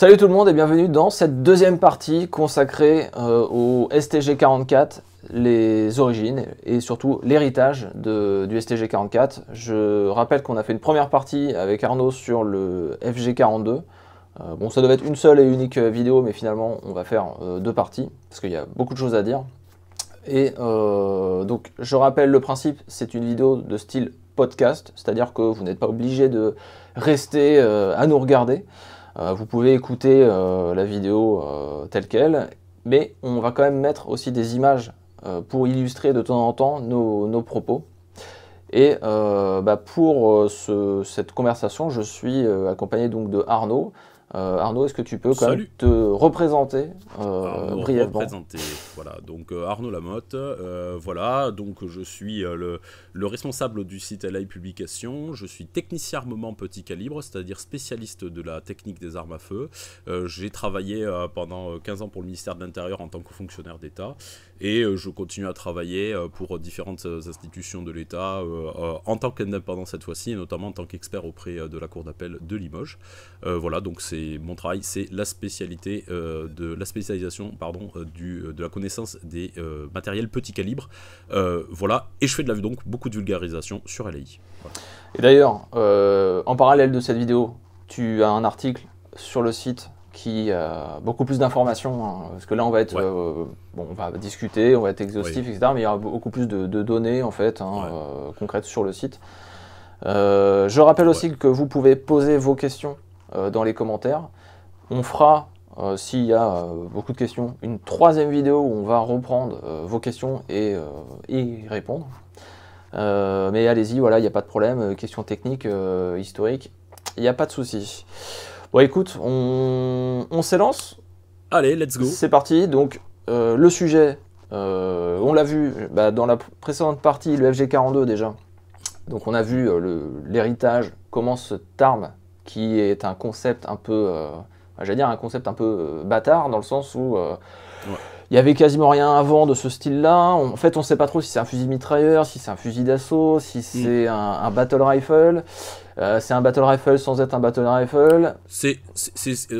Salut tout le monde et bienvenue dans cette deuxième partie consacrée euh, au STG44, les origines et surtout l'héritage du STG44. Je rappelle qu'on a fait une première partie avec Arnaud sur le FG42. Euh, bon, ça devait être une seule et unique euh, vidéo, mais finalement, on va faire deux parties, parce qu'il y a beaucoup de choses à dire. Et donc, je rappelle le principe, c'est une vidéo de style podcast, c'est-à-dire que vous n'êtes pas obligé de rester à nous regarder. Euh, vous pouvez écouter euh, la vidéo euh, telle qu'elle, mais on va quand même mettre aussi des images pour illustrer de temps en temps nos, propos. Et bah, pour cette conversation, je suis accompagné donc de Arnaud. Euh, Arnaud, est-ce que tu peux quand même te représenter euh, brièvement représenter. Voilà, donc euh, Arnaud Lamotte, euh, voilà, donc je suis le, responsable du site LA Publication, je suis technicien armement petit calibre, c'est-à-dire spécialiste de la technique des armes à feu. J'ai travaillé pendant 15 ans pour le ministère de l'Intérieur en tant que fonctionnaire d'État. Et euh, je continue à travailler euh, pour euh, différentes institutions de l'État en tant qu'indépendant cette fois-ci, et notamment en tant qu'expert auprès de la Cour d'appel de Limoges. voilà, donc c'est mon travail, c'est la spécialité de la spécialisation pardon, du, de la connaissance des matériels petit calibre. voilà, et je fais de la donc beaucoup de vulgarisation sur LAI. Et d'ailleurs, en parallèle de cette vidéo, tu as un article sur le site qui a euh, beaucoup plus d'informations. Hein, parce que là, on va être, euh, bon, on va discuter, on va être exhaustif, etc. Mais il y aura beaucoup plus de, données en fait hein, euh, concrètes sur le site. je rappelle aussi que vous pouvez poser vos questions dans les commentaires. On fera, s'il y a beaucoup de questions, une troisième vidéo où on va reprendre vos questions et y répondre. mais allez-y, voilà, il n'y a pas de problème. Questions techniques, historiques, il n'y a pas de souci. Bon, écoute, on, s'élance Allez, let's go. C'est parti. Donc, euh, le sujet, euh, on l'a vu bah, dans la précédente partie, le FG42 déjà. Donc, on a vu euh, l'héritage, comment cette arme, qui est un concept un peu. Bah, j'allais dire un concept un peu bâtard, dans le sens où. Il n'y avait quasiment rien avant de ce style-là. En fait, on ne sait pas trop si c'est un fusil mitrailleur, si c'est un fusil d'assaut, si hmm. c'est un, battle rifle. Euh, c'est un battle rifle sans être un battle rifle. C'est,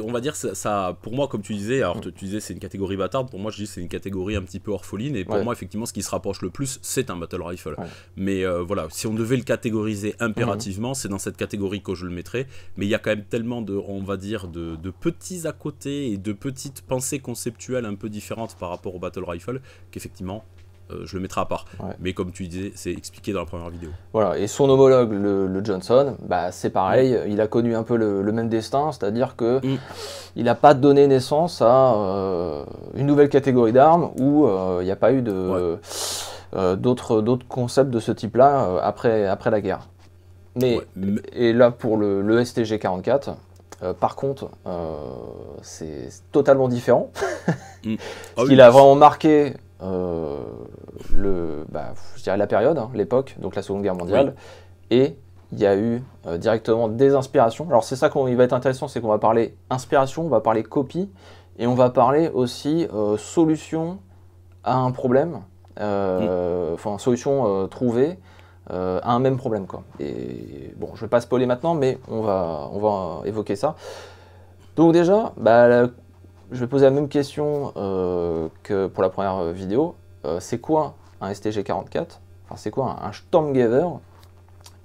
on va dire, ça, pour moi, comme tu disais, alors tu, disais c'est une catégorie bâtarde, pour moi je dis c'est une catégorie un petit peu orpheline, et pour moi, effectivement, ce qui se rapproche le plus, c'est un battle rifle. Mais euh, voilà, si on devait le catégoriser impérativement, mhm. c'est dans cette catégorie que je le mettrais, mais il y a quand même tellement de, on va dire, de, de petits à côté et de petites pensées conceptuelles un peu différentes par rapport au battle rifle qu'effectivement, euh, je le mettrai à part. Mais comme tu disais, c'est expliqué dans la première vidéo. Voilà, et son homologue, le, Johnson, bah, c'est pareil, mm. il a connu un peu le, même destin, c'est-à-dire que mm. il n'a pas donné naissance à euh, une nouvelle catégorie d'armes où euh, il n'y a pas eu d'autres concepts de ce type-là après, après la guerre. Mais, et là pour le, STG 44, par contre, c'est totalement différent. Mm. Ah ce Il a vraiment marqué euh, le, bah, je dirais la période, hein, l'époque, donc la Seconde Guerre mondiale, et il y a eu euh, directement des inspirations. Alors c'est ça qui va être intéressant, c'est qu'on va parler inspiration, on va parler copie, et on va parler aussi euh, solution à un problème, mm. enfin solution trouvée. à un même problème. Quoi. Et bon, je ne vais pas spoiler maintenant, mais on va, on va évoquer ça. Donc déjà, bah, la je vais poser la même question euh, que pour la première vidéo. Euh, c'est quoi un STG-44 Enfin, c'est quoi un, un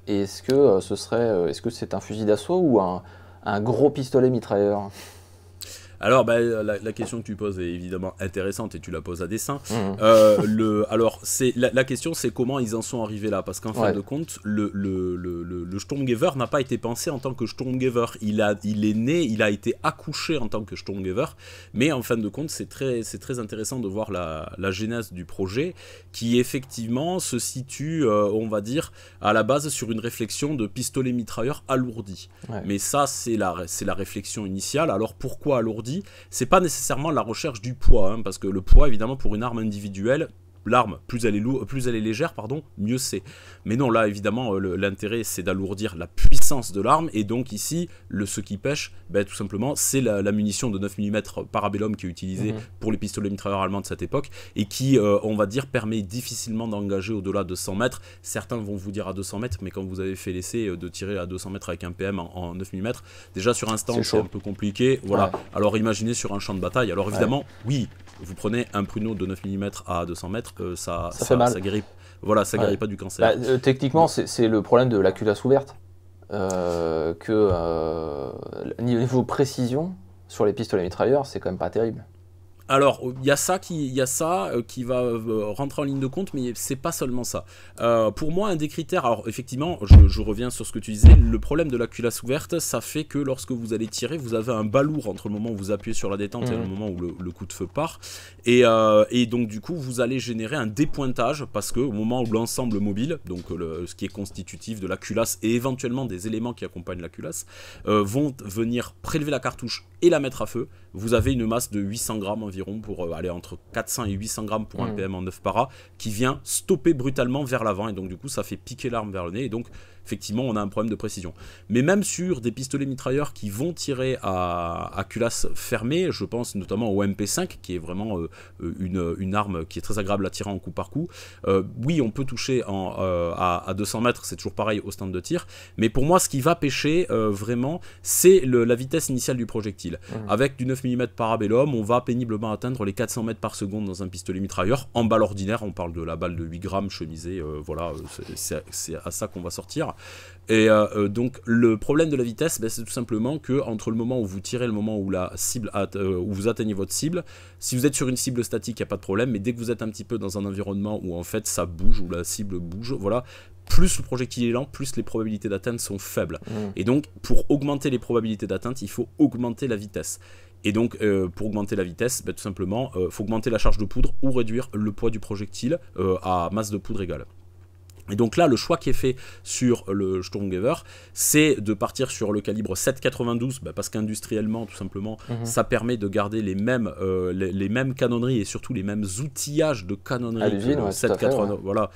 est-ce que euh, ce serait, est-ce que c'est un fusil d'assaut ou un gros pistolet mitrailleur alors, bah, la, question que tu poses est évidemment intéressante et tu la poses à dessein. Mmh. Euh, le, alors, c'est la, question, c'est comment ils en sont arrivés là, parce qu'en fin de compte, le, le, n'a pas été pensé en tant que Sturmgever. Il a, il est né, il a été accouché en tant que Sturmgever. mais en fin de compte, c'est très, c'est très intéressant de voir la, la, genèse du projet, qui effectivement se situe, euh, on va dire, à la base sur une réflexion de pistolet mitrailleur alourdi. Mais ça, c'est la, c'est la réflexion initiale. Alors pourquoi alourdi c'est pas nécessairement la recherche du poids, hein, parce que le poids, évidemment, pour une arme individuelle, l'arme, plus elle est lourde, plus elle est légère, pardon, mieux c'est. Mais non, là évidemment, euh, l'intérêt c'est d'alourdir la puissance de l'arme, et donc ici, le, ce qui pêche, ben tout simplement, c'est la, munition de 9 mm Parabellum qui est utilisée mhm. pour les pistolets mitrailleurs allemands de cette époque, et qui, euh, on va dire, permet difficilement d'engager au-delà de 100 mètres. Certains vont vous dire à 200 mètres, mais quand vous avez fait l'essai euh, de tirer à 200 mètres avec un PM en, 9 mm, déjà sur stand, c'est un peu compliqué, voilà. Alors imaginez sur un champ de bataille, alors évidemment, oui, vous prenez un pruneau de 9 mm à 200 mètres, euh, ça, ça, guérit, voilà, ça pas du cancer. Bah, euh, techniquement, c'est le problème de la culasse ouverte. Euh, que niveau précision sur les pistolets mitrailleurs, c'est quand même pas terrible alors, il y a ça qui, ça, euh, qui va euh, rentrer en ligne de compte, mais c'est pas seulement ça. Euh, pour moi, un des critères, alors effectivement, je, reviens sur ce que tu disais, le problème de la culasse ouverte, ça fait que lorsque vous allez tirer, vous avez un balourd entre le moment où vous appuyez sur la détente et le mmh. moment où le, coup de feu part. Et, donc, du coup, vous allez générer un dépointage parce que au moment où l'ensemble mobile, donc ce qui est constitutif de la culasse et éventuellement des éléments qui accompagnent la culasse, vont venir prélever la cartouche et la mettre à feu, vous avez une masse de 800 grammes environ pour euh, aller entre 400 et 800 grammes pour un PM mm. en 9 para, qui vient stopper brutalement vers l'avant. Et donc, du coup, ça fait piquer l'arme vers le nez. Et donc, effectivement, on a un problème de précision. Mais même sur des pistolets mitrailleurs qui vont tirer à, culasse fermée, je pense notamment au MP5, qui est vraiment euh, euh, une, arme qui est très agréable à tirer en coup par coup. Euh, oui, on peut toucher en, à, 200 mètres, c'est toujours pareil au stand de tir. Mais pour moi, ce qui va pêcher vraiment, c'est la vitesse initiale du projectile. Mmh. Avec du 9 mm parabellum, on va péniblement atteindre les 400 mètres par seconde dans un pistolet mitrailleur. En balle ordinaire, on parle de la balle de 8 grammes chemisée, voilà, c'est à ça qu'on va sortir. Et euh, euh, donc le problème de la vitesse, ben, c'est tout simplement que entre le moment où vous tirez et le moment où la cible euh, vous atteignez votre cible, si vous êtes sur une cible statique, il n'y a pas de problème, mais dès que vous êtes un petit peu dans un environnement où en fait ça bouge, où la cible bouge, voilà, plus le projectile est lent, plus les probabilités d'atteinte sont faibles. Mmh. Et donc pour augmenter les probabilités d'atteinte, il faut augmenter la vitesse. Et donc, pour augmenter la vitesse, ben, tout simplement, il faut augmenter la charge de poudre ou réduire le poids du projectile à masse de poudre égale. Et donc là, le choix qui est fait sur le Sturmgewehr, c'est de partir sur le calibre 7,92, bah, parce qu'industriellement, tout simplement, mhm. ça permet de garder les mêmes, euh, les, mêmes canonneries et surtout les mêmes outillages de canonnerie. voilà,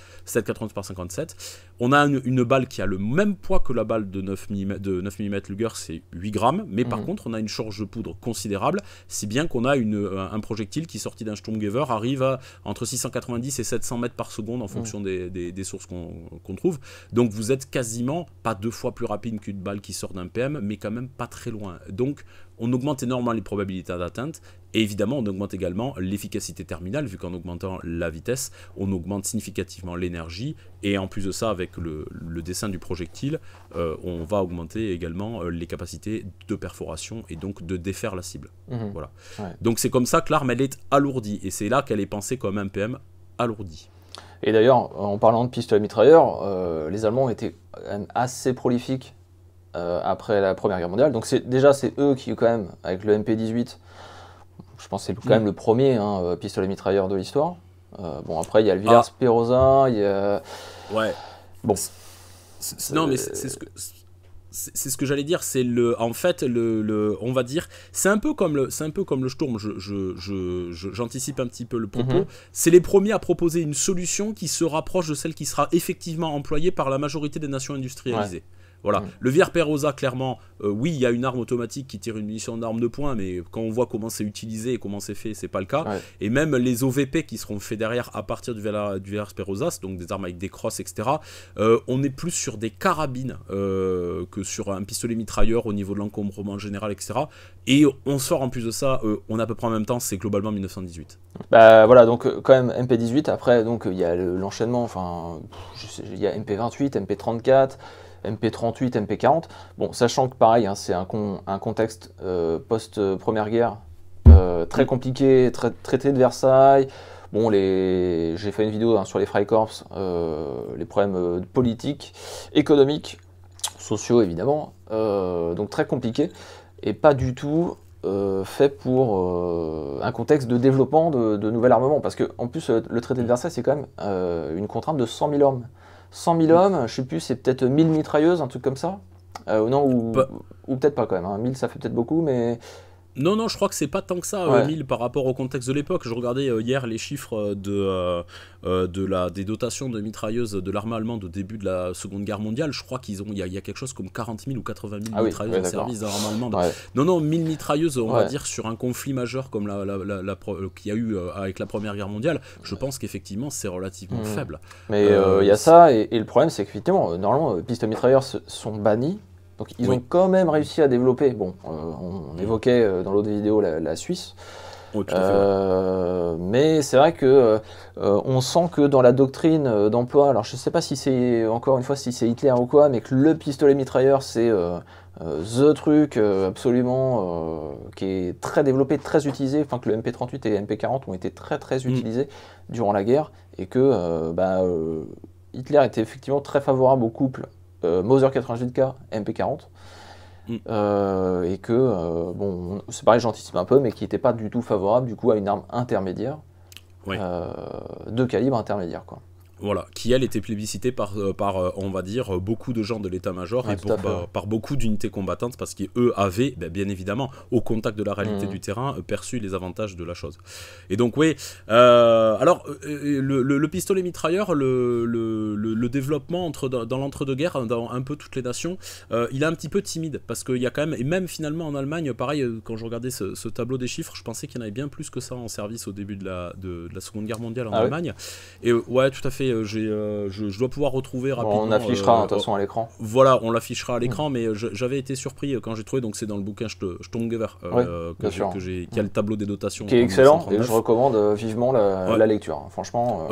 par 57. On a une, balle qui a le même poids que la balle de 9 mm, de 9 mm Luger, c'est 8 grammes, mais par mhm. contre, on a une charge de poudre considérable, si bien qu'on a une, euh, un projectile qui, sorti d'un Sturmgewehr, arrive à entre 690 et 700 mètres par seconde en mhm. fonction des, des sources qu'on qu'on trouve. Donc vous êtes quasiment pas deux fois plus rapide qu'une balle qui sort d'un PM, mais quand même pas très loin. Donc on augmente énormément les probabilités d'atteinte et évidemment on augmente également l'efficacité terminale vu qu'en augmentant la vitesse on augmente significativement l'énergie et en plus de ça avec le, dessin du projectile euh, on va augmenter également euh, les capacités de perforation et donc de défaire la cible. Mhm. Voilà. Donc c'est comme ça que l'arme elle est alourdie et c'est là qu'elle est pensée comme un PM alourdi. Et d'ailleurs, en parlant de pistolets mitrailleurs, euh, les Allemands étaient assez prolifiques euh, après la Première Guerre mondiale. Donc c'est déjà c'est eux qui quand même, avec le MP18, je pense que c'est quand même mm. le premier hein, euh, pistolet mitrailleur de l'histoire. bon après il y a le Villars-Pérosin, ah. il y a... Ouais. Bon. non mais c'est ce que c'est ce que j'allais dire, c'est le, en fait, le, on va dire, c'est un peu comme le, c'est un peu comme le Sturm. j'anticipe un petit peu le propos. Mhm. C'est les premiers à proposer une solution qui se rapproche de celle qui sera effectivement employée par la majorité des nations industrialisées. Voilà. VR Le clairement, euh, oui, il y a une arme automatique qui tire une munition d'arme de poing, mais quand on voit comment c'est utilisé et comment c'est fait, c'est pas le cas. Et même les OVP qui seront faits derrière à partir du, VR Perosa, donc des armes avec des crosses, etc., euh, on est plus sur des carabines euh, que sur un pistolet mitrailleur au niveau de l'encombrement général, etc. Et on sort en plus de ça, on a à peu près en même temps, c'est globalement 1918. Bah voilà, donc quand même MP18, après, donc il y a l'enchaînement, enfin, il y a MP28, MP34. MP38, MP40. Bon, sachant que pareil, hein, c'est un, contexte euh, post-première guerre euh, très mm. compliqué, traité de Versailles. Bon, j'ai fait une vidéo hein, sur les Freikorps, euh, les problèmes politiques, économiques, sociaux évidemment, donc très compliqué et pas du tout fait pour un contexte de développement de, de nouvel armement. Parce que, en plus, le, traité de mm. Versailles, c'est quand même une contrainte de 100 000 hommes. 100 000 hommes, je sais plus, c'est peut-être 1000 mitrailleuses, un truc comme ça. Euh, non, ou, peut-être pas quand même. 1000, hein. ça fait peut-être beaucoup, mais non, non, je crois que c'est pas tant que ça, 1000 euh, par rapport au contexte de l'époque. Je regardais euh, hier les chiffres euh, de, de la, des dotations de mitrailleuses de l'armée allemande au début de la Seconde Guerre mondiale. Je crois qu'il y, y, a quelque chose comme 40 000 ou 80 000 ah mitrailleuses en service de l'armée allemande. Non, non, 1000 mitrailleuses, on va dire, sur un conflit majeur comme la, la, qu'il y a eu avec la Première Guerre mondiale. Je pense qu'effectivement, c'est relativement mmh. faible. Mais il y a ça, et, le problème, c'est qu'effectivement, normalement, pistes mitrailleuses sont bannies donc ils ont quand même réussi à développer. Bon, on évoquait euh, dans l'autre vidéo la, Suisse. Euh, mais c'est vrai que euh, on sent que dans la doctrine d'emploi, alors je ne sais pas si c'est encore une fois si c'est Hitler ou quoi, mais que le pistolet mitrailleur c'est the truc absolument qui est très développé, très utilisé, enfin que le MP38 et le MP40 ont été très très mm. utilisés durant la guerre et que bah, Hitler était effectivement très favorable au couple euh, Mother 88 k MP40. Mm. Euh, et que, euh, bon, c'est pareil, j'anticipe un peu, mais qui n'était pas du tout favorable du coup à une arme intermédiaire, de calibre intermédiaire. Quoi. Voilà, qui elle était plébiscitée par, euh, par euh, on va dire, euh, beaucoup de gens de l'état-major et bah, par, beaucoup d'unités combattantes parce qu'eux avaient, ben, bien évidemment, au contact de la réalité mmh. du terrain, perçu les avantages de la chose. Et donc, oui, alors, le, pistolet mitrailleur, le, développement entre, dans l'entre-deux-guerres, hein, dans un peu toutes les nations, il est un petit peu timide parce qu'il y a quand même, et même finalement en Allemagne, pareil, quand je regardais ce, tableau des chiffres, je pensais qu'il y en avait bien plus que ça en service au début de la, de, la Seconde Guerre mondiale en ah Allemagne. et ouais, tout à fait. Euh, euh, je, dois pouvoir retrouver rapidement. on affichera de euh, toute façon à l'écran. Voilà, on l'affichera à hmm. l'écran, mais j'avais été surpris quand j'ai trouvé, donc c'est dans le bouquin tombe oui, que, que j'ai, qui a le tableau des dotations. Qui est excellent, et je recommande vivement la, lecture, hein. franchement.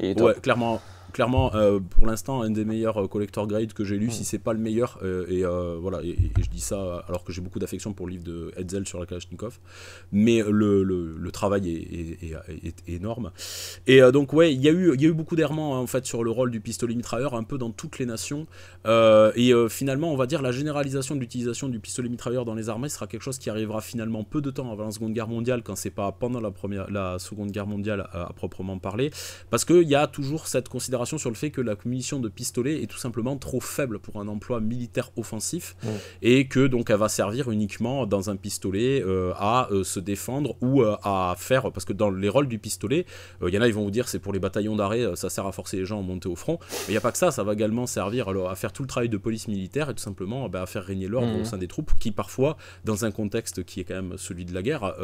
Et clairement clairement, euh, pour l'instant, un des meilleurs euh, collector grade que j'ai lu, si mm. c'est pas le meilleur. Euh, et voilà, et, je dis ça alors que j'ai beaucoup d'affection pour le livre de Hetzel sur la Kalachnikov. Mais le, le, travail est, énorme. Et donc, ouais, il y, a eu, y a eu beaucoup d'errements hein, en fait sur le rôle du pistolet mitrailleur, un peu dans toutes les nations. et finalement, on va dire la généralisation de l'utilisation du pistolet mitrailleur dans les armées sera quelque chose qui arrivera finalement peu de temps avant la Seconde Guerre mondiale, quand c'est pas pendant la, première, la Seconde Guerre mondiale à, à proprement parler. Parce qu'il y a toujours cette considération sur le fait que la munition de pistolet est tout simplement trop faible pour un emploi militaire offensif et que donc elle va servir uniquement dans un pistolet euh, à euh, se défendre ou euh, à faire parce que dans les rôles du pistolet, il y en a ils vont vous dire c'est pour les bataillons d'arrêt, ça sert à forcer les gens à monter au front, mais il n'y a pas que ça, ça va également servir alors, à faire tout le travail de police militaire et tout simplement bah, à faire régner l'ordre mhm. au sein des troupes qui parfois dans un contexte qui est quand même celui de la guerre,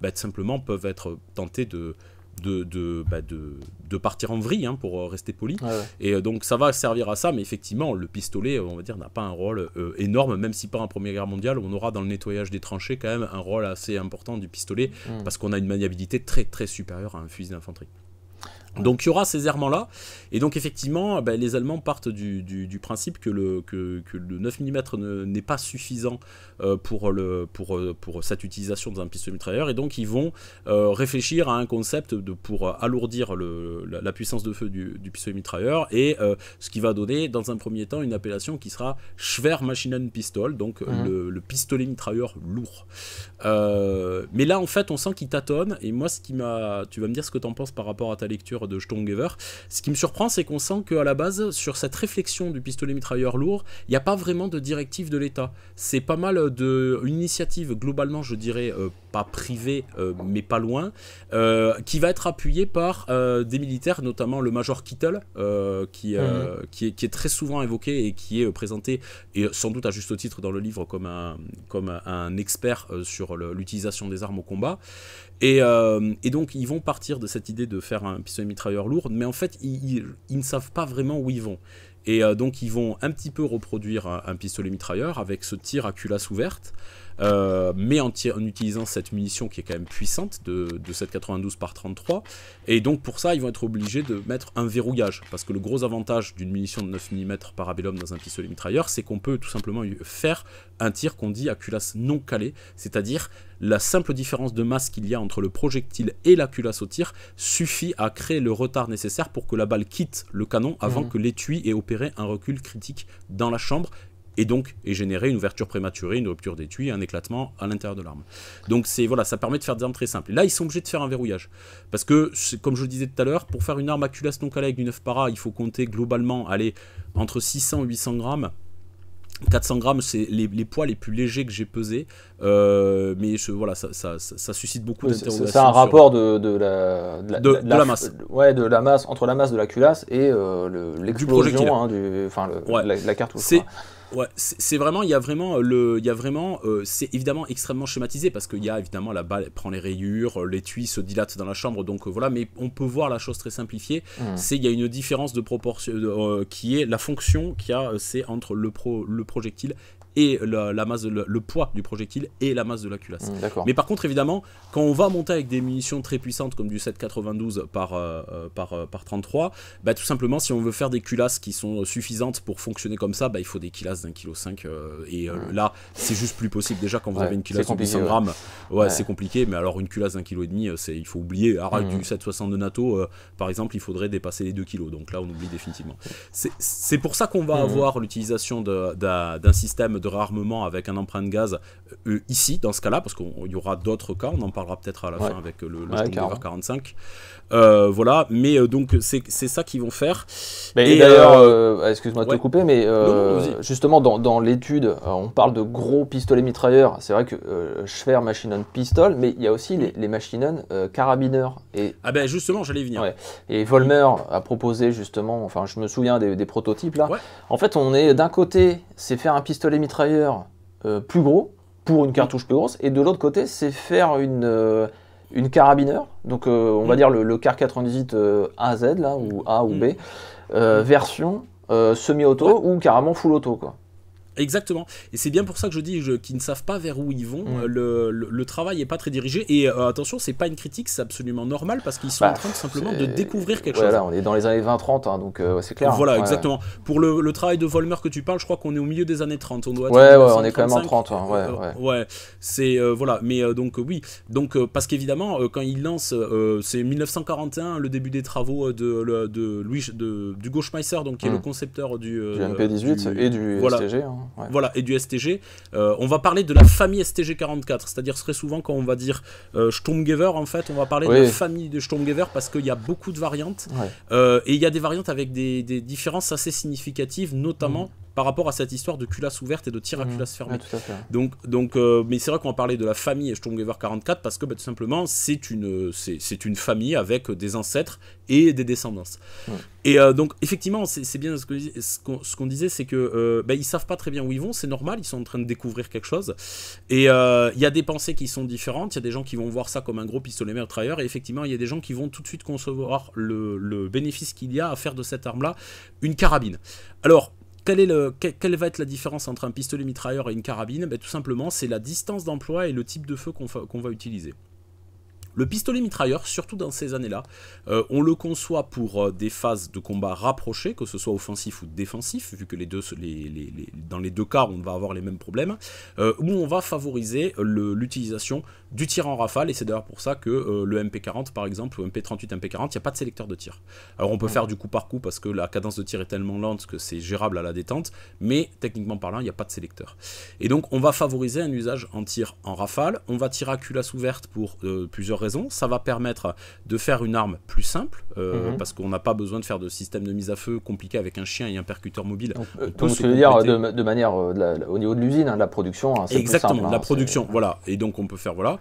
bah, simplement peuvent être tentés de bah, de, de, partir en vrille, hein, pour euh, rester poli. Et euh, donc ça va servir à ça, mais effectivement, le pistolet, on va dire, n'a pas un rôle euh, énorme, même si pas en Première Guerre mondiale, on aura dans le nettoyage des tranchées quand même un rôle assez important du pistolet, hmm. parce qu'on a une maniabilité très très supérieure à un fusil d'infanterie. Donc il y aura ces errements-là. Et donc effectivement, bah, les Allemands partent du, principe que le, le 9 mm n'est pas suffisant euh, pour, le, pour, euh, pour cette utilisation dans un pistolet mitrailleur. Et donc ils vont euh, réfléchir à un concept pour alourdir la, puissance de feu du, pistolet mitrailleur. Et ce qui va donner dans un premier temps une appellation qui sera schwer donc mmh. le, le, pistolet mitrailleur lourd. mais là en fait on sent qu'il tâtonne. Et moi ce qui m'a... Tu vas me dire ce que tu en penses par rapport à ta lecture de Stongever. Ce qui me surprend, c'est qu'on sent qu'à la base, sur cette réflexion du pistolet mitrailleur lourd, il n'y a pas vraiment de directive de l'État. C'est pas mal de, initiative, globalement, je dirais, euh, pas privée, euh, mais pas loin, euh, qui va être appuyée par des militaires, notamment le Major Kittel, mhm. qui, est, très souvent évoqué et qui est présenté, et sans doute à juste titre dans le livre, comme un expert sur l'utilisation des armes au combat. Euh, et, donc, ils vont partir de cette idée de faire un pistolet mitrailleur lourd, mais en fait, ils, ne savent pas vraiment où ils vont. Et euh, donc, ils vont un petit peu reproduire un pistolet mitrailleur avec ce tir à culasse ouverte. Euh, mais en, utilisant cette munition qui est quand même puissante de, 7,92 par 33. Et donc pour ça, ils vont être obligés de mettre un verrouillage, parce que le gros avantage d'une munition de 9 mm parabellum dans un pistolet mitrailleur, c'est qu'on peut tout simplement faire un tir qu'on dit à culasse non calée, c'est-à-dire la simple différence de masse qu'il y a entre le projectile et la culasse au tir suffit à créer le retard nécessaire pour que la balle quitte le canon avant mmh. que l'étui ait opéré un recul critique dans la chambre et donc et générer une ouverture prématurée, une rupture d'étui, un éclatement à l'intérieur de l'arme. Donc c'est voilà, ça permet de faire des armes très simples. là, ils sont obligés de faire un verrouillage parce que comme je le disais tout à l'heure, pour faire une arme à culasse non calée avec du 9 para, il faut compter globalement aller entre 600 et 800 grammes. 400 grammes, c'est les, les, poids les plus légers que j'ai pesés, euh, mais voilà, ça, ça, suscite beaucoup d'interrogations. C'est un rapport de, de, la, de, la, masse. Ouais, de la masse, entre la masse de la culasse et euh, l'explosion hein, du, enfin, le, la, c'est vraiment, il y a vraiment, euh, le, il vraiment, euh, c'est évidemment extrêmement schématisé parce qu'il y a évidemment la balle prend les rayures, euh, l'étui se dilate dans la chambre, donc voilà, mais on peut voir la chose très simplifiée. Mmh. C'est il y a une différence de proportion qui est la fonction qu'il y a, c'est entre le pro, le projectile et la, masse le, poids du projectile et la masse de la culasse. Mm, mais par contre, évidemment, quand on va monter avec des munitions très puissantes comme du 7,92 par, euh, euh, par, euh, par 33, bah, tout simplement, si on veut faire des culasses qui sont suffisantes pour fonctionner comme ça, bah, il faut des culasses d'un kilo 5 et mm. là, c'est juste plus possible. Déjà, quand vous avez une culasse de 800 ouais. grammes, ouais, c'est compliqué. Mais alors, une culasse d'un kilo et demi, c'est, il faut oublier. Alors, mm. du 7,62 NATO, par exemple, il faudrait dépasser les 2 kilos. Donc là, on oublie définitivement. C'est, pour ça qu'on va avoir l'utilisation d'un système de réarmement avec un emprunt de gaz euh, euh, ici, dans ce cas-là, parce qu'il y aura d'autres cas, on en parlera peut-être à la fin avec euh, le, 45. voilà, mais donc c'est ça qu'ils vont faire. et, d'ailleurs, excuse-moi de te couper, mais justement dans, l'étude, on parle de gros pistolets mitrailleurs. C'est vrai que Schwer machine pistol, mais il y a aussi les, les machine carabineurs. Et, ah ben justement, j'allais y venir. Et Volmer a proposé justement, enfin je me souviens des, prototypes là. En fait, on est d'un côté c'est faire un pistolet mitrailleur euh, plus gros pour une cartouche plus grosse, et de l'autre côté, c'est faire une, euh, une carabineur, donc euh, on va mm. dire le, CAR 98 AZ, là, ou A ou B, mm. version semi-auto ou carrément full auto. Quoi. Exactement. Et c'est bien pour ça que je dis qu'ils ne savent pas vers où ils vont. Le, travail n'est pas très dirigé. Et attention, euh, attention, c'est pas une critique, c'est absolument normal parce qu'ils sont bah, en train simplement de découvrir quelque voilà, chose. on est dans les années 20-30, hein, donc euh, c'est clair. Voilà, hein. exactement. Pour le, travail de Volmer que tu parles, je crois qu'on est au milieu des années 30. On doit ouais, on est quand même en 30. Hein, euh, ouais, ouais. c'est voilà. Mais donc oui, donc parce qu'évidemment, quand ils lancent, c'est 1941 le début des travaux de, Louis, du Gauchmeister, donc qui est hmm. le concepteur du, du MP18 et du voilà. Voilà, et du STG. Euh, on va parler de la famille STG44, c'est-à-dire très souvent quand on va dire euh, en fait, on va parler de la famille de Sturmgever parce qu'il y a beaucoup de variantes. Euh, et il y a des variantes avec des, différences assez significatives, notamment. Mm par rapport à cette histoire de culasse ouverte et de tir à mmh. culasse fermée. Ah, donc, donc euh, mais c'est vrai qu'on va parler de la famille et Stormgaver 44 parce que bah, tout simplement, c'est une, c'est, une famille avec des ancêtres et des descendances. Et euh, donc, effectivement, c'est, bien ce, qu'on, ce disait, c'est que euh, bah, ils savent pas très bien où ils vont, c'est normal, ils sont en train de découvrir quelque chose. Et il y a des pensées qui sont différentes, il y a des gens qui vont voir ça comme un gros pistolet meurtrier, et effectivement, il y a des gens qui vont tout de suite concevoir le, le bénéfice qu'il y a à faire de cette arme-là une carabine. Alors, est quelle va être la différence entre un pistolet mitrailleur et une carabine ben, Tout simplement, c'est la distance d'emploi et le type de feu qu'on va utiliser. Le pistolet mitrailleur, surtout dans ces années-là, euh, on le conçoit pour euh, des phases de combat rapprochées, que ce soit offensif ou défensif, vu que dans les deux cas, on va avoir les mêmes problèmes, euh, où on va favoriser l'utilisation du tir en rafale, et c'est d'ailleurs pour ça que euh, le MP40 par exemple, ou MP38, MP40, il n'y a pas de sélecteur de tir. Alors on peut faire du coup par coup parce que la cadence de tir est tellement lente que c'est gérable à la détente, mais techniquement parlant, il n'y a pas de sélecteur. Et donc on va favoriser un usage en tir en rafale, on va tirer à culasse ouverte pour euh, plusieurs raisons, ça va permettre de faire une arme plus simple, euh, mhm. parce qu'on n'a pas besoin de faire de système de mise à feu compliqué avec un chien et un percuteur mobile. Donc, on peut dire de, manière, au niveau de l'usine, hein, la production. Hein, Exactement, la hein, production, voilà. Et donc on peut faire, voilà.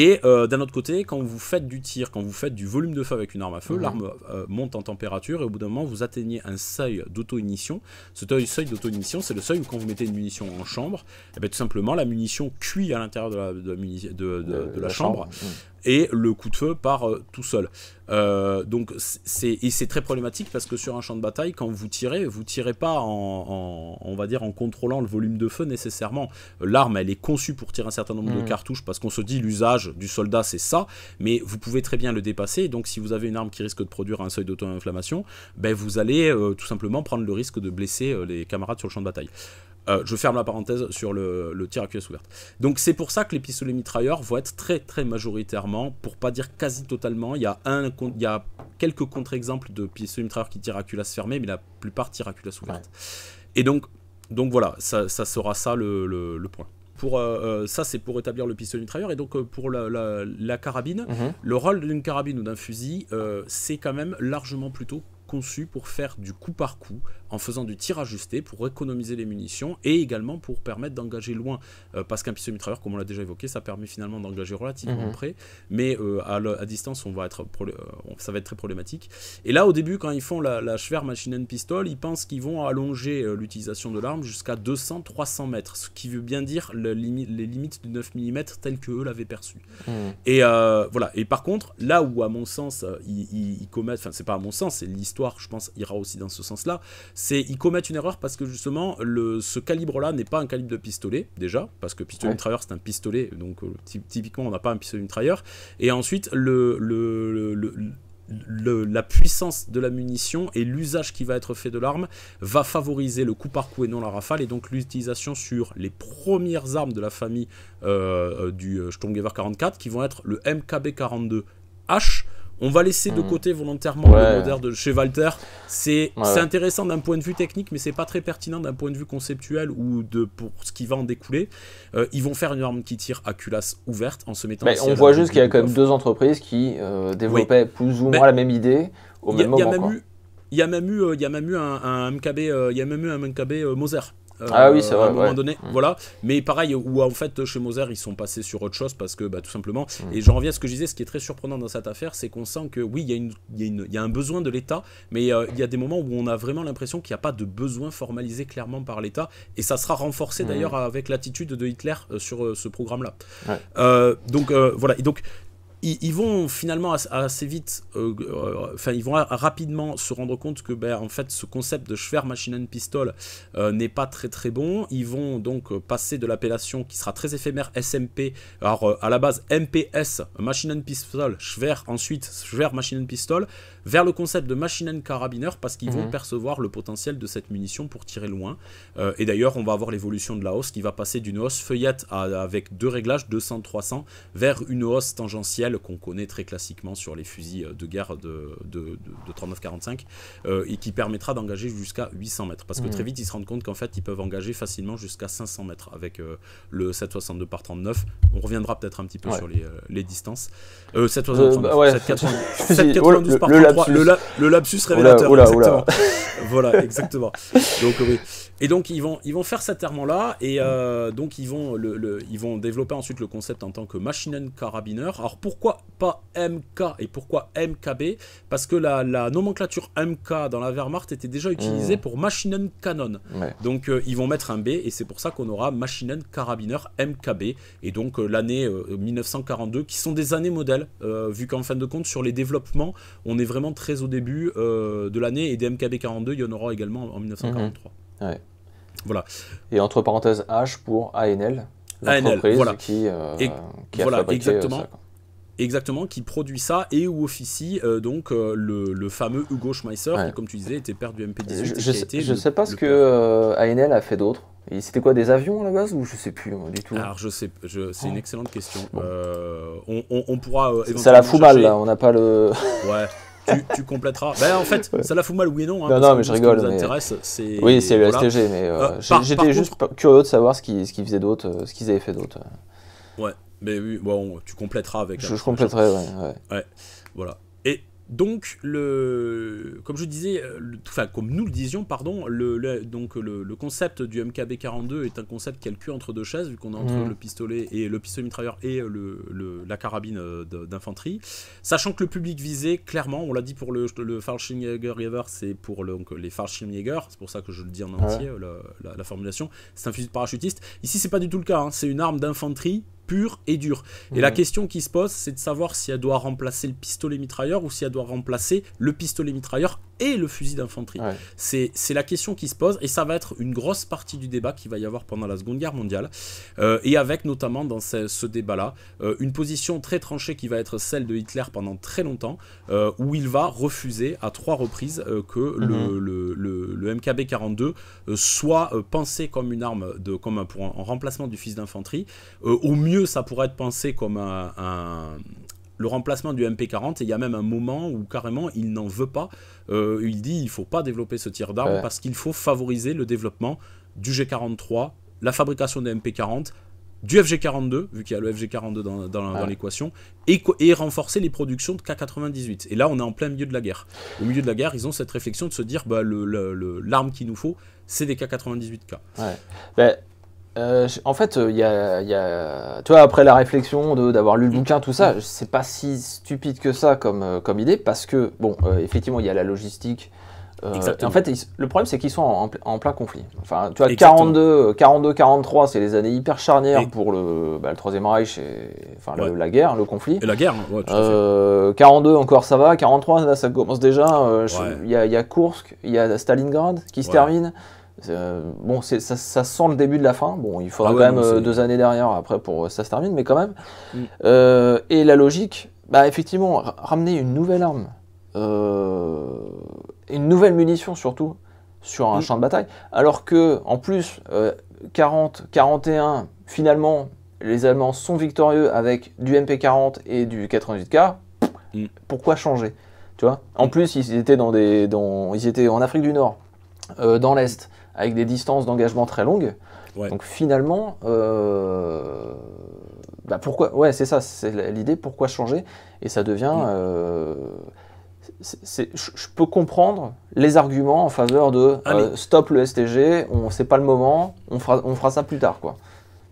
Et euh, d'un autre côté, quand vous faites du tir, quand vous faites du volume de feu avec une arme à feu, mhm. l'arme euh, monte en température et au bout d'un moment, vous atteignez un seuil d'auto-ignition. Ce seuil d'auto-ignition, c'est le seuil où quand vous mettez une munition en chambre, et eh bien, tout simplement la munition cuit à l'intérieur de la, chambre. et le coup de feu part euh, tout seul. donc c'est et c'est très problématique parce que sur un champ de bataille, quand vous tirez, vous tirez pas en, on va dire en contrôlant le volume de feu nécessairement. L'arme, elle est conçue pour tirer un certain nombre de mm. cartouches parce qu'on se dit l'usage du soldat, c'est ça, mais vous pouvez très bien le dépasser. Donc, si vous avez une arme qui risque de produire un seuil d'auto-inflammation, ben, vous allez euh, tout simplement prendre le risque de blesser euh, les camarades sur le champ de bataille. Euh, je ferme la parenthèse sur le, tir à culasse ouverte. Donc c'est pour ça que les pistolets mitrailleurs vont être très très majoritairement, pour pas dire quasi totalement, il y a, un, il y a quelques contre-exemples de pistolets mitrailleurs qui tirent à culasse fermée, mais la plupart tirent à culasse ouverte. Et donc, donc voilà, ça, sera ça le point. Pour, euh, euh, ça, c'est pour établir le pistolet mitrailleur. Et donc, euh, pour la, carabine, mhm. le rôle d'une carabine ou d'un fusil, c'est quand même largement plutôt conçu pour faire du coup par coup, en faisant du tir ajusté pour économiser les munitions et également pour permettre d'engager loin. Euh, parce qu'un pistolet mitrailleur, comme on l'a déjà évoqué, ça permet finalement d'engager relativement mhm. près, mais euh, à, distance, on va être euh, ça va être très problématique. Et là, au début, quand ils font la, la Schwer Machine and Pistol, ils pensent qu'ils vont allonger l'utilisation de l'arme jusqu'à 200-300 mètres, ce qui veut bien dire les limites du 9 mm telles que eux l'avaient perçu. Mhm. Et voilà. Et par contre, là où, à mon sens, ils, ils commettent, enfin, c'est pas à mon sens, c'est l'histoire, je pense, ira aussi dans ce sens-là c'est ils commettent une erreur parce que justement le, ce calibre-là n'est pas un calibre de pistolet déjà, parce que pistolet mitrailleur c'est un pistolet, donc euh, typiquement on n'a pas un pistolet mitrailleur. Et ensuite le, la puissance de la munition et l'usage qui va être fait de l'arme va favoriser le coup par coup et non la rafale et donc l'utilisation sur les premières armes de la famille euh, euh, du Sturmgewehr 44 qui vont être le MKB 42H on va laisser de hmm. côté volontairement le modèle de chez Walter. C'est intéressant d'un point de vue technique, mais c'est pas très pertinent d'un point de vue conceptuel ou de pour ce qui va en découler. Euh, ils vont faire une arme qui tire à culasse ouverte en se mettant. Mais on voit juste qu'il y a quand même deux entreprises qui euh, développaient plus ou moins la même idée au même moment. Il y a même eu, il euh, y a même eu, un, un MKB, il y a même eu un MKB Moser euh, ah oui, c'est vrai, à un moment donné. Mm. Voilà. Mais pareil, où en fait, chez Moser, ils sont passés sur autre chose parce que bah, tout simplement. Mm. Et j'en reviens à ce que je disais, ce qui est très surprenant dans cette affaire, c'est qu'on sent que oui, il y, a un besoin de l'État, mais euh, il y a des moments où on a vraiment l'impression qu'il n'y a pas de besoin formalisé clairement par l'État. Et ça sera renforcé mm. d'ailleurs avec l'attitude de Hitler euh, sur ce programme-là. donc voilà. Et donc ils, vont finalement assez vite, euh, euh, enfin ils vont rapidement se rendre compte que ben, en fait ce concept de Schwer Machine and Pistol euh, n'est pas très très bon. Ils vont donc passer de l'appellation qui sera très éphémère SMP, alors à la base MPS Machine and Pistol, Schwer ensuite Schwer Machine and Pistol vers le concept de machine and carabineur parce qu'ils vont mhm. percevoir le potentiel de cette munition pour tirer loin. Euh, et d'ailleurs, on va avoir l'évolution de la hausse qui va passer d'une hausse feuillette avec deux réglages 200-300 vers une hausse tangentielle qu'on connaît très classiquement sur les fusils euh, de guerre de, de, 39-45 euh, et qui permettra d'engager jusqu'à 800 mètres parce que mhm. très vite ils se rendent compte qu'en fait ils peuvent engager facilement jusqu'à 500 mètres avec le 762 par 39. On reviendra peut-être un petit peu sur les, distances. 792 bah par 39. Le, lapsus révélateur. exactement. voilà, exactement. Donc oui. Et donc ils vont, ils vont faire cet armement-là, et euh, donc ils vont, ils vont développer ensuite le concept en tant que machine carabineur. Alors pourquoi pas MK et pourquoi MKB Parce que la, nomenclature MK dans la Wehrmacht était déjà utilisée hmm. pour machinen canon. Donc euh, ils vont mettre un B, et c'est pour ça qu'on aura machinen carabineur MKB, et donc euh, l'année 1942, qui sont des années modèles, vu qu'en fin de compte, sur les développements, on est vraiment très au début de l'année, et des MKB 42, il y en aura également en 1943. Ouais. Voilà. Et entre parenthèses H pour ANL, l'entreprise qui, euh, qui a fabriqué euh, exactement. ça. Exactement, qui produit ça et où officie euh, donc le, fameux Hugo Schmeisser, qui, comme tu disais, était père du MP18. Je, je, sais, sais pas ce que ANL a fait d'autre. C'était quoi des avions à la base ou je sais plus du tout Alors je sais, c'est une oh. excellente question. On, pourra Ça la fout mal là, on n'a pas le. Ouais. tu, complèteras. compléteras. Ben, en fait, ça la fout mal, oui et non. Hein, non, mais je rigole. Oui, c'est le STG, mais euh, euh, j'étais juste curieux de savoir ce qu'ils faisaient d'autre, euh, ce qu'ils avaient fait d'autre. Ouais, mais oui, bon, tu complèteras. avec. Je, je compléterai, ouais, ouais. Ouais, voilà. Donc, le, comme je disais, euh, enfin, comme nous le disions, pardon, le, donc le, concept du MKB-42 est un concept qui entre deux chaises, vu qu'on a entre mm. le pistolet et le pistolet mitrailleur et le, la carabine euh, d'infanterie. Sachant que le public visé, clairement, on l'a dit pour le, le Fallschirmjäger River, c'est pour donc, les Fallschirmjäger, c'est pour ça que je le dis en entier, la, formulation, c'est un fusil de parachutiste. Ici, c'est pas du tout le cas, hein, c'est une arme d'infanterie pure et dure. Et la mmh. question qui se pose, c'est de savoir si elle doit remplacer le pistolet mitrailleur ou si elle doit remplacer le pistolet mitrailleur et le fusil d'infanterie C'est la question qui se pose et ça va être une grosse partie du débat Qui va y avoir pendant la Seconde Guerre mondiale. Euh, et avec notamment dans ce, débat-là euh, une position très tranchée qui va être celle de Hitler pendant très longtemps, euh, où il va refuser à trois reprises que mhm. le, le, le, MKB-42 soit pensé comme une arme, de, comme un, pour un, remplacement du fusil d'infanterie. au mieux, ça pourrait être pensé comme un le remplacement du MP40 et il y a même un moment où carrément il n'en veut pas. Euh, il dit il faut pas développer ce tir d'arme parce qu'il faut favoriser le développement du G43, la fabrication des MP40, du FG42, vu qu'il y a le FG42 dans, l'équation, et, renforcer les productions de K98. Et là, on est en plein milieu de la guerre. Au milieu de la guerre, ils ont cette réflexion de se dire bah, l'arme le, qu'il nous faut, c'est des K98K. Ouais. Ben, euh, en fait, il euh, y a, après la réflexion d'avoir lu le mm. bouquin, tout ça, c'est mm. pas si stupide que ça comme, euh, comme idée, parce que, bon, effectivement, il y a la logistique. en fait, le problème, c'est qu'ils sont en, plein conflit. Enfin, tu vois, 42, 42, 43, c'est les années hyper charnières pour le, bah, Troisième Reich, et, enfin, la guerre, le conflit. Et la guerre, ouais, fait. 42, encore ça va. 43, ça commence déjà. Il y, y, a Kursk, il y a Stalingrad qui se termine. Euh, bon, ça, ça, sent le début de la fin. Bon, il faudra ah quand même euh, deux années derrière après pour euh, ça se termine, mais quand même. Mm. et la logique, bah effectivement, ramener une nouvelle arme, une nouvelle munition surtout sur un mm. champ de bataille, alors que en plus 40, 41, finalement, les Allemands sont victorieux avec du MP40 et du 88K. Mm. Pourquoi changer Tu vois En plus, ils étaient dans des, dans, ils étaient en Afrique du Nord. dans l'Est avec des distances d'engagement très longues. Donc finalement, euh, bah, pourquoi Ouais, c'est ça, c'est l'idée. Pourquoi changer Et ça devient. Euh, je peux comprendre les arguments en faveur de ah, euh, stop le STG, on c'est pas le moment, on fera, on fera ça plus tard quoi.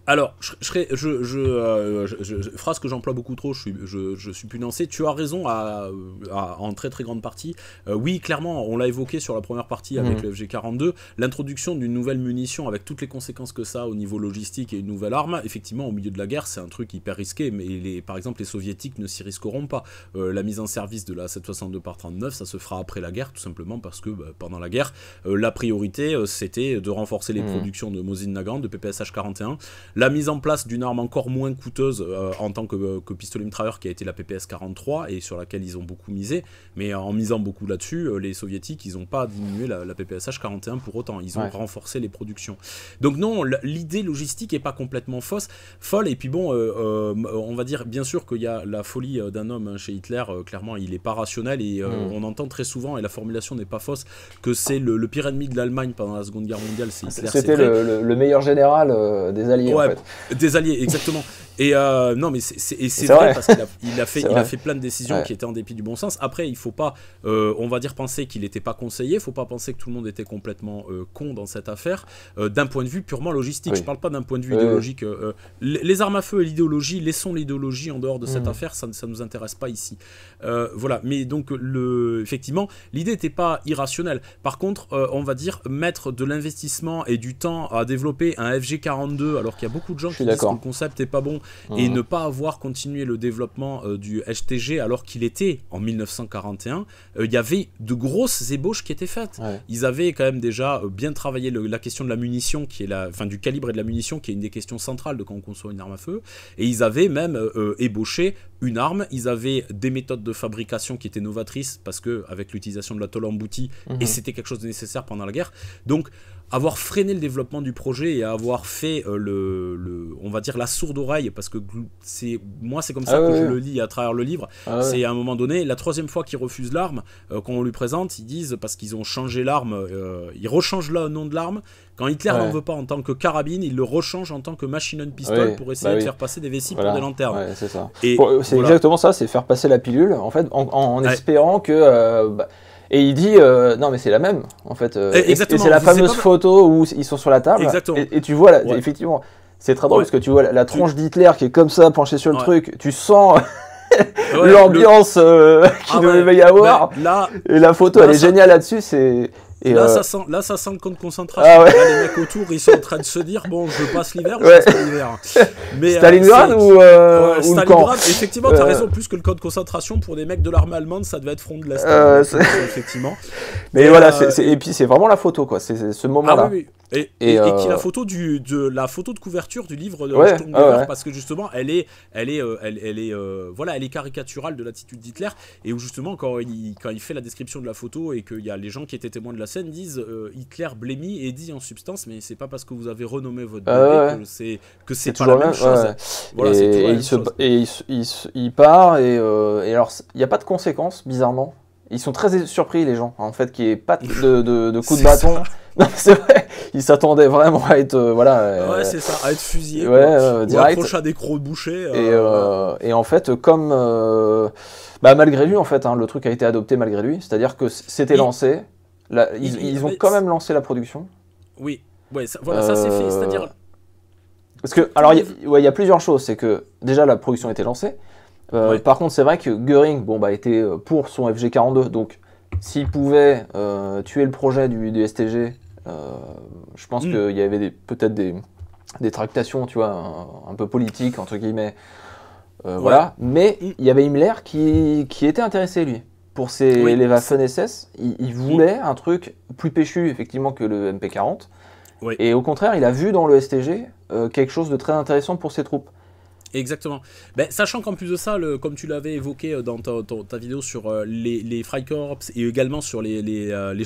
Alors, je, je, euh, je, je phrase que j'emploie beaucoup trop, je suis, je, suis punancé. Tu as raison à, en très très grande partie. Euh, oui, clairement, on l'a évoqué sur la première partie mhm. avec le FG42. L'introduction d'une nouvelle munition avec toutes les conséquences que ça au niveau logistique et une nouvelle arme, effectivement, au milieu de la guerre, c'est un truc hyper risqué. Mais les, par exemple, les soviétiques ne s'y risqueront pas. Euh, la mise en service de la 762 par 39, ça se fera après la guerre, tout simplement parce que bah, pendant la guerre, la priorité, c'était de renforcer les mhm. productions de Mosin Nagant, de PPSH 41 la mise en place d'une arme encore moins coûteuse euh, en tant que, euh, pistolet mitrailleur qui a été la PPS 43 et sur laquelle ils ont beaucoup misé. Mais en misant beaucoup là-dessus, euh, les soviétiques, ils n'ont pas diminué la, PPS PPSH 41 pour autant. Ils ont renforcé les productions. Donc non, l'idée logistique n'est pas complètement fausse, folle. Et puis bon, on va dire bien sûr qu'il y a la folie d'un homme hein, chez Hitler. clairement, il n'est pas rationnel et mm. on entend très souvent, et la formulation n'est pas fausse, que c'est le, pire ennemi de l'Allemagne pendant la Seconde Guerre mondiale. c'est C'était le, meilleur général des Alliés. Des alliés, exactement. Et euh, non, mais c'est vrai, parce qu'il a, a, fait, il a fait plein de décisions qui étaient en dépit du bon sens. Après, il faut pas, euh, on va dire, penser qu'il n'était pas conseillé. Il faut pas penser que tout le monde était complètement euh, con dans cette affaire. d'un point de vue purement logistique, Je je parle pas d'un point de vue idéologique. les armes à feu et l'idéologie, laissons l'idéologie en dehors de cette mmh. affaire. Ça, ne nous intéresse pas ici. voilà. Mais donc, le, effectivement, l'idée n'était pas irrationnelle. Par contre, on va dire mettre de l'investissement et du temps à développer un FG42 alors qu'il y a beaucoup de gens qui disent que le concept n'est pas bon et mmh. ne pas avoir continué le développement euh, du HTG alors qu'il était en 1941, euh, il y avait de grosses ébauches qui étaient faites. Ils avaient quand même déjà euh, bien travaillé la question de la munition, qui est la, fin du calibre et de la munition, qui est une des questions centrales de quand on conçoit une arme à feu. Et ils avaient même ébauché une arme. Ils avaient des méthodes de fabrication qui étaient novatrices parce que avec l'utilisation de la tôle emboutie, mmh. et c'était quelque chose de nécessaire pendant la guerre. Donc avoir freiné le développement du projet et avoir fait euh, le, on va dire la sourde oreille parce que c'est moi c'est comme ah ça que je le lis à travers le livre ah c'est à un moment donné la troisième fois qu'ils refuse l'arme qu'on euh, quand on lui présente ils disent parce qu'ils ont changé l'arme euh, ils rechangent le nom de l'arme quand Hitler n'en veut pas en tant que carabine il le rechange en tant que machine gun pistol pour bah essayer de faire passer des vessies pour des lanternes c'est exactement ça c'est faire passer la pilule en fait en, espérant que bah, et il dit euh, non mais c'est la même en fait. Euh, eh, et, c'est la fameuse photo où ils sont sur la table. Et, tu vois effectivement, c'est très drôle parce que tu vois la, tronche d'Hitler qui est comme ça penchée sur le truc. Tu sens l'ambiance euh, qu'il ah devait y avoir. Bah, et la photo, bah, elle est géniale là-dessus. C'est là, euh, ça sent, là, ça sent le camp de concentration. Ah les mecs autour, ils sont en train de se dire bon, je passe l'hiver passe l'hiver. Mais, Stalingrad ou, Stalingrad, effectivement, tu as raison, plus que le camp de concentration, pour des mecs de l'armée allemande, ça devait être front de l'Est. Euh, effectivement. Mais et voilà, euh, et puis c'est vraiment la photo, quoi. C'est, ce ah moment-là. Ah, oui, oui. Et, qui la photo du de la photo de couverture du livre de ouais, ah parce que justement elle est elle est elle, est voilà elle est caricaturale de l'attitude d'Hitler et où justement quand il quand il fait la description de la photo et qu'il y a les gens qui étaient témoins de la la scène disent euh, Hitler blémit et dit en substance mais c'est pas parce que vous avez renommé votre ah bébé que c'est que c'est pas la même, chose. et, il il, part et, euh, alors il n'y a pas de conséquences bizarrement. Ils sont très surpris les gens en fait qu'il est pas de, de, de coups de bâton. Ils s'attendaient vraiment à être euh, voilà. Ah c'est ça, à être fusillé, ouais, à des crocs de Et, en fait, comme bah, malgré lui, en fait, hein, le truc a été adopté malgré lui. C'est-à-dire que c'était lancé ils, ont quand même lancé la production. Oui, ça, voilà, ça c'est fait. Euh, c'est-à-dire. Parce que, alors, il y, a plusieurs choses. C'est que, déjà, la production était lancée. Euh, par contre, c'est vrai que Goering, bon, bah, était euh, pour son FG42. Donc, s'il pouvait tuer le projet du, STG, je pense mm. qu'il y avait peut-être des, tractations, tu vois, un, peu politiques, entre guillemets. Voilà. Mais mm. il y avait Himmler qui était intéressé, lui pour ses, élèves les SS. Il, mm. voulait un truc plus péchu, effectivement, que le MP40. Et au contraire, il a vu dans le STG euh, quelque chose de très intéressant pour ses troupes. Exactement. Ben, sachant qu'en plus de ça, comme tu l'avais évoqué euh, dans ta, vidéo sur euh, les, Freikorps et également sur les, les, euh, les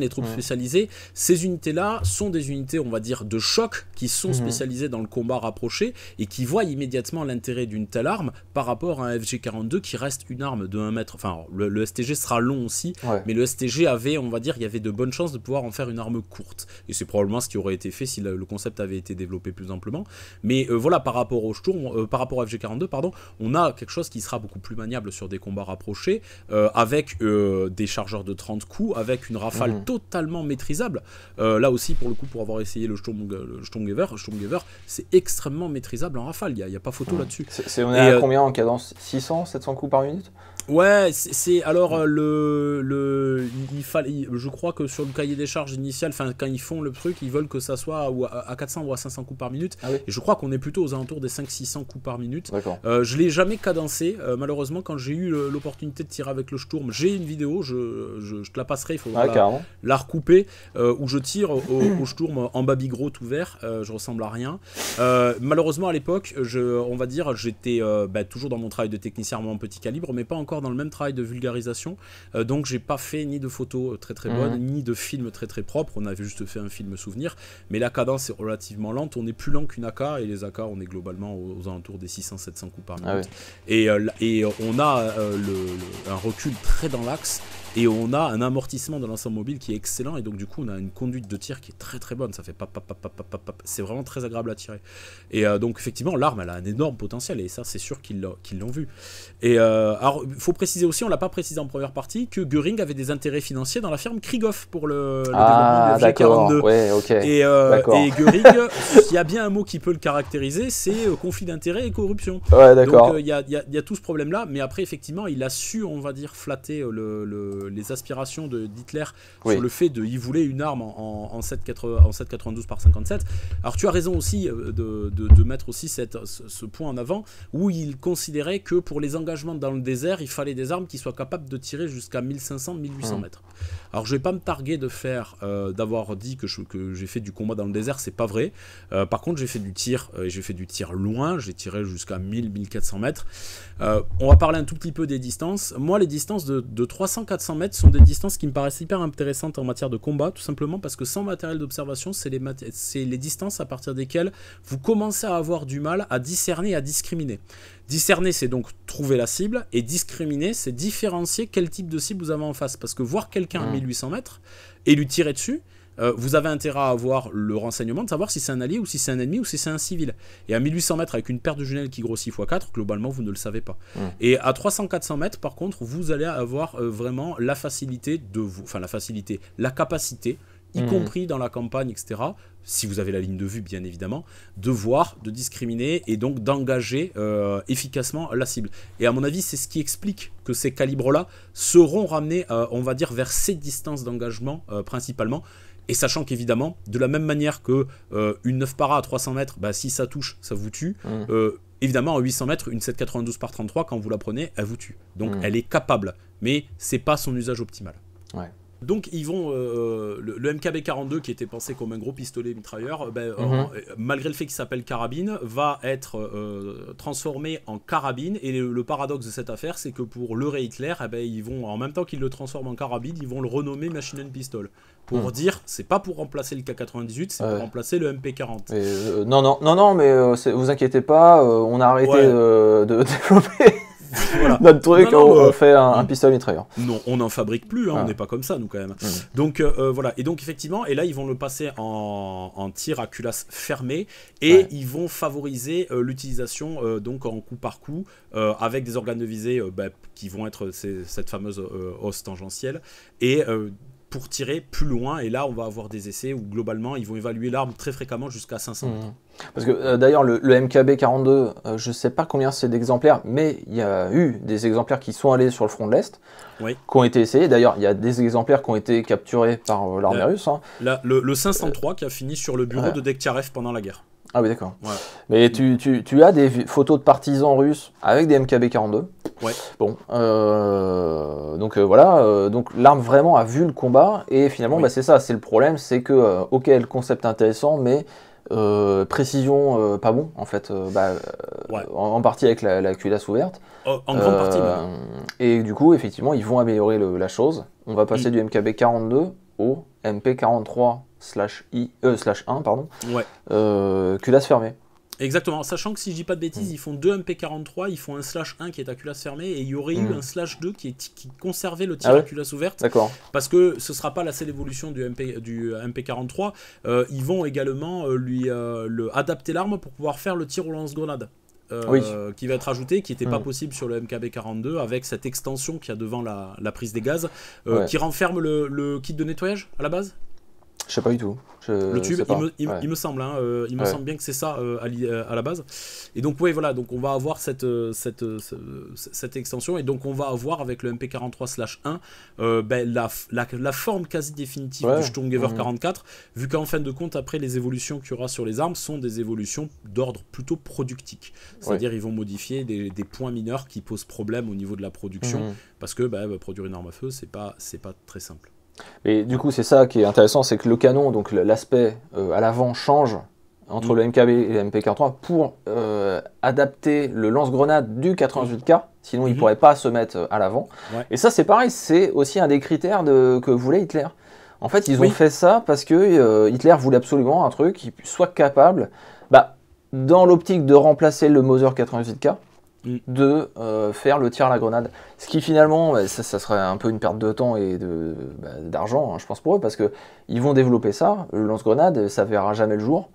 les troupes spécialisées, ces unités-là sont des unités, on va dire, de choc qui sont mhm. spécialisées dans le combat rapproché et qui voient immédiatement l'intérêt d'une telle arme par rapport à un FG-42 qui reste une arme de 1 mètre. Enfin, le, STG sera long aussi, mais le STG avait, on va dire, il y avait de bonnes chances de pouvoir en faire une arme courte. Et c'est probablement ce qui aurait été fait si le, concept avait été développé plus amplement. Mais euh, voilà, par rapport au Sturm, euh, par rapport à FG42, pardon, on a quelque chose qui sera beaucoup plus maniable sur des combats rapprochés, euh, avec euh, des chargeurs de 30 coups, avec une rafale mmh. totalement maîtrisable. là aussi, pour le coup, pour avoir essayé le Sturmgewehr, c'est extrêmement maîtrisable en rafale, il n'y a, pas photo mmh. là-dessus. C'est, on est à combien en cadence 600, 700 coups par minute Ouais, c'est alors euh, le, le je crois que sur le cahier des charges initial, enfin quand ils font le truc, ils veulent que ça soit à, 400 ou à 500 coups par minute. Ah Et je crois qu'on est plutôt aux alentours des 500-600 coups par minute. Euh, je l'ai jamais cadencé. Euh, malheureusement, quand j'ai eu l'opportunité de tirer avec le Sturm, j'ai une vidéo, je, je, te la passerai, il faut ah, la, recouper, euh, où je tire au, Sturm en baby gros tout vert. je ressemble à rien. malheureusement, à l'époque, on va dire, j'étais bah, toujours dans mon travail de technicien en petit calibre, mais pas encore dans le même travail de vulgarisation. Euh, donc j'ai pas fait ni de photos euh, très très mhm. bonnes, ni de films très très propres. On avait juste fait un film souvenir. Mais la cadence est relativement lente. On est plus lent qu'une AK et les AK, on est globalement aux, alentours des 600-700 coups par minute. Ah et, euh, et on a un recul très dans l'axe et on a un amortissement de l'ensemble mobile qui est excellent. Et donc, du coup, on a une conduite de tir qui est très très bonne. Ça fait pap, C'est vraiment très agréable à tirer. Et euh, donc, effectivement, l'arme, elle a un énorme potentiel. Et ça, c'est sûr qu'ils l'ont vu. Et euh, alors, il faut préciser aussi, on l'a pas précisé en première partie, que Göring avait des intérêts financiers dans la firme Krigoff pour le, ah, développement 42. Et, euh, et Göring, s'il y a bien un mot qui peut le caractériser, c'est euh, conflit d'intérêts et corruption. Ouais, donc, il y a, y, a tout ce problème-là. Mais après, effectivement, il a su, on va dire, flatter le euh, les aspirations d'Hitler Hitler sur le fait de y voulait une arme en, en, en 7,92 par 57. Alors tu as raison aussi euh, de, de, mettre aussi cette, ce, point en avant où il considérait que pour les engagements dans le désert, il fallait des armes qui soient capables de tirer jusqu'à 1500-1800 mmh. mètres. Alors je vais pas me targuer de faire, euh, d'avoir dit que j'ai que fait du combat dans le désert, c'est pas vrai. par contre j'ai fait du tir, et j'ai fait du tir loin, j'ai tiré jusqu'à 1000-1400 mètres. on va parler un tout petit peu des distances. Moi les distances de, de 300-400 mètres sont des distances qui me paraissent hyper intéressantes en matière de combat, tout simplement parce que sans matériel d'observation, c'est les, les distances à partir desquelles vous commencez à avoir du mal à discerner, et à discriminer. Discerner, c'est donc trouver la cible, et discriminer, c'est différencier quel type de cible vous avez en face. Parce que voir quelqu'un à 1800 mmh. mètres et lui tirer dessus, euh, vous avez intérêt à avoir le renseignement de savoir si c'est un allié ou si c'est un ennemi ou si c'est un civil. Et à 1800 mètres avec une paire de jumelles qui grossit x4, globalement, vous ne le savez pas. Mmh. Et à 300-400 mètres, par contre, vous allez avoir euh, vraiment la facilité de vous, enfin la facilité, la capacité y mmh. compris dans la campagne, etc., si vous avez la ligne de vue, bien évidemment, de voir, de discriminer et donc d'engager euh, efficacement la cible. Et à mon avis, c'est ce qui explique que ces calibres-là seront ramenés, on va dire, vers ces distances d'engagement principalement. Et sachant qu'évidemment, de la même manière que euh, une 9 para à 300 mètres, bah, si ça touche, ça vous tue. Mmh. Euh, évidemment, à 800 mètres, une 792 par 33, quand vous la prenez, elle vous tue. Donc mmh. elle est capable, mais c'est pas son usage optimal. Donc ils vont euh, le, MKB42 qui était pensé comme un gros pistolet mitrailleur, ben, mmh. malgré le fait qu'il s'appelle carabine, va être transformé en carabine. Et le, paradoxe de cette affaire, c'est que pour le Hitler, eh ben, ils vont en même temps qu'ils le transforment en carabine, ils vont le renommer machine and pistol pour hmm. dire, c'est pas pour remplacer le K98, c'est pour remplacer le MP40. Euh, non, non, non, non, mais euh, vous inquiétez pas, euh, on a arrêté de, développer. notre truc, on, fait un, hmm. pistolet mitrailleur. Non, on n'en fabrique plus, hein, on ah. n'est pas comme ça, nous, quand même. Hmm. Donc, voilà. Et donc, effectivement, et là, ils vont le passer en, tir à culasse fermée et ils vont favoriser l'utilisation, donc, en coup par coup, avec des organes de visée bah, qui vont être ces, cette fameuse hausse tangentielle et pour tirer plus loin. Et là, on va avoir des essais où globalement, ils vont évaluer l'arme très fréquemment jusqu'à 500 mmh. Parce que euh, d'ailleurs, le, MKB 42, euh, je ne sais pas combien c'est d'exemplaires, mais il y a eu des exemplaires qui sont allés sur le front de l'Est, qui ont été essayés. D'ailleurs, il y a des exemplaires qui ont été capturés par euh, l'armée russe. Hein. le, 503 qui a fini sur le bureau de Dektyarev pendant la guerre. Ah oui, d'accord. Mais tu, tu, as des photos de partisans russes avec des MKB 42 Bon, euh, donc euh, voilà, euh, donc l'arme vraiment a vu le combat et finalement bah, c'est ça, c'est le problème, c'est que ok le concept intéressant, mais précision pas bon en fait bah, en, partie avec la, culasse ouverte en, grande partie et du coup effectivement ils vont améliorer la chose on va passer mm. du MKB 42 au MP 43 slash, slash 1 pardon culasse fermée Exactement, sachant que si je dis pas de bêtises, mm. ils font deux MP43, ils font un slash 1 qui est à culasse fermée et il y aurait eu mm. un slash 2 qui, est, qui conservait le ah tir à culasse ouverte. D'accord. Parce que ce sera pas la seule évolution du, MP, du euh, MP43. Euh, ils vont également euh, lui le, adapter l'arme pour pouvoir faire le tir au lance-grenade. Oui. qui va être ajouté, qui n'était pas mm. possible sur le MKB42 avec cette extension qui a devant la, la prise des gaz, qui renferme le, le, kit de nettoyage à la base je sais pas du tout. le tube, il me, semble, hein, euh, il me semble bien que c'est ça euh, euh, à, la base. Et donc oui, voilà, donc on va avoir cette, cette, cette extension et donc on va avoir avec le MP43/1 euh, ben, la, forme quasi définitive du Sturmgewehr 44, mmh. vu qu'en fin de compte après les évolutions qu'il y aura sur les armes sont des évolutions d'ordre plutôt productique, c'est-à-dire ils vont modifier des, points mineurs qui posent problème au niveau de la production mmh. parce que ben, bah, produire une arme à feu c'est pas c'est pas très simple. Et du coup, c'est ça qui est intéressant, c'est que le canon, donc l'aspect euh, à l'avant change entre mm. le MKB et le MP43 pour euh, adapter le lance-grenade du 88K, sinon il ne mm-hmm. pourrait pas se mettre euh, à l'avant. Et ça, c'est pareil, c'est aussi un des critères de, que voulait Hitler. En fait, ils ont fait ça parce que Hitler voulait absolument un truc qui soit capable, bah, dans l'optique de remplacer le Moser 88K, Mm. de euh, faire le tir à la grenade. Ce qui finalement, bah, ça, serait un peu une perte de temps et bah, d'argent, hein, je pense pour eux, parce qu'ils vont développer ça, le lance-grenade, ça verra jamais le jour.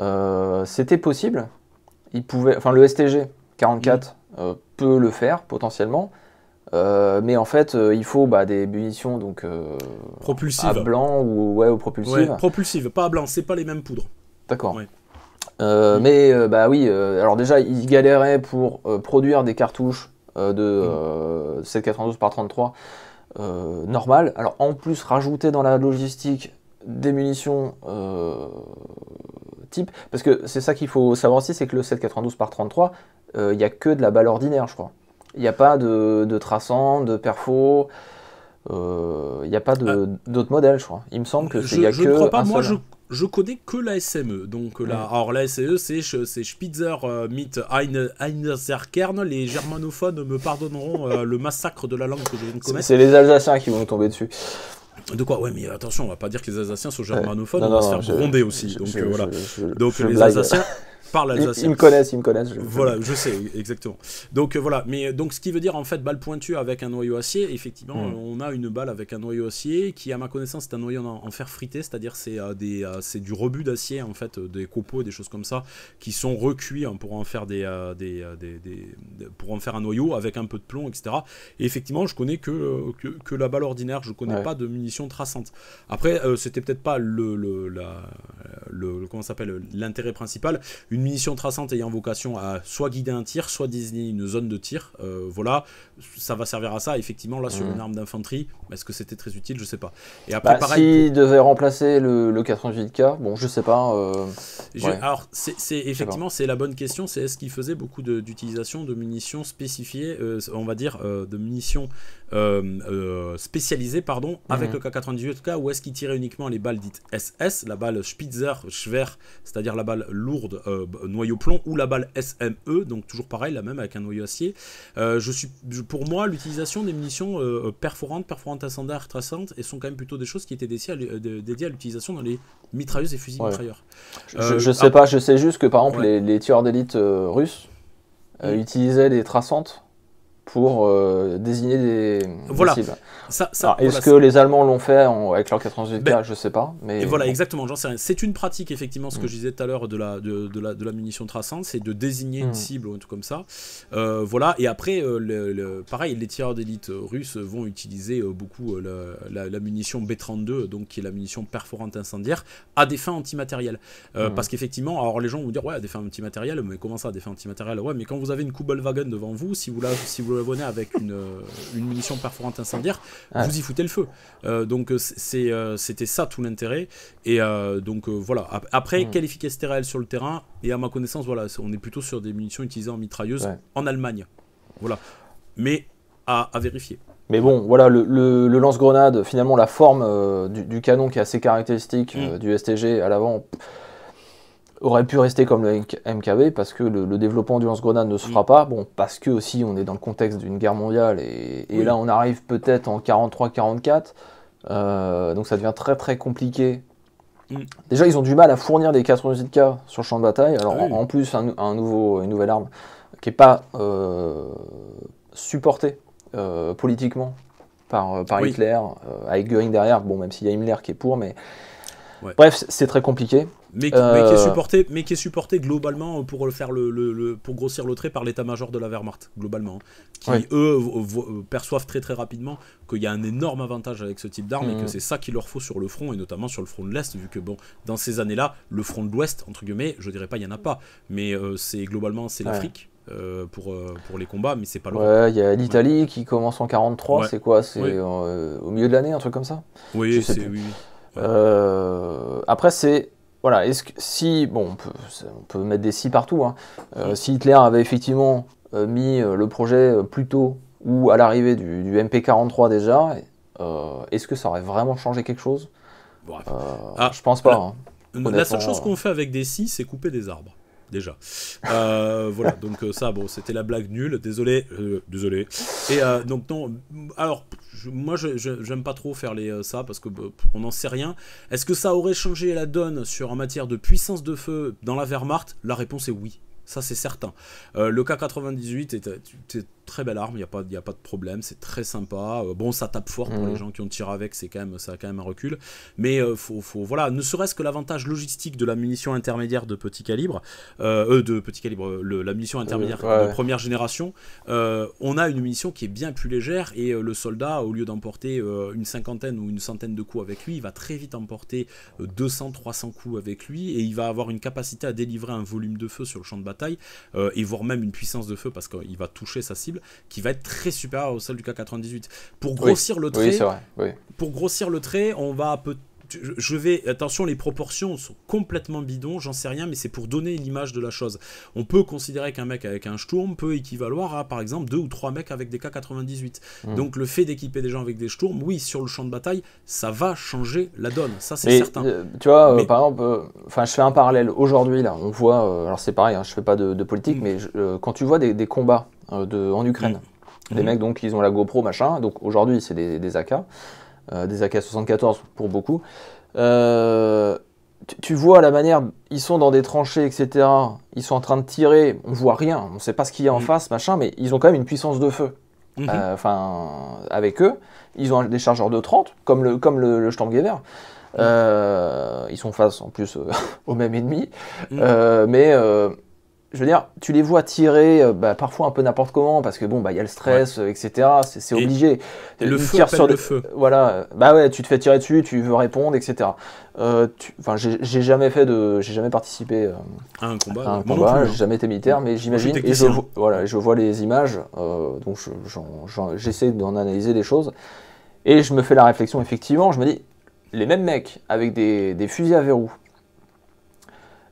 Euh, c'était possible, ils pouvaient, enfin le STG 44 mm. euh, peut le faire potentiellement, mais en fait, il faut bah, des munitions donc propulsive à blanc ou ouais propulsives. Ouais, pas à blanc, c'est pas les mêmes poudres. D'accord. Euh, mm. Mais euh, bah oui, euh, alors déjà, il galéraient pour produire des cartouches de 792 mm. par 33 normales. Alors en plus, rajouter dans la logistique des munitions type, parce que c'est ça qu'il faut savoir aussi, c'est que le 792 par 33, il n'y a que de la balle ordinaire, je crois. Il n'y a pas de, traçant, de perfo. Il n'y a pas d'autres modèles, je crois. Il me semble que je, y a seul je connais que la SME. Donc, là. alors, la SME, c'est Spitzer euh, mit Einzerkern, Les germanophones me pardonneront euh, le massacre de la langue que je viens de C'est les Alsaciens qui vont tomber dessus. De quoi Oui mais attention, on va pas dire que les Alsaciens sont germanophones, on va se faire gronder aussi. donc, euh, voilà. donc, les Alsaciens. parle Ils, me connaissent, ils me connaissent. Voilà, je sais, exactement. Donc euh, voilà, mais euh, donc ce qui veut dire en fait balle pointue avec un noyau acier, effectivement, mm. euh, on a une balle avec un noyau acier qui, à ma connaissance, c'est un noyau en, fer frité, c'est-à-dire c'est des du rebut d'acier, en fait, des copeaux, des choses comme ça, qui sont recuits hein, pour, en faire des, des, des, pour en faire un noyau avec un peu de plomb, etc. Et effectivement, je connais que, que, la balle ordinaire, je connais pas de munitions traçantes. Après, c'était peut-être pas le, le, la, le comment s'appelle l'intérêt principal. Une munition traçante ayant vocation à soit guider un tir, soit désigner une zone de tir. Euh, voilà, ça va servir à ça. Effectivement, là, sur mhm. une arme d'infanterie, est-ce que c'était très utile Je sais pas. Et après, bah, S'il devait remplacer le, le 98K, bon, je sais pas. Euh, alors, c'est, effectivement, c'est la bonne question. C'est est-ce qu'il faisait beaucoup d'utilisation de, munitions spécifiées, euh, on va dire, de munitions spécialisées, pardon, avec mhm. le K98K, ou est-ce qu'il tirait uniquement les balles dites SS, la balle Spitzer, Schwer, c'est-à-dire la balle lourde, euh, noyau plomb ou la balle SME, donc toujours pareil, la même avec un noyau acier. Euh, je suis, pour moi, l'utilisation des munitions euh, perforantes, perforantes à standard, traçantes, et sont quand même plutôt des choses qui étaient dédiées à l'utilisation dans les mitrailleuses et fusils mitrailleurs. Je, euh, sais pas, je sais juste que par exemple les, tueurs d'élite russes utilisaient des traçantes pour euh, désigner des, voilà. cibles. Est-ce que les Allemands l'ont fait avec leur 98K ben, Je ne sais pas. Mais... voilà, exactement, j'en sais rien. C'est une pratique, effectivement, ce que mm. je disais tout à l'heure de la, de, la, de la munition traçante, c'est de désigner une mm. cible ou un truc comme ça. Euh, voilà, et après, euh, le, pareil, les tireurs d'élite russes vont utiliser beaucoup la, munition B-32, donc qui est la munition perforante incendiaire, à des fins antimatérielles. Mm. Parce qu'effectivement, alors les gens vont dire, ouais, à des fins antimatérielles, mais comment ça, à des fins antimatérielles Ouais, mais quand vous avez une Kubelwagen devant vous, si vous la, si vous avec euh, une, munition perforante incendiaire, ah. vous y foutez le feu. Euh, donc euh, c'était ça tout l'intérêt. Et donc voilà. Après, qualifier hmm. quelle efficacité réelle sur le terrain Et à ma connaissance, voilà, on est plutôt sur des munitions utilisées en mitrailleuse en Allemagne. Voilà. Mais à, vérifier. Mais bon, voilà, le, lance-grenade, finalement, la forme du, canon qui est assez caractéristique hmm. du STG à l'avant, aurait pu rester comme le MKV, parce que le, développement du lance-grenade ne se fera pas. Bon, parce que aussi on est dans le contexte d'une guerre mondiale et, là on arrive peut-être en 43-44. Euh, donc ça devient très très compliqué. Mm. Déjà, ils ont du mal à fournir des 88K sur le champ de bataille. Alors ah en plus, un, nouveau, une nouvelle arme qui n'est pas euh, supportée euh, politiquement par, par Hitler, avec Goering derrière. Bon, même s'il y a Himmler qui est pour, mais Bref, c'est très compliqué. Mais, qui est euh, supporté, mais qui est supporté globalement pour, faire le, pour grossir le trait par l'état-major de la Wehrmacht, globalement. Hein. Qui, eux, euh, perçoivent très très rapidement qu'il y a un énorme avantage avec ce type d'armes et que mhm. c'est ça qu'il leur faut sur le front, et notamment sur le front de l'Est, vu que, bon, dans ces années-là, le front de l'Ouest, entre guillemets, je dirais pas, il y en a pas. Mais euh, c'est globalement, c'est l'Afrique. pour, pour les combats, mais c'est pas loin. il y a l'Italie qui commence en 43, c'est quoi C'est au milieu de l'année, un truc comme ça Oui, c'est oui. Euh, après, c'est. Voilà, est-ce que si. Bon, on peut, mettre des si partout. Hein. Euh, si Hitler avait effectivement euh, mis le projet plus tôt ou à l'arrivée du, MP43 déjà, est-ce que ça aurait vraiment changé quelque chose ah, Je pense pas. La, hein, seule chose qu'on fait avec des si, c'est couper des arbres déjà. Euh, voilà, donc euh, ça, bon, c'était la blague nulle, désolé, euh, désolé. Et donc non, alors moi, j'aime pas trop faire les ça parce que bah, on n'en sait rien. Est-ce que ça aurait changé la donne sur en matière de puissance de feu dans la Wehrmacht La réponse est oui. Ça, c'est certain. le K98 est, très belle arme, il n'y a, pas, a pas de problème, c'est très sympa. Euh, bon, ça tape fort pour les mm. gens qui ont tiré avec, c'est quand même, ça a quand même un recul. Mais euh, faut, voilà, ne serait-ce que l'avantage logistique de la munition intermédiaire de petit calibre, euh, de petit calibre, la munition intermédiaire de première génération, on a une munition qui est bien plus légère et le soldat, au lieu d'emporter une cinquantaine ou une centaine de coups avec lui, il va très vite emporter 200, 300 coups avec lui et il va avoir une capacité à délivrer un volume de feu sur le champ de bataille et voire même une puissance de feu parce qu'il va toucher sa cible qui va être très supérieur au sol du k 98. Pour grossir le trait, pour grossir le trait, on va peut-être je vais, attention, les proportions sont complètement bidons, j'en sais rien, mais c'est pour donner l'image de la chose. On peut considérer qu'un mec avec un Sturm peut équivaloir à, par exemple, deux ou trois mecs avec des K98. Mmh. Donc le fait d'équiper des gens avec des Sturm, oui, sur le champ de bataille, ça va changer la donne, ça c'est certain. Euh, tu vois, euh, par exemple, euh, enfin, je fais un parallèle. Aujourd'hui, là, on voit, alors c'est pareil, hein, je fais pas de, politique, mmh. mais quand tu vois des, combats en Ukraine, mmh. Les mecs, donc, ils ont la GoPro, machin. Donc, aujourd'hui, c'est des, des AK. Euh, des AK-74 pour beaucoup. Euh, tu, vois la manière, ils sont dans des tranchées, etc. Ils sont en train de tirer, on voit rien, on ne sait pas ce qu'il y a en mm. face, machin, mais ils ont quand même une puissance de feu. Mm-hmm. Euh, enfin, avec eux, ils ont des chargeurs de 30, comme le, comme le, mm. ils sont face en plus au même ennemi, mm. mais je veux dire, tu les vois tirer euh, bah, parfois un peu n'importe comment parce que bon, bah il y a le stress, etc. C'est obligé. le feu sur le feu. Voilà, euh, bah ouais, tu te fais tirer dessus, tu veux répondre, etc. Euh, enfin, j'ai jamais fait de, j'ai jamais participé à un combat. Hein. j'ai jamais été militaire, mais j'imagine et je voilà, je vois les images, donc j'essaie d'en analyser des choses et je me fais la réflexion effectivement. Je me dis, les mêmes mecs avec des, des fusils à verrou,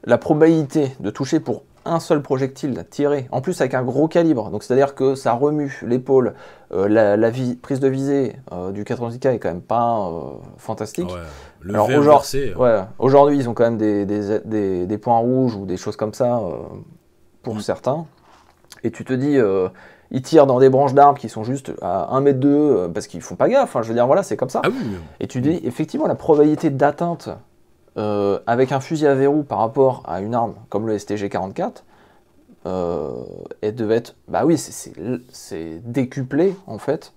la probabilité de toucher pour un seul projectile tiré, en plus avec un gros calibre, donc c'est-à-dire que ça remue l'épaule, euh, la, vie, prise de visée euh, du 90K est quand même pas euh, fantastique. Alors aujourd'hui, hein. ouais, aujourd'hui ils ont quand même des, des, points rouges ou des choses comme ça pour mm. certains. Et tu te dis, ils tirent dans des branches d'arbres qui sont juste à 1 mètre 2 parce qu'ils font pas gaffe. Hein. je veux dire, voilà, c'est comme ça. Ah Et tu dis, effectivement, la probabilité d'atteinte euh, avec un fusil à verrou par rapport à une arme comme le STG-44, euh, elle devait être. Bah oui, c'est décuplé en fait.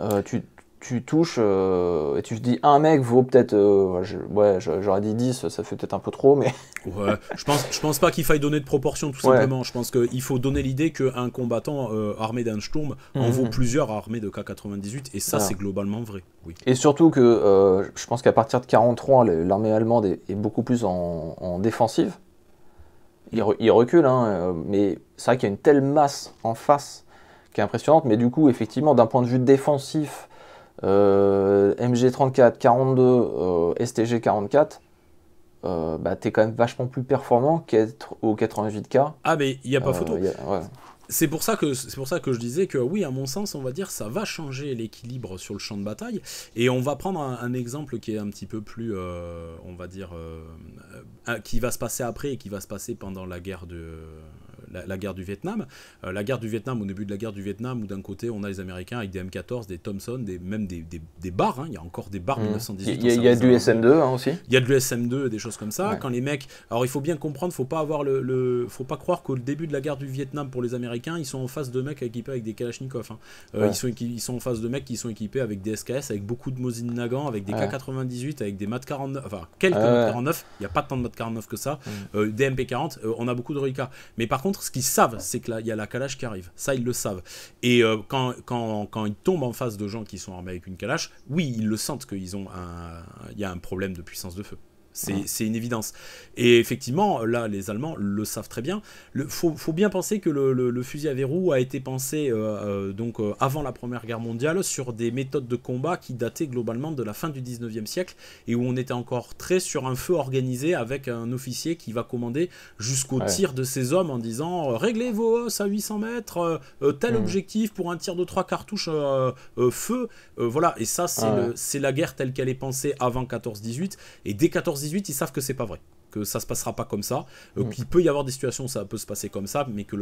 Euh, tu, tu touches euh, et tu te dis un mec vaut peut-être euh, ouais j'aurais dit 10 ça fait peut-être un peu trop mais je pense je pense pas qu'il faille donner de proportion tout simplement je pense qu'il faut donner l'idée qu'un combattant euh, armé d'un Sturm en mhm. vaut plusieurs armés de K98 et ça c'est globalement vrai oui. et surtout que je pense qu'à partir de 43 l'armée allemande est, beaucoup plus en, défensive il, recule hein, mais c'est vrai qu'il y a une telle masse en face qui est impressionnante mais du coup effectivement d'un point de vue défensif MG34, 42, STG44, euh, bah, t'es quand même vachement plus performant qu'être au 88K. Ah, mais il n'y a pas euh, photo. C'est pour, ça que, c'est pour ça que je disais que oui, à mon sens, on va dire ça va changer l'équilibre sur le champ de bataille. Et on va prendre un, exemple qui est un petit peu plus, euh, on va dire, euh, qui va se passer après et qui va se passer pendant la guerre de, la, guerre du Vietnam. Euh, la guerre du Vietnam, au début de la guerre du Vietnam, où d'un côté on a les Américains avec des M14, des Thompson, des, même des, des, bars, hein. il y a encore des bars 1918. Mmh. Il y a, du SM2 hein, aussi Il y a du sm 2 et des choses comme ça. Quand les mecs. Alors il faut bien comprendre, faut pas avoir le, le... faut pas croire qu'au début de la guerre du Vietnam pour les Américains, ils sont en face de mecs équipés avec des Kalachnikov. Hein. Euh, ils, sont, ils sont en face de mecs qui sont équipés avec des SKS, avec beaucoup de Mosin Nagant, avec des K98, avec des MAT 49, enfin quelques ah MAT 49, il n'y a pas tant de MAT 49 que ça, mmh. euh, des MP40, on a beaucoup de Rika. Mais par contre, ce qu'ils savent, c'est qu'il y a la calache qui arrive. Ça, ils le savent. Et euh, quand, quand, quand, ils tombent en face de gens qui sont armés avec une calache, oui, ils le sentent qu'ils ont un, il y a un problème de puissance de feu. Mm. C'est une évidence. Et effectivement, là, les Allemands le savent très bien. Il faut, bien penser que le, fusil à verrou a été pensé euh, euh, donc, euh, avant la Première Guerre mondiale sur des méthodes de combat qui dataient globalement de la fin du 19e siècle et où on était encore très sur un feu organisé avec un officier qui va commander jusqu'au tir de ses hommes en disant Réglez vos hausses à 800 mètres, tel mm. objectif pour un tir de trois cartouches feu. voilà, et ça, c'est la guerre telle qu'elle est pensée avant 14-18. Et dès 14 18 ils savent que c'est pas vrai, que ça se passera pas comme ça, euh, mm. Il peut y avoir des situations où ça peut se passer comme ça, mais que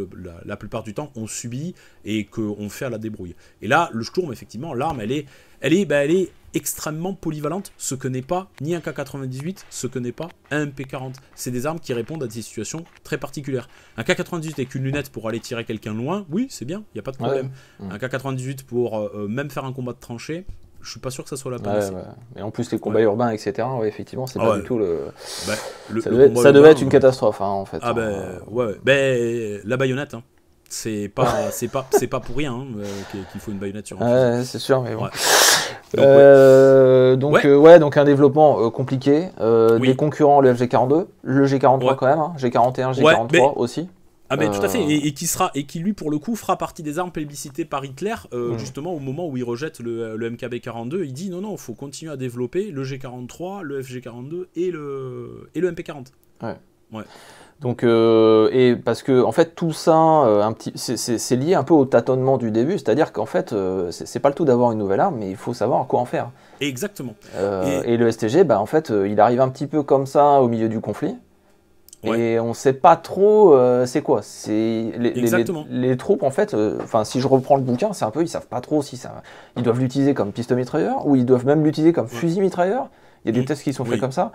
la, plupart du temps on subit et qu'on fait à la débrouille. Et là, le Sturm, effectivement, l'arme, elle est, elle est, bah, elle est extrêmement polyvalente, ce que n'est pas ni un K98, ce que n'est pas un MP40. C'est des armes qui répondent à des situations très particulières. Un K98 avec une lunette pour aller tirer quelqu'un loin, oui, c'est bien, il n'y a pas de problème. Mm. Un K98 pour euh, euh, même faire un combat de tranchée, je suis pas sûr que ça soit la panacée. Mais en plus, les combats urbains, etc., effectivement, c'est ah pas du tout le. Bah, ça devait, être une euh, catastrophe, hein, en fait. Ah, ben, hein. ouais. Ben, la baïonnette, hein. C'est pas, c'est pas, pas pour rien euh, qu'il faut une baïonnette sur un C'est sûr, mais bon. Euh, donc, ouais. donc un développement compliqué. Des concurrents, le FG42, le G43 quand même, G41, G43 aussi. Ah mais tout à fait, euh. et, qui sera et qui lui pour le coup fera partie des armes publicitées par Hitler euh, justement au moment où il rejette le, euh, MKB 42, il dit non non, faut continuer à développer le G43, le FG42 et le et le MP40. Ouais. Donc et parce que en fait tout ça un petit c'est lié un peu au tâtonnement du début, c'est-à-dire qu'en fait c'est pas le tout d'avoir une nouvelle arme, mais il faut savoir quoi en faire. Exactement. Et... et... le STG bah en fait il arrive un petit peu comme ça au milieu du conflit. Et on sait pas trop euh, c'est quoi. C'est les, troupes en fait. Euh, enfin, si je reprends le bouquin, c'est un peu ils savent pas trop si ça. Ils doivent l'utiliser comme piste mitrailleur ou ils doivent même l'utiliser comme fusil mitrailleur. Il y a des tests qui sont faits comme ça.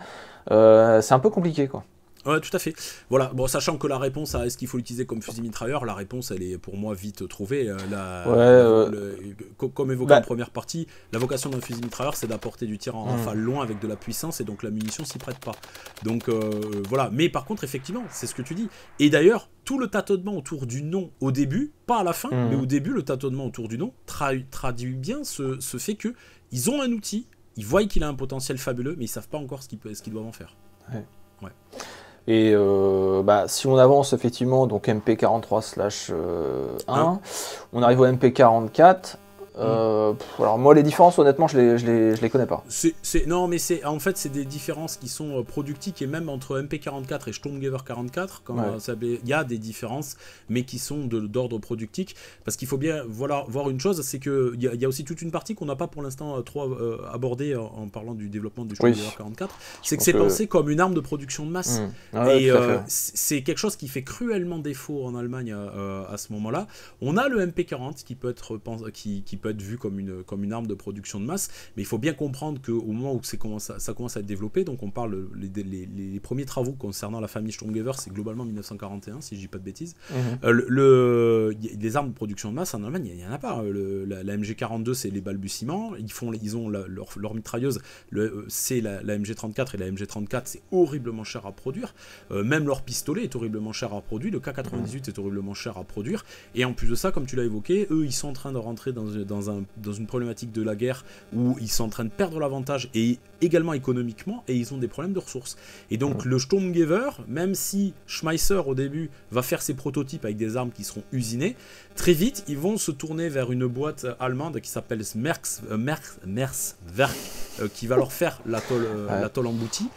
Euh, c'est un peu compliqué quoi. Ouais, tout à fait. Voilà, bon, sachant que la réponse à est-ce qu'il faut l'utiliser comme fusil mitrailleur, la réponse, elle est pour moi vite trouvée. Euh, la, euh, comme évoqué bah en première partie, la vocation d'un fusil mitrailleur, c'est d'apporter du tir en hmm. rafale loin avec de la puissance et donc la munition s'y prête pas. Donc euh, voilà, mais par contre, effectivement, c'est ce que tu dis. Et d'ailleurs, tout le tâtonnement autour du nom au début, pas à la fin, hmm. mais au début, le tâtonnement autour du nom traduit bien ce, fait que ils ont un outil, ils voient qu'il a un potentiel fabuleux, mais ils savent pas encore ce qu'ils doivent en faire. Ouais. ouais. Et euh, bah, si on avance effectivement, donc MP43/1, euh, on arrive au MP44 euh, alors moi les différences honnêtement je les, je les, je les connais pas. non mais c'est en fait c'est des différences qui sont euh, productiques et même entre MP44 et Sturmgewehr 44 il y a des différences mais qui sont d'ordre productique parce qu'il faut bien voilà, voir une chose c'est que il y, a aussi toute une partie qu'on n'a pas pour l'instant euh, trop abordée en, parlant du développement du Sturmgewehr 44 c'est que c'est pensé comme une arme de production de masse mmh. ah et c'est quelque chose qui fait cruellement défaut en Allemagne à ce moment-là. On a le MP40 qui peut être qui, qui peut être vu comme une, comme une arme de production de masse, mais il faut bien comprendre qu'au moment où commence ça commence à être développé, donc on parle, les, premiers travaux concernant la famille Stromgever, c'est globalement 1941, si je dis pas de bêtises, mhm. euh, le, les armes de production de masse en Allemagne, il n'y en a pas. Hein. la, MG42, c'est les balbutiements, ils, font, ils ont leur, mitrailleuse, euh, c'est la, MG34, et la MG34, c'est horriblement cher à produire, euh, même leur pistolet est horriblement cher à produire, le K98 est horriblement cher à produire, et en plus de ça, comme tu l'as évoqué, eux, ils sont en train de rentrer dans, dans dans, une problématique de la guerre où ils sont en train de perdre l'avantage et également économiquement et ils ont des problèmes de ressources. Et donc le Sturmgewehr, même si Schmeisser au début va faire ses prototypes avec des armes qui seront usinées, très vite ils vont se tourner vers une boîte allemande qui s'appelle Merzwerk euh, euh, qui va leur faire la tôle, euh, la emboutie.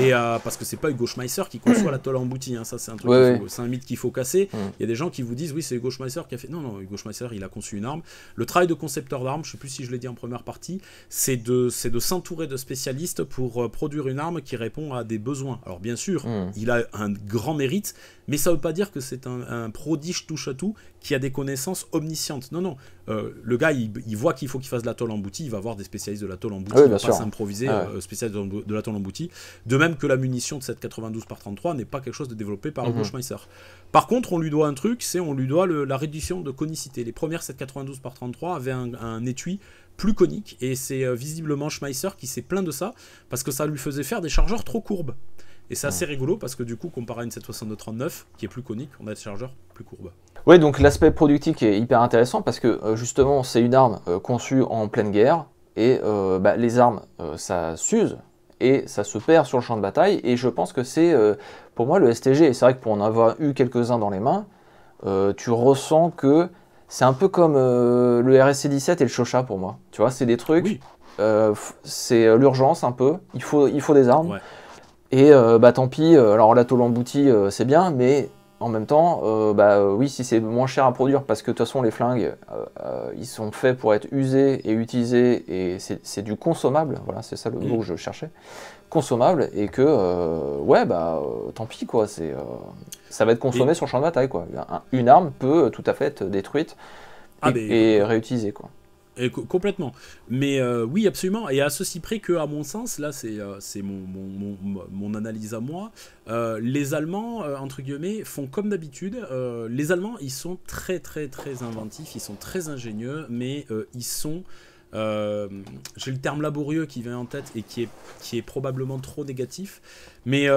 Et euh, parce que c'est pas Hugo Schmeisser qui conçoit la tôle emboutie, hein, ça c'est un mythe qu'il faut casser. Mm. Il y a des gens qui vous disent oui c'est Hugo Schmeisser qui a fait. Non non Hugo Schmeisser il a conçu une arme. Le travail de concepteur d'armes, je sais plus si je l'ai dit en première partie, c'est de c'est de s'entourer de spécialistes pour euh, produire une arme qui répond à des besoins. Alors bien sûr mm. il a un grand mérite, mais ça veut pas dire que c'est un, prodige touche à tout qui a des connaissances omniscientes. Non non euh, le gars il, voit qu'il faut qu'il fasse de la tôle emboutie, il va voir des spécialistes de la tôle emboutie, ah il va pas s'improviser ah de, la tôle emboutie même que la munition de 792 92 par 33 n'est pas quelque chose de développé par le mhm. Schmeisser. Par contre, on lui doit un truc, c'est on lui doit la réduction de conicité. Les premières 792 par 33 avaient un, étui plus conique, et c'est euh, visiblement Schmeisser qui s'est plaint de ça, parce que ça lui faisait faire des chargeurs trop courbes. Et c'est assez rigolo parce que du coup, comparé à une 762-39, qui est plus conique, on a des chargeurs plus courbes. Oui, donc l'aspect productif est hyper intéressant parce que euh, justement, c'est une arme euh, conçue en pleine guerre et bah, les armes, ça s'use et ça se perd sur le champ de bataille. Et je pense que c'est euh, pour moi le STG, et c'est vrai que pour en avoir eu quelques-uns dans les mains, euh, tu ressens que c'est un peu comme euh, le RSC 17 et le Shocha pour moi. Tu vois, c'est des trucs, c'est l'urgence un peu, il faut, il faut des armes. Et bah tant pis, alors là, l'embouti c'est bien, mais en même temps, euh, bah euh, oui, si c'est moins cher à produire, parce que de toute façon les flingues, euh, ils sont faits pour être usés et utilisés, et c'est du consommable, voilà, c'est ça le mm. mot que je cherchais, consommable, et que, ouais, bah tant pis, quoi, c'est ça va être consommé sur le champ de bataille, quoi. Une arme peut tout à fait être détruite ah, et, et réutilisée, quoi. Euh, complètement. Mais euh, oui, absolument. Et à ceci près que, à mon sens, là, c'est euh, mon, mon, analyse à moi, les Allemands, entre guillemets, font comme d'habitude. les Allemands, ils sont très, très, très inventifs, ils sont très ingénieux, mais ils sont... J'ai le terme laborieux qui vient en tête et qui est, qui est probablement trop négatif. Mais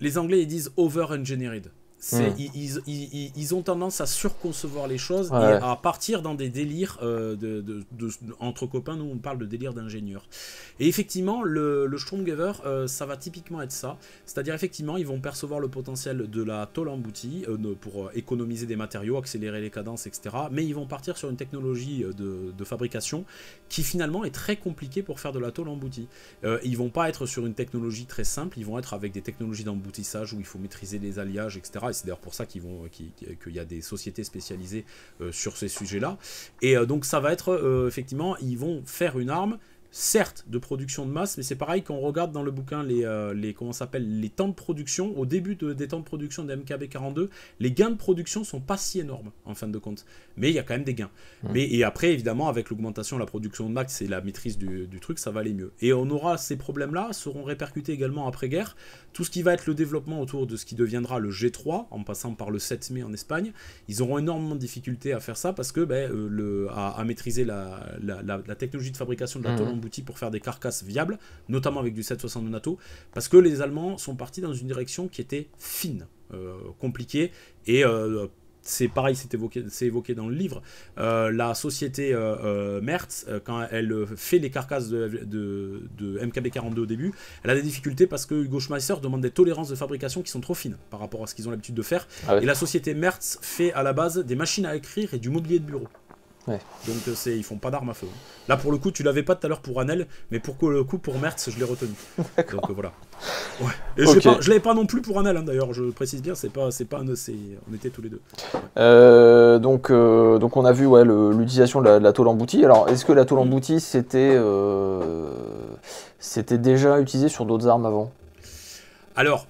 les Anglais, ils disent over-engineered. Hmm. ils, ont tendance à surconcevoir les choses et à partir dans des délires euh, entre copains. Nous, on parle de délire d'ingénieur. Et effectivement, le, le Stromgever, euh, ça va typiquement être ça. C'est-à-dire, effectivement, ils vont percevoir le potentiel de la tôle emboutie euh, pour économiser des matériaux, accélérer les cadences, etc. Mais ils vont partir sur une technologie de, fabrication qui finalement est très compliquée pour faire de la tôle emboutie. ils vont pas être sur une technologie très simple. Ils vont être avec des technologies d'emboutissage où il faut maîtriser les alliages, etc c'est d'ailleurs pour ça qu'il y a des sociétés spécialisées euh, sur ces sujets-là. Et euh, donc ça va être, euh, effectivement, ils vont faire une arme certes, de production de masse, mais c'est pareil quand on regarde dans le bouquin les, euh, comment s'appelle, les temps de production, au début des temps de production des MKB42, les gains de production sont pas si énormes, en fin de compte. Mais il y a quand même des gains. Mais, et après, évidemment, avec l'augmentation de la production de max et la maîtrise du, truc, ça va aller mieux. Et on aura ces problèmes-là, seront répercutés également après-guerre. Tout ce qui va être le développement autour de ce qui deviendra le G3, en passant par le 7 mai en Espagne, ils auront énormément de difficultés à faire ça parce que, ben, euh, le, à, maîtriser la, la, technologie de fabrication de la mmh boutique pour faire des carcasses viables, notamment avec du 7,60 NATO, parce que les Allemands sont partis dans une direction qui était fine, euh, compliquée, et euh, c'est pareil, c'est évoqué, dans le livre. Euh, la société euh, Mertz, quand elle fait les carcasses de, MKB42 au début, elle a des difficultés parce que Hugo Schmeisser demande des tolérances de fabrication qui sont trop fines par rapport à ce qu'ils ont l'habitude de faire. Ah et la société Mertz fait à la base des machines à écrire et du mobilier de bureau. Donc euh, c'est, ils font pas d'armes à feu. Hein. Là pour le coup, tu l'avais pas tout à l'heure pour Anel, mais pour le coup pour Mertz, je l'ai retenu. Donc euh, voilà. je l'avais pas non plus pour Anel hein, d'ailleurs. Je précise bien, c'est pas, c'est pas, c'est, on était tous les deux. Euh, donc donc on a vu ouais, l'utilisation de la, tôle emboutie. Alors est-ce que la tôle emboutie c'était c'était déjà utilisé sur d'autres armes avant Alors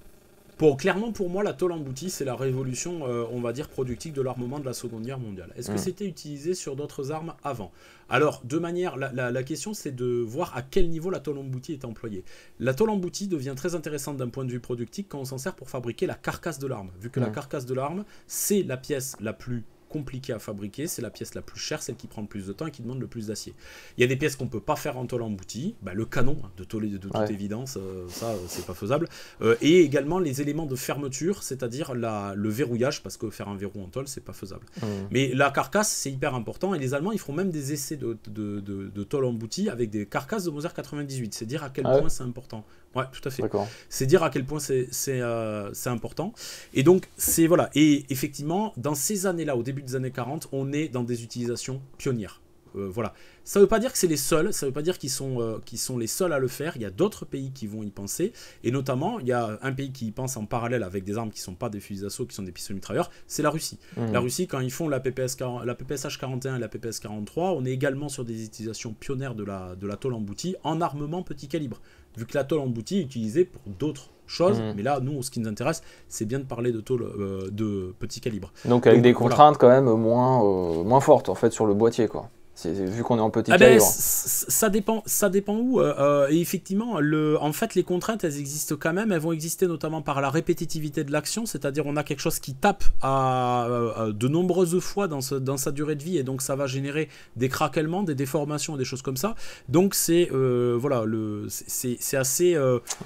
pour, clairement, pour moi, la tôle emboutie, c'est la révolution, euh, on va dire, productive de l'armement de la Seconde Guerre mondiale. Est-ce que hmm. c'était utilisé sur d'autres armes avant Alors, de manière, la, question, c'est de voir à quel niveau la tôle emboutie est employée. La tôle emboutie devient très intéressante d'un point de vue productif quand on s'en sert pour fabriquer la carcasse de l'arme, vu que la hmm. carcasse de l'arme, c'est la pièce la plus compliqué à fabriquer, c'est la pièce la plus chère, celle qui prend le plus de temps et qui demande le plus d'acier. Il y a des pièces qu'on peut pas faire en tôle emboutie, bah, le canon hein, de tôle de toute évidence, euh, ça, ça euh, c'est pas faisable. Euh, et également les éléments de fermeture, c'est-à-dire le verrouillage, parce que faire un verrou en tôle c'est pas faisable. Mmh. Mais la carcasse c'est hyper important et les Allemands ils font même des essais de, de, de, de tôle emboutie avec des carcasses de Moser 98, c'est dire à quel ah point c'est important. Ouais, tout à fait. C'est dire à quel point euh, c'est important. Et donc, c'est voilà. Et effectivement, dans ces années-là, au début des années 40, on est dans des utilisations pionnières. Euh, voilà. Ça ne veut pas dire que c'est les seuls, ça ne veut pas dire qu'ils sont, euh, sont les seuls à le faire. Il y a d'autres pays qui vont y penser. Et notamment, il y a un pays qui y pense en parallèle avec des armes qui ne sont pas des fusils d'assaut, qui sont des pistolets mitrailleurs, c'est la Russie. Mmh. La Russie, quand ils font la, PPS la PPSH 41 et la PPS 43, on est également sur des utilisations pionnières de la, de la tôle emboutie en armement petit calibre vu que la tôle embouti est utilisée pour d'autres choses. Mm. Mais là, nous, ce qui nous intéresse, c'est bien de parler de tôle euh, de petit calibre. Donc avec des contraintes quand même moins, euh, moins fortes en fait sur le boîtier quoi. Vu qu'on est en petit ah ben, hein. ça dépend, ça dépend où. Euh, euh, et effectivement, le, en fait, les contraintes, elles existent quand même. Elles vont exister notamment par la répétitivité de l'action, c'est-à-dire on a quelque chose qui tape à, euh, de nombreuses fois dans, dans, sa durée de vie, et donc ça va générer des craquements, des déformations, des choses comme ça. Donc c'est voilà, le, c'est assez.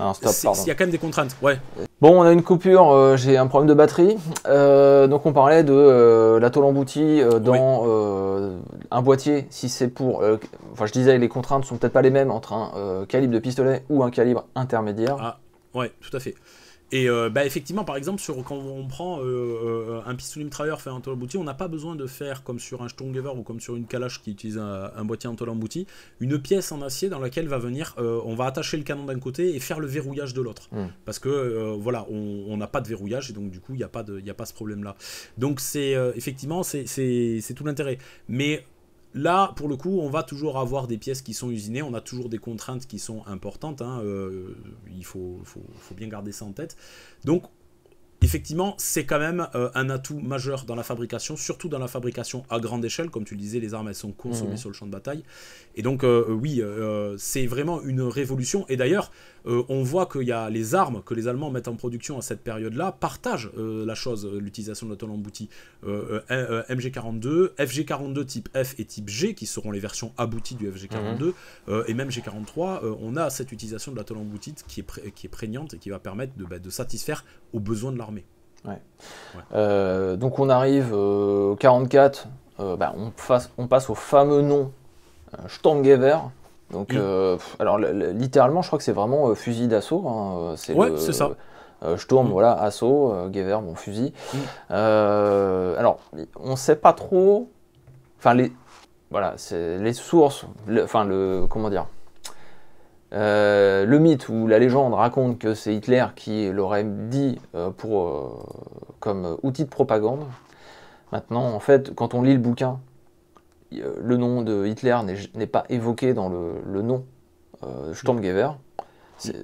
Ah, il y a quand même des contraintes. Ouais. Bon, on a une coupure, euh, j'ai un problème de batterie. Euh, donc on parlait de euh, la tôle emboutie dans un boîtier, si c'est pour... Enfin je disais, les contraintes sont peut-être pas les mêmes entre un calibre de pistolet ou un calibre intermédiaire. Ah, ouais, tout à fait. Et euh, bah, effectivement, par exemple, sur, quand on prend euh, euh, un pistolet mitrailleur fait en tôle on n'a pas besoin de faire, comme sur un Sturmgewehr ou comme sur une Kalash qui utilise un, boîtier en tôle embouti, une pièce en acier dans laquelle va venir, on va attacher le canon d'un côté et faire le verrouillage de l'autre. Hmm. Parce que, voilà, on n'a pas de verrouillage et donc, du coup, il n'y a, pas de, a pas ce problème-là. Donc, c'est effectivement, c'est tout l'intérêt. Mais Là, pour le coup, on va toujours avoir des pièces qui sont usinées, on a toujours des contraintes qui sont importantes, hein. euh, il faut, bien garder ça en tête. Donc, effectivement, c'est quand même euh, un atout majeur dans la fabrication, surtout dans la fabrication à grande échelle, comme tu le disais, les armes, elles sont consommées mhm. sur le champ de bataille. Et donc, euh, oui, c'est vraiment une révolution. Et d'ailleurs, euh, on voit qu'il y a les armes que les Allemands mettent en production à cette période-là partagent euh, la chose, euh, l'utilisation de en emboutie. MG42, FG42 type F et type G, qui seront les versions abouties du FG42, mhm. et même G43, on a cette utilisation de la qui est, qui est prégnante et qui va permettre de, bah, satisfaire aux besoins de l'armée. donc on arrive au 44, bah, on, passe, au fameux nom Sturmgewehr, donc, mm. euh, alors littéralement, je crois que c'est vraiment euh, fusil d'assaut. Hein, euh, c'est ouais, c'est ça. je tourne, mm. voilà, assaut, Gewehr, mon fusil. Mm. alors, on ne sait pas trop. Enfin, les, voilà, les sources. Enfin, le, comment dire. le mythe ou la légende raconte que c'est Hitler qui l'aurait dit pour, comme outil de propagande. Maintenant, en fait, quand on lit le bouquin, euh, le nom de Hitler n'est pas évoqué dans le, nom euh, Sturmgewehr.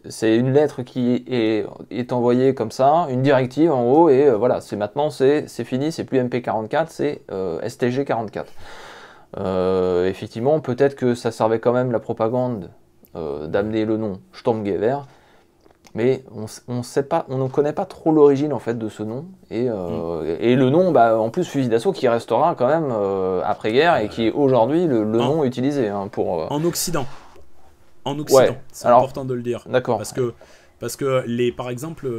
C'est une lettre qui est, envoyée comme ça, une directive en haut, et euh, voilà, c'est maintenant, c'est fini, c'est plus MP44, c'est STG44. effectivement, peut-être que ça servait quand même la propagande d'amener le nom Sturmgewehr, mais on ne connaît pas trop l'origine en fait de ce nom et, euh, mm. le nom, bah, en plus fusil d'assaut qui restera quand même euh, après guerre et qui est aujourd'hui le, nom utilisé hein, pour euh, en Occident. En Occident, c'est important de le dire. D'accord. Parce que parce que les, par exemple,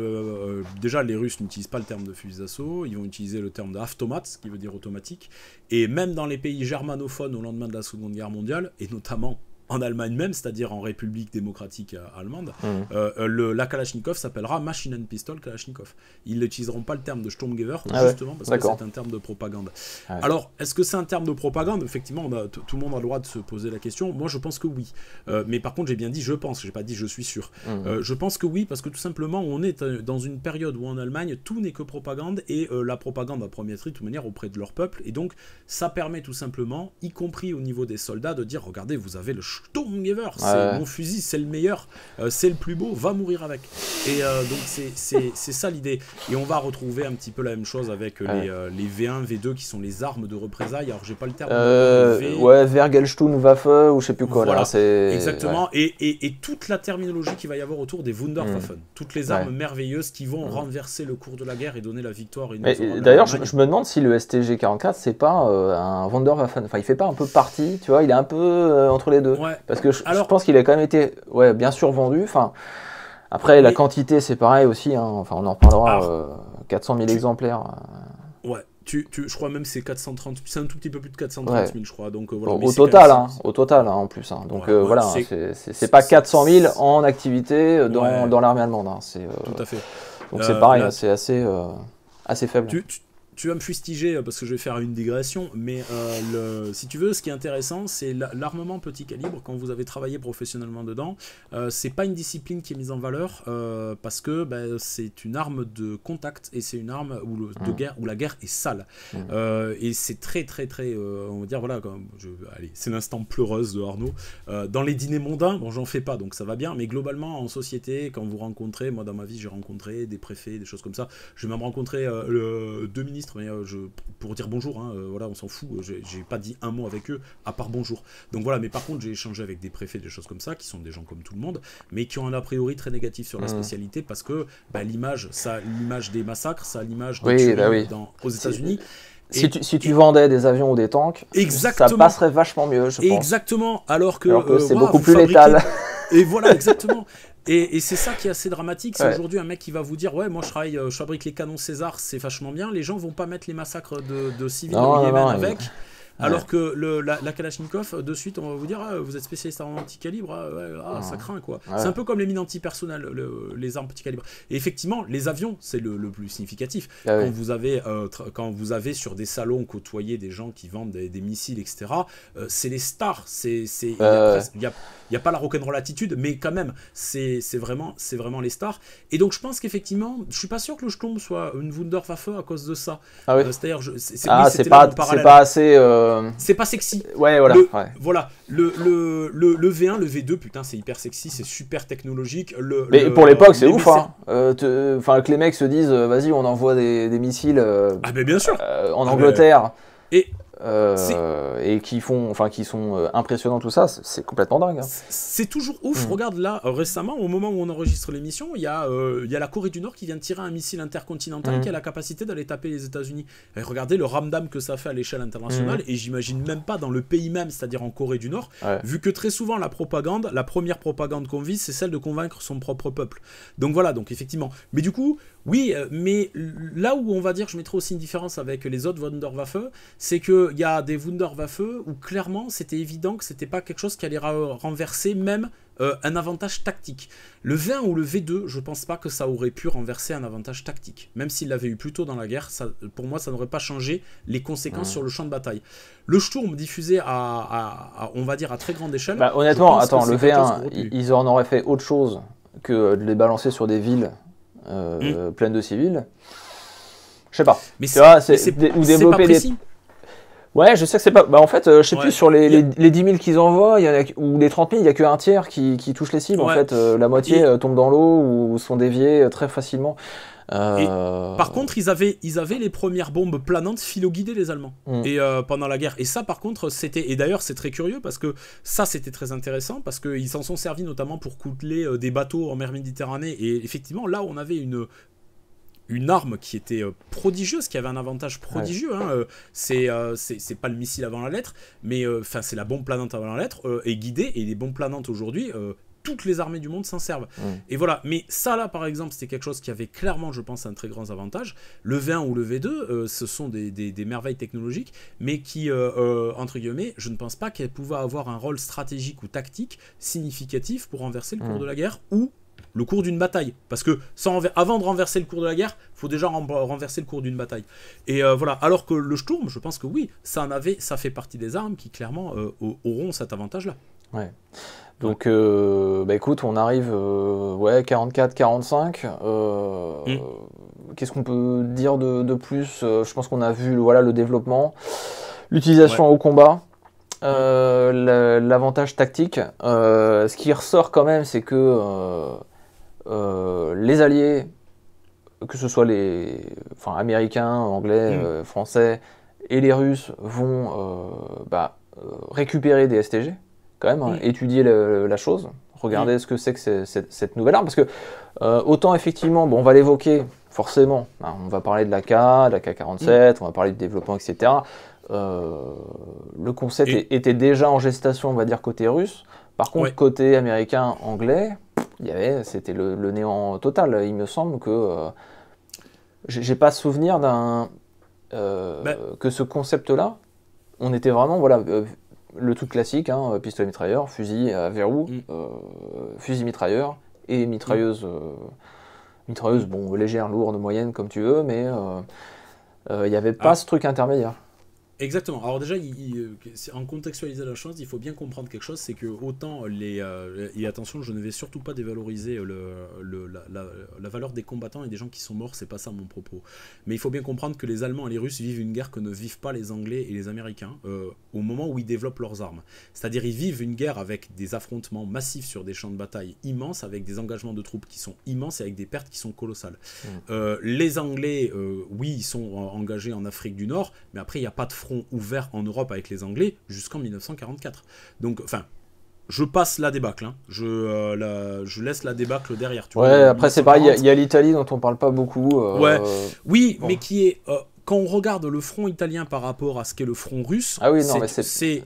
déjà les Russes n'utilisent pas le terme de fusil d'assaut, ils vont utiliser le terme d'automat, ce qui veut dire automatique. Et même dans les pays germanophones au lendemain de la Seconde Guerre mondiale, et notamment en Allemagne même, c'est-à-dire en République démocratique euh, allemande, mmh. euh, euh, le, la Kalachnikov s'appellera Machine and Pistol Kalachnikov. Ils n'utiliseront pas le terme de Sturmgewehr, ah justement, parce que c'est un terme de propagande. Ah Alors, est-ce que c'est un terme de propagande Effectivement, on a, tout le monde a le droit de se poser la question. Moi, je pense que oui. mais par contre, j'ai bien dit je pense, j'ai pas dit je suis sûr. Mmh. je pense que oui, parce que tout simplement, on est dans une période où en Allemagne, tout n'est que propagande, et la propagande, à première de toute manière, auprès de leur peuple. Et donc, ça permet tout simplement, y compris au niveau des soldats, de dire regardez, vous avez le choix c'est mon fusil, c'est le meilleur, euh, c'est le plus beau, va mourir avec. Et euh, donc c'est ça l'idée. Et on va retrouver un petit peu la même chose avec euh, les, V1, V2 qui sont les armes de représailles. Alors j'ai pas le terme. Ouais, Vergelstun, Waffe ou je sais plus quoi. Voilà. Exactement. Et, et, et, toute la terminologie qu'il va y avoir autour des Wunderwaffen, hmm. toutes les armes merveilleuses qui vont hmm. renverser le cours de la guerre et donner la victoire. D'ailleurs, je, me demande si le STG 44 c'est pas un Wunderwaffen. Enfin, il fait pas un peu partie, tu vois, il est un peu entre les deux. Ouais, parce que je, pense qu'il a quand même été ouais, bien vendu. Enfin, après, la quantité, c'est pareil aussi. Hein. Enfin, on en reparlera. 400 000 euh, exemplaires. Ouais. Tu, tu, je crois même c'est 430 c'est un tout petit peu plus de 430 000 je crois donc euh, hein. au, total, au, hein, total, en plus donc euh, voilà. voilà c'est pas 400 000 en activité dans, dans l'armée allemande c'est tout à fait donc c'est pareil c'est assez assez faible tu, tu vas me fustiger euh, parce que je vais faire une digression, mais euh, si tu veux, ce qui est intéressant, c'est l'armement petit calibre. Quand vous avez travaillé professionnellement dedans, euh, c'est pas une discipline qui est mise en valeur parce que bah, c'est une arme de contact et c'est une arme où mm. la guerre est sale. Mm. et c'est très très très, on va dire voilà, c'est l'instant pleureuse de Arnaud. dans les dîners mondains, bon, j'en fais pas, donc ça va bien, mais globalement en société, quand vous rencontrez, moi dans ma vie, j'ai rencontré des préfets, des choses comme ça. J'ai même rencontré le deux ministres je, pour dire bonjour, hein, euh, voilà, on s'en fout, euh, j'ai pas dit un mot avec eux, à part bonjour. Donc voilà, mais par contre, j'ai échangé avec des préfets, des choses comme ça, qui sont des gens comme tout le monde, mais qui ont un a priori très négatif sur la mmh. spécialité, parce que bah, l'image, ça l'image des massacres, ça l'image bah aux États-Unis. Si, tu, si tu, vendais des avions ou des tanks, ça passerait vachement mieux, je pense. Exactement, alors que, c'est euh, beaucoup plus létal. Et voilà, exactement. Et, c'est ça qui est assez dramatique. C'est aujourd'hui un mec qui va vous dire Ouais, moi je, travaille, euh, je fabrique les canons César, c'est vachement bien. Les gens vont pas mettre les massacres de, civils Yémen avec. Alors que la, Kalachnikov, euh, de suite, on va vous dire ah, vous êtes spécialiste en anti-calibre, ah, ah, ça craint quoi. C'est un peu comme les mines anti le, les armes anti calibre. Et effectivement, les avions, c'est le, plus significatif. Quand, vous avez, euh, quand vous avez sur des salons côtoyé des gens qui vendent des, missiles, etc., euh, c'est les stars. Il n'y a, pas la rock'n'roll attitude, mais quand même, c'est vraiment, les stars. Et donc, je pense qu'effectivement, je suis pas sûr que le Schlomb soit une Wunderwaffe à cause de ça. C'est-à-dire, c'est pas, pas assez. Euh, c'est pas sexy. Ouais, voilà. Le, Voilà. Le, le, le, V1, le V2, putain, c'est hyper sexy, c'est super technologique. Le, mais pour l'époque, c'est ouf. hein. euh, que les mecs se disent, euh, vas-y, on envoie des, missiles. Euh, ah, bien sûr. en ah, Angleterre. Et euh, et qui font, enfin, qui sont euh, impressionnants, tout ça, c'est complètement dingue. Hein. C'est toujours ouf. Mm. Regarde là, euh, récemment, au moment où on enregistre l'émission, il y, a, il y a la Corée du Nord qui vient de tirer un missile intercontinental mm. qui a la capacité d'aller taper les États-Unis. regardez le ramdam que ça fait à l'échelle internationale, mm. et j'imagine même pas dans le pays même, c'est-à-dire en Corée du Nord, vu que très souvent la propagande, la première propagande qu'on vise, c'est celle de convaincre son propre peuple. Donc voilà, donc effectivement. Mais du coup, oui, euh, mais là où on va dire je mettrais aussi une différence avec les autres Wunderwaffe, c'est qu'il y a des Wunderwaffe où clairement c'était évident que c'était pas quelque chose qui allait renverser même euh, un avantage tactique. Le V1 ou le V2, je pense pas que ça aurait pu renverser un avantage tactique. Même s'il l'avait eu plus tôt dans la guerre, pour moi, ça n'aurait pas changé les conséquences sur le champ de bataille. Le Sturm diffusé à, on va dire, à très grande échelle. Bah, honnêtement, attends, le V1, ils en auraient fait autre chose que de les balancer sur des villes euh, hmm. pleine de civils. Je sais pas. Mais c'est ou développer pas des. Ouais, je sais que c'est pas. Bah, en fait, euh, je sais plus, sur les, les, 10 000 qu'ils envoient, y a, ou les 30 000, il n'y a qu'un tiers qui, qui touche les cibles. En fait, euh, la moitié tombe dans l'eau ou sont déviés très facilement. Euh, par contre, ils avaient, les premières bombes planantes philo-guidées, les Allemands, mm. et, euh, pendant la guerre. Et ça, par contre, c'était. Et d'ailleurs, c'est très curieux parce que ça, c'était très intéressant parce qu'ils s'en sont servis notamment pour couteler euh, des bateaux en mer Méditerranée. Et effectivement, là, on avait une une arme qui était prodigieuse, qui avait un avantage prodigieux. Hein. c'est pas le missile avant la lettre, mais enfin c'est la bombe planante avant la lettre, et guidée, et les bombes planantes aujourd'hui, toutes les armées du monde s'en servent. Mm. Et voilà, mais ça là par exemple, c'était quelque chose qui avait clairement, je pense, un très grand avantage. Le V1 ou le V2, euh, ce sont des, merveilles technologiques, mais qui, euh, euh, entre guillemets, je ne pense pas qu'elles pouvaient avoir un rôle stratégique ou tactique significatif pour renverser le cours mm. de la guerre ou le cours d'une bataille. Parce que sans avant de renverser le cours de la guerre, il faut déjà renverser le cours d'une bataille. Et voilà. Alors que le Sturm, je pense que oui, ça en avait, ça fait partie des armes qui clairement auront cet avantage-là. Ouais. Donc, euh, bah écoute, on arrive, euh, ouais, 44, 45. Euh, hmm. Qu'est-ce qu'on peut dire de, plus Je pense qu'on a vu, voilà, le développement, l'utilisation au combat, l'avantage tactique. ce qui ressort quand même, c'est que les alliés, que ce soit les, américains, anglais, hmm. français et les Russes, vont bah, récupérer des STG quand même, hein, étudier la chose, regarder ce que c'est que cette, nouvelle arme. Parce que euh, autant effectivement, bon, on va l'évoquer forcément, hein, on va parler de la K, de la K47, mm. on va parler du développement, etc. Euh, le concept était déjà en gestation, on va dire, côté russe. Par contre, côté américain, anglais, il y avait, c'était le, néant total. Il me semble que euh, j'ai pas souvenir d'un bah que ce concept-là, on était vraiment voilà le truc classique, hein, euh, pistolet mitrailleur, fusil à verrou, mm. euh, fusil mitrailleur et mitrailleuse, euh, mitrailleuse bon, légère, lourde, moyenne, comme tu veux, mais il n'y avait pas ah. ce truc intermédiaire. Exactement. Alors déjà, euh, en contextualisant la chose, il faut bien comprendre quelque chose, c'est que autant les... Euh, et attention, je ne vais surtout pas dévaloriser le, la, valeur des combattants et des gens qui sont morts, c'est pas ça mon propos. Mais il faut bien comprendre que les Allemands et les Russes vivent une guerre que ne vivent pas les Anglais et les Américains euh, au moment où ils développent leurs armes. C'est-à-dire ils vivent une guerre avec des affrontements massifs sur des champs de bataille immenses, avec des engagements de troupes qui sont immenses et avec des pertes qui sont colossales. Mmh. les Anglais, oui, ils sont engagés en Afrique du Nord, mais après, il n'y a pas de front ouvert en Europe avec les Anglais jusqu'en 1944. Donc, enfin, je passe la débâcle. Hein. Je, euh, je laisse la débâcle derrière. Tu ouais, vois, après c'est pareil, il y a, l'Italie dont on parle pas beaucoup. Euh, ouais. oui, mais qui est. Euh, quand on regarde le front italien par rapport à ce qu'est le front russe, ah oui, c'est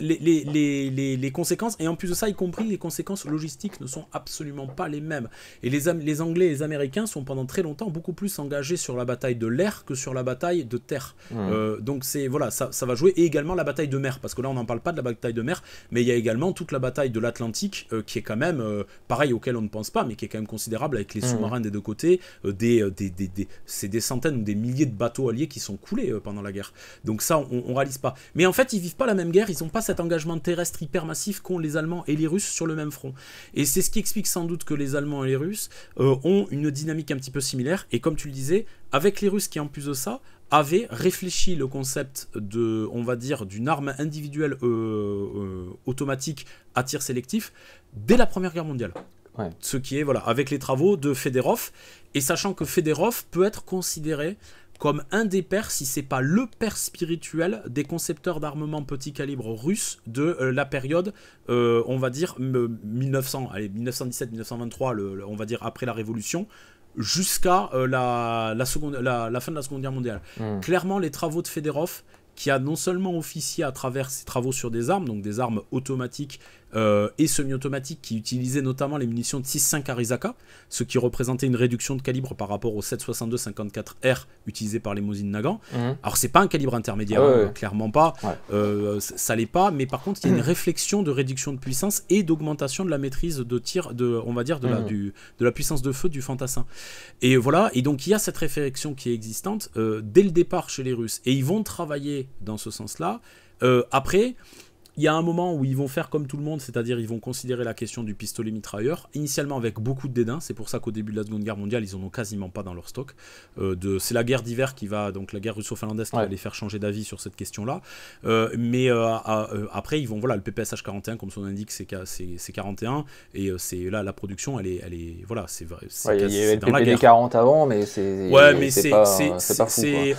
les, les, les, les, conséquences, et en plus de ça, y compris les conséquences logistiques, ne sont absolument pas les mêmes. Et les, les Anglais et les Américains sont pendant très longtemps beaucoup plus engagés sur la bataille de l'air que sur la bataille de terre. Euh, donc c'est voilà, ça, ça, va jouer. Et également la bataille de mer, parce que là on n'en parle pas de la bataille de mer, mais il y a également toute la bataille de l'Atlantique, euh, qui est quand même, euh, pareil, auquel on ne pense pas, mais qui est quand même considérable avec les sous-marins des deux côtés. des, des, des, c'est des centaines ou des milliers de bateaux alliés qui sont coulés pendant la guerre. Donc ça, on ne réalise pas. Mais en fait, ils vivent pas la même guerre, ils ont pas cet engagement terrestre hyper massif qu'ont les Allemands et les Russes sur le même front. Et c'est ce qui explique sans doute que les Allemands et les Russes euh, ont une dynamique un petit peu similaire. Et comme tu le disais, avec les Russes qui, en plus de ça, avaient réfléchi le concept de, on va dire, d'une arme individuelle euh, euh, automatique à tir sélectif dès la Première Guerre mondiale. Ce qui est, voilà, avec les travaux de Federov, et sachant que Federov peut être considéré comme un des pères, si c'est pas le père spirituel des concepteurs d'armement petit calibre russe de euh, la période, euh, on va dire 1900, allez 1917-1923, on va dire après la Révolution, jusqu'à euh, la, la, fin de la Seconde Guerre mondiale. Hmm. Clairement, les travaux de Fedorov, qui a non seulement officié à travers ses travaux sur des armes, donc des armes automatiques euh, et semi-automatique qui utilisait notamment les munitions de 6.5 Arisaka, ce qui représentait une réduction de calibre par rapport au 7.62-54R utilisé par les Mosin Nagant. Mhm. Alors c'est pas un calibre intermédiaire, ah hein, clairement pas, Ça euh, ça l'est pas, mais par contre il y a une réflexion de réduction de puissance et d'augmentation de la maîtrise de tir, de, on va dire de, la, mhm. du, de la puissance de feu du fantassin. Et voilà, et donc il y a cette réflexion qui est existante euh, dès le départ chez les Russes, et ils vont travailler dans ce sens-là. Euh, après, il y a un moment où ils vont faire comme tout le monde, c'est-à-dire ils vont considérer la question du pistolet mitrailleur, initialement avec beaucoup de dédain, c'est pour ça qu'au début de la Seconde Guerre mondiale, ils n'en ont quasiment pas dans leur stock. Euh, de, c'est la guerre d'hiver qui va, donc la guerre russo-finlandaise qui va les faire changer d'avis sur cette question-là. Euh, mais euh, après, ils vont, voilà, le PPSH 41, comme son indique, c'est, c'est, 41, et c'est là, la production, elle est, elle est voilà, c'est vrai. il y avait le PPD 40 avant, mais c'est. Ouais, mais c'est.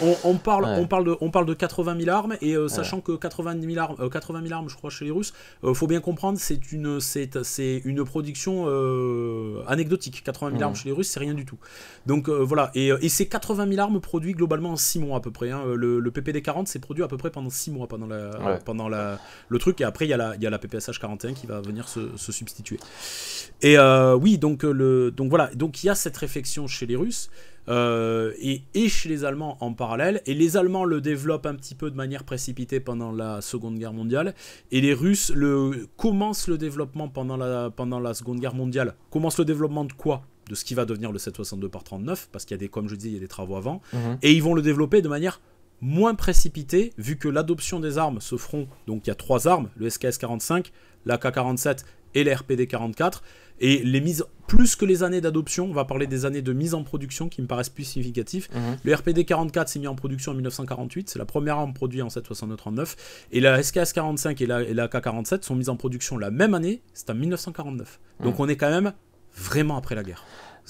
On, on, parle, on, parle de, on parle de 80 000 armes, et sachant que 80 armes, 80 000 armes je crois, chez les Russes. Euh, faut bien comprendre, c'est une, c'est, une production euh, anecdotique. 80 000 mmh. armes chez les Russes, c'est rien du tout. Donc euh, voilà, et, et 80 000 armes produites globalement en 6 mois à peu près. Hein. Le, PPD-40 s'est produit à peu près pendant 6 mois, pendant, la, pendant la, le truc, et après il y, a la, y a la PPSH-41 qui va venir se, se substituer. Et oui, donc, le, donc voilà, donc il y a cette réflexion chez les Russes. Euh, et, les Allemands en parallèle. Et les Allemands le développent un petit peu de manière précipitée pendant la Seconde Guerre mondiale, et les Russes le, commencent le développement pendant la, Seconde Guerre mondiale. Commencent le développement de quoi de ce qui va devenir le 762 par 39, parce qu'il y a des, comme je dis, des travaux avant, mhm. et ils vont le développer de manière moins précipitée, vu que l'adoption des armes se feront, donc il y a trois armes, le SKS-45, la K 47 et l'RPD-44, et les mises, plus que les années d'adoption, on va parler des années de mise en production qui me paraissent plus significatives. Mhm. Le RPD-44 s'est mis en production en 1948, c'est la première arme produite en 7.69. 39 et la SKS-45 et la, AK K-47 sont mises en production la même année, c'est en 1949. Donc mhm. on est quand même vraiment après la guerre.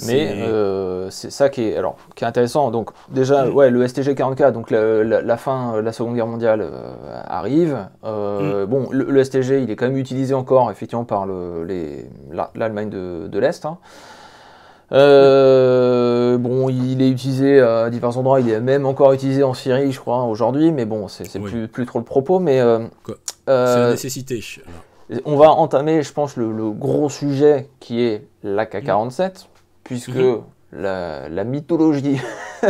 Mais euh, c'est ça qui est, alors, qui est intéressant. Donc, déjà, mm. ouais, le STG 44, donc la, fin de la Seconde Guerre mondiale euh, arrive. Euh, mm. Bon, le, STG, il est quand même utilisé encore, effectivement, par l'Allemagne de, de l'Est. Hein. bon, il est utilisé à divers endroits, il est même encore utilisé en Syrie, je crois, aujourd'hui, mais bon, c'est plus, trop le propos, mais... c'est nécessité. On va entamer, je pense, le, le gros sujet qui est l'AK-47, puisque mhm. la, mythologie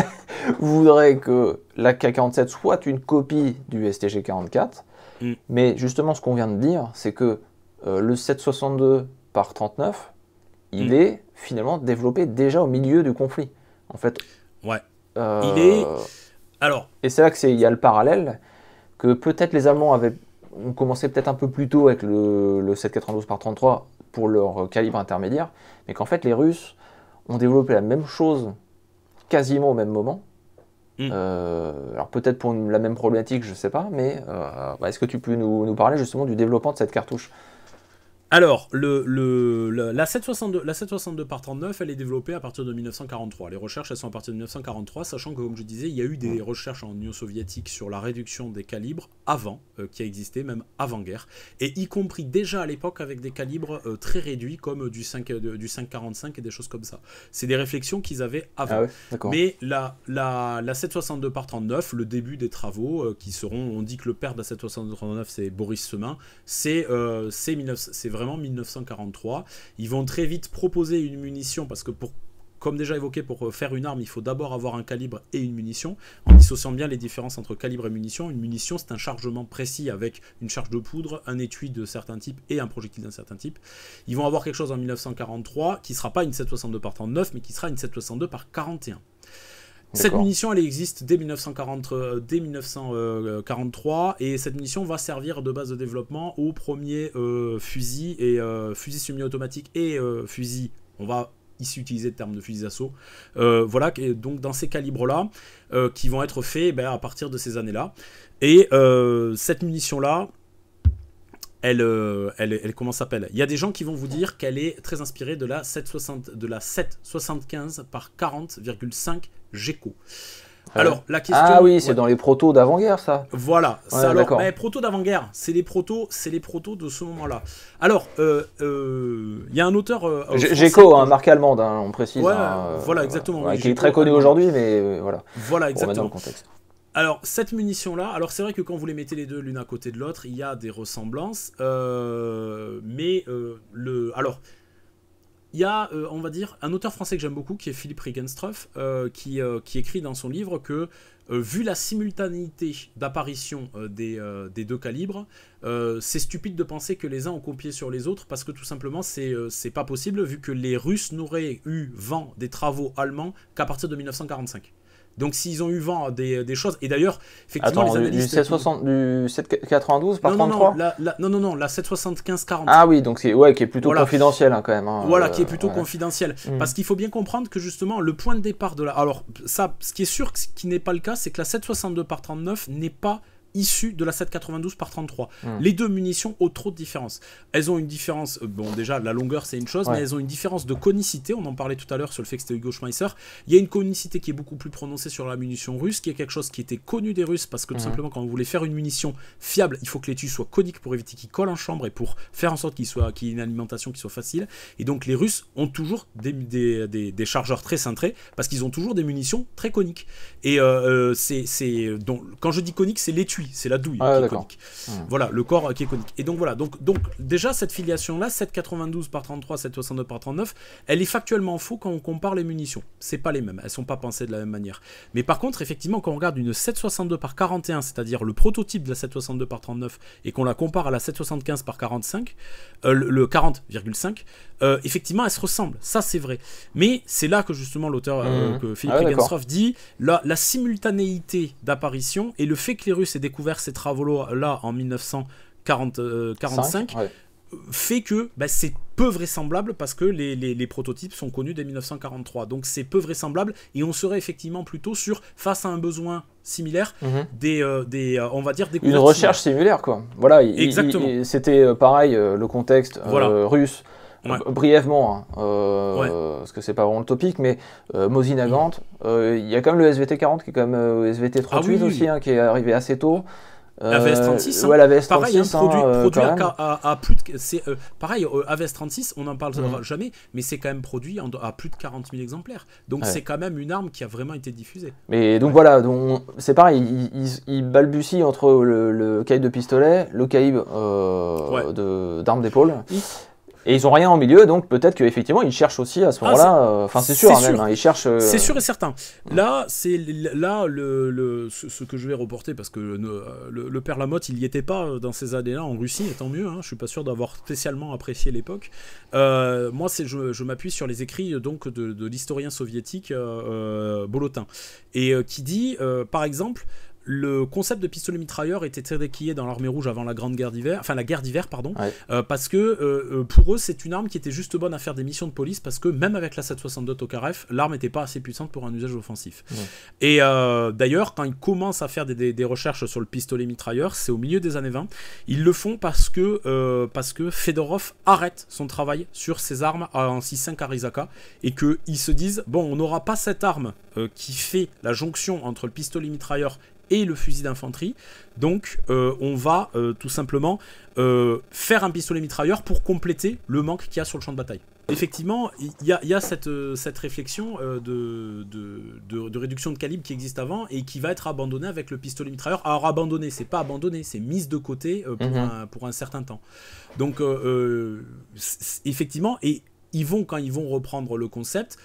voudrait que la K47 soit une copie du STG44. Mhm. Mais justement, ce qu'on vient de dire, c'est que euh, le 762 par 39, il mhm. est finalement développé déjà au milieu du conflit. En fait. Ouais. Euh, il est. Alors. Et c'est là que il y a le parallèle que peut-être les Allemands avaient ont commencé peut-être un peu plus tôt avec le 792 par 33 pour leur calibre intermédiaire, mais qu'en fait les Russes ont développé la même chose quasiment au même moment. Hmm. Euh, alors peut-être pour la même problématique, je ne sais pas, mais euh, bah, est-ce que tu peux nous, parler justement du développement de cette cartouche alors, le, la, 762, par 39, elle est développée à partir de 1943. Les recherches, elles sont à partir de 1943, sachant que, comme je disais, il y a eu des recherches en Union soviétique sur la réduction des calibres avant, euh, qui a existé, même avant-guerre, et y compris déjà à l'époque avec des calibres euh, très réduits, comme euh, du, 5, du 5,45 et des choses comme ça. C'est des réflexions qu'ils avaient avant. Ah Mais la, la, 762 par 39, le début des travaux qui seront, on dit que le père de la 762 par 39, c'est Boris Semin, c'est c'est vraiment 1943. Ils vont très vite proposer une munition parce que pour comme déjà évoqué, pour euh, faire une arme, il faut d'abord avoir un calibre et une munition, en dissociant bien les différences entre calibre et munition. Une munition, c'est un chargement précis avec une charge de poudre, un étui de certains types et un projectile d'un certain type. Ils vont avoir quelque chose en 1943 qui sera pas une 762 par 39, mais qui sera une 762 par 41. Cette munition, elle existe dès, 1943 euh, et cette munition va servir de base de développement aux premiers euh, fusils et euh, fusils semi-automatiques et fusils. On va ici utiliser le terme de fusil d'assaut. voilà, donc dans ces calibres-là, qui vont être faits eh ben, à partir de ces années-là. Et cette munition-là, elle, euh, elle, elle comment s'appelle Il y a des gens qui vont vous dire qu'elle est très inspirée de la 760, de la 775 par 40,5 GECO. Ah alors, la question. Ah oui, c'est dans les protos d'avant-guerre, ça. Voilà. Ouais, ça, proto d'avant-guerre, c'est les protos, c'est les proto de ce moment-là. Alors, euh, euh, il y a un auteur. GECO, un hein, marque allemande, hein, on précise. Ouais, hein, voilà, exactement. qui est très connu aujourd'hui, mais voilà. Voilà, exactement. Dans le contexte. Alors, cette munition-là, alors c'est vrai que quand vous les mettez les deux l'une à côté de l'autre, il y a des ressemblances, euh, mais euh, le... Alors, il y a, euh, on va dire, un auteur français que j'aime beaucoup, qui est Philippe Riegenstruff, qui, écrit dans son livre que, vu la simultanéité d'apparition des, des, deux calibres, c'est stupide de penser que les uns ont copié sur les autres, parce que tout simplement, c'est pas possible, vu que les Russes n'auraient eu vent des travaux allemands qu'à partir de 1945. Donc s'ils ont eu vent des, choses, et d'ailleurs, effectivement, les analystes... Du, 792 par non, 33 non, non, non, non, la 775-40. Ah oui, donc c'est ouais, qui est plutôt confidentiel hein, quand même. Hein, voilà, euh, qui est plutôt confidentiel. Mm. Parce qu'il faut bien comprendre que justement, le point de départ de la... Alors ça, ce qui est sûr, ce qui n'est pas le cas, c'est que la 762 par 39 n'est pas issues de la 792 par 33. Hmm. Les deux munitions ont trop de différence. Elles ont une différence, euh, bon déjà la longueur c'est une chose, mais elles ont une différence de conicité, on en parlait tout à l'heure sur le fait que c'était Hugo Schmeisser. Il y a une conicité qui est beaucoup plus prononcée sur la munition russe, qui est quelque chose qui était connu des Russes, parce que tout hmm. simplement quand vous voulez faire une munition fiable, il faut que l'étui soit conique pour éviter qu'il colle en chambre et pour faire en sorte qu'il y ait une alimentation qui soit facile. Et donc les Russes ont toujours des, chargeurs très cintrés, parce qu'ils ont toujours des munitions très coniques. Et euh, euh, c'est donc quand je dis conique, c'est l'étui c'est la douille hein, ah, Voilà, le corps euh, qui est conique. Et donc voilà, donc, donc déjà cette filiation-là, 792 par 33, 762 par 39, elle est factuellement faux quand on compare les munitions. C'est pas les mêmes, elles sont pas pensées de la même manière. Mais par contre, effectivement, quand on regarde une 762 par 41, c'est-à-dire le prototype de la 762 par 39, et qu'on la compare à la 775 par 45, euh, le 40,5, euh, effectivement, elles se ressemble Ça, c'est vrai. Mais c'est là que justement l'auteur, mmh. que Philippe ah, dit, la, simultanéité d'apparition et le fait que les Russes aient découvert ces travaux-là en 1945 euh, fait que bah, c'est peu vraisemblable parce que les, prototypes sont connus dès 1943. Donc c'est peu vraisemblable et on serait effectivement plutôt sur, face à un besoin similaire, mhm. des, euh, euh, on va dire des... Une recherche similaire, quoi. Voilà, Exactement. c'était pareil, le contexte russe Brièvement, hein, euh, parce que c'est pas vraiment le topic, mais euh, Mosin-Nagant euh, il y a quand même le SVT 40 qui est quand même SVT 38 ah aussi, hein, qui est arrivé assez tôt. La VS36, hein. ouais, pareil, AVS 36, on n'en parle mm. jamais, mais c'est quand même produit en, à plus de 40 000 exemplaires. Donc c'est quand même une arme qui a vraiment été diffusée. Mais donc voilà, donc c'est pareil, il, balbutie entre le, le, de pistolet, le calibre d'arme d'épaule. Et ils ont rien en milieu, donc peut-être qu'effectivement, ils cherchent aussi à ce ah, moment-là. Euh, enfin, c'est hein, sûr, Même, hein, ils cherchent. Euh, c'est sûr et certain. Mm. Là, c'est là le, ce, que je vais reporter parce que euh, le, père Lamotte, il n'y était pas dans ces années-là en Russie, et tant mieux. Hein, je suis pas sûr d'avoir spécialement apprécié l'époque. moi, c'est je, m'appuie sur les écrits donc de, l'historien soviétique Bolotin et qui dit, par exemple, le concept de pistolet mitrailleur était très déquillé dans l'armée rouge avant la grande guerre d'hiver, enfin la guerre d'hiver pardon, euh, parce que euh, euh, pour eux c'est une arme qui était juste bonne à faire des missions de police parce que même avec la 762 Tokarev, l'arme n'était pas assez puissante pour un usage offensif. Et d'ailleurs quand ils commencent à faire des, recherches sur le pistolet mitrailleur, c'est au milieu des années 20, ils le font parce que parce que Fedorov arrête son travail sur ses armes en 6.5 Arizaka et que ils se disent bon on n'aura pas cette arme qui fait la jonction entre le pistolet mitrailleur et le fusil d'infanterie. Donc euh, on va euh, tout simplement euh, faire un pistolet mitrailleur pour compléter le manque qu'il y a sur le champ de bataille. Effectivement, il y a, cette, réflexion de, de, réduction de calibre qui existe avant et qui va être abandonnée avec le pistolet mitrailleur. Alors abandonné, c'est pas abandonné, c'est mise de côté pour, mhm. un, pour, un, certain temps. Donc effectivement, et ils vont quand ils vont reprendre le concept,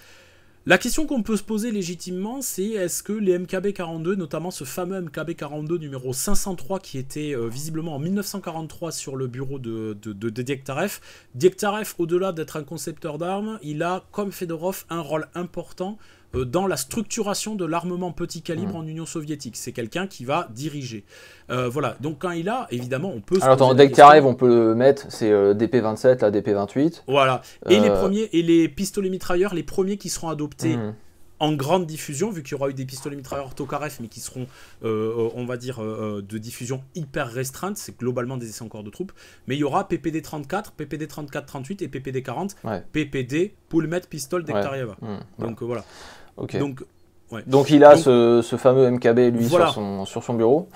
la question qu'on peut se poser légitimement, c'est est-ce que les MKB-42, notamment ce fameux MKB-42 numéro 503 qui était euh, visiblement en 1943 sur le bureau de, de, de, de au-delà d'être un concepteur d'armes, il a, comme Fedorov, un rôle important euh, dans la structuration de l'armement petit calibre mmh. en Union soviétique. C'est quelqu'un qui va diriger. Euh, voilà, donc quand il a, évidemment, on peut... Alors, attends, dès on peut le mettre, c'est DP-27, la DP-28. Voilà, et, les euh, premiers, et les pistolets mitrailleurs, les premiers qui seront adoptés mmh. en grande diffusion, vu qu'il y aura eu des pistolets mitrailleurs Tokarev, mais qui seront, on va dire, de diffusion hyper restreinte. C'est globalement des essais en corps de troupes. Mais il y aura PPD 34, PPD 34-38 et PPD 40. PPD, Poulmet, Pistol, Dektarieva. Mmh. Donc voilà. Donc, Donc il a ce, fameux MKB, lui, sur, son, bureau.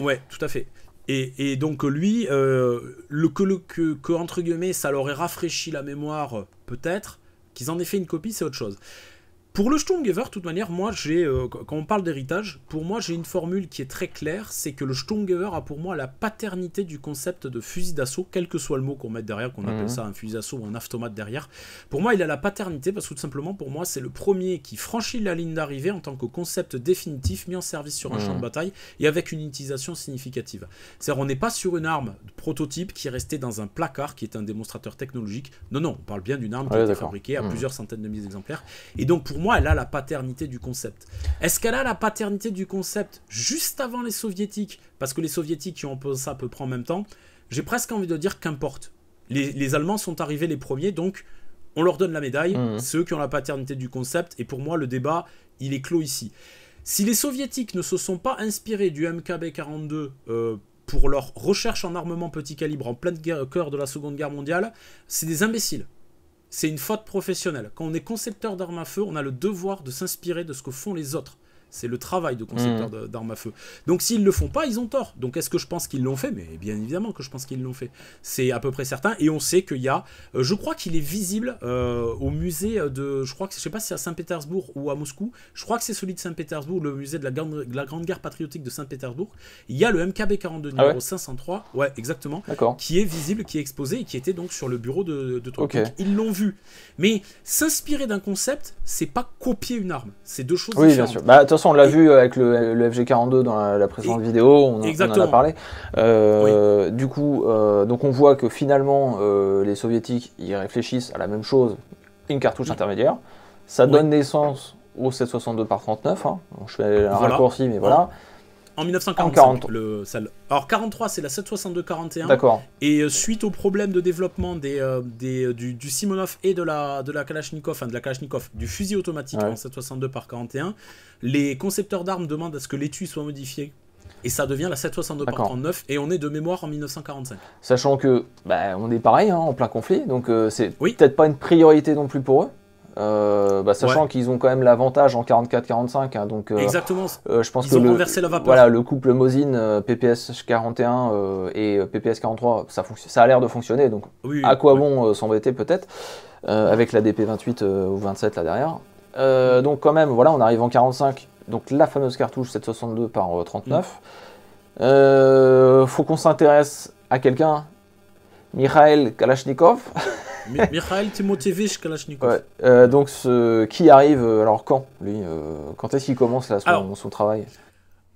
Ouais, tout à fait. Et, donc lui, euh, le, que, que, entre guillemets, ça leur ait rafraîchi la mémoire, peut-être, qu'ils en aient fait une copie, c'est autre chose. Pour le Sturmgewehr, de toute manière, moi, j'ai, euh, quand on parle d'héritage, pour moi, j'ai une formule qui est très claire, c'est que le Sturmgewehr a pour moi la paternité du concept de fusil d'assaut, quel que soit le mot qu'on mette derrière, qu'on appelle mhm. ça un fusil d'assaut ou un automate derrière. Pour moi, il a la paternité parce que tout simplement, pour moi, c'est le premier qui franchit la ligne d'arrivée en tant que concept définitif mis en service sur un mhm. champ de bataille et avec une utilisation significative. C'est-à-dire, on n'est pas sur une arme prototype qui est restée dans un placard, qui est un démonstrateur technologique. Non, non, on parle bien d'une arme qui a été fabriquée à mhm. plusieurs centaines de milliers d'exemplaires. Et donc, pour moi, elle a la paternité du concept. Est-ce qu'elle a la paternité du concept juste avant les soviétiques Parce que les soviétiques qui ont posé ça à peu près en même temps. J'ai presque envie de dire qu'importe. Les, Allemands sont arrivés les premiers, donc on leur donne la médaille, mmh. ceux qui ont la paternité du concept. Et pour moi, le débat, il est clos ici. Si les soviétiques ne se sont pas inspirés du MKB-42 euh, pour leur recherche en armement petit calibre en plein guerre, cœur de la Seconde Guerre mondiale, c'est des imbéciles c'est une faute professionnelle. Quand on est concepteur d'armes à feu, on a le devoir de s'inspirer de ce que font les autres. C'est le travail de concepteur mmh. d'armes à feu. Donc s'ils ne le font pas, ils ont tort. Donc est-ce que je pense qu'ils l'ont fait Mais bien évidemment que je pense qu'ils l'ont fait. C'est à peu près certain. Et on sait qu'il y a, euh, je crois qu'il est visible euh, au musée de, je crois que je sais pas si c'est à Saint-Pétersbourg ou à Moscou. Je crois que c'est celui de Saint-Pétersbourg, le musée de la, grande, Guerre patriotique de Saint-Pétersbourg. Il y a le MKB 42 ah numéro 503, ouais exactement, qui est visible, qui est exposé et qui était donc sur le bureau de, de Ils l'ont vu. Mais s'inspirer d'un concept, c'est pas copier une arme. C'est deux choses oui, Bien sûr. Bah, façon, on l'a vu avec le, FG42 dans la, précédente vidéo, on, en a parlé. Euh, du coup, euh, donc on voit que finalement, euh, les soviétiques, y réfléchissent à la même chose, une cartouche intermédiaire. Ça donne naissance au 762 par 39. Hein. je fais un raccourci, mais voilà. En 1945, le Alors 43, c'est la 762-41. D'accord. Et euh, suite au problème de développement des, euh, euh, du, Simonov et de la, de la Kalachnikov, enfin de la du fusil automatique en 762 par 41, les concepteurs d'armes demandent à ce que l'étui soit modifié. Et ça devient la 762 par 39 et on est de mémoire en 1945. Sachant que bah, on est pareil hein, en plein conflit, donc c'est peut-être pas une priorité non plus pour eux. Euh, bah, sachant qu'ils ont quand même l'avantage en 44-45, hein, donc euh, exactement. Euh, je pense que le, Voilà, le couple Mosin PPS 41 et PPS 43, ça, ça a l'air de fonctionner, donc à quoi bon s'embêter peut-être avec la DP 28 ou 27 là derrière. donc quand même, voilà, on arrive en 45, donc la fameuse cartouche 762 par 39. Mm. faut qu'on s'intéresse à quelqu'un, Mikhail Kalashnikov Mikhail Timotevich Kalashnikov. Euh, donc, ce, qui arrive, euh, alors quand lui, euh, Quand est-ce qu'il commence là, son, son travail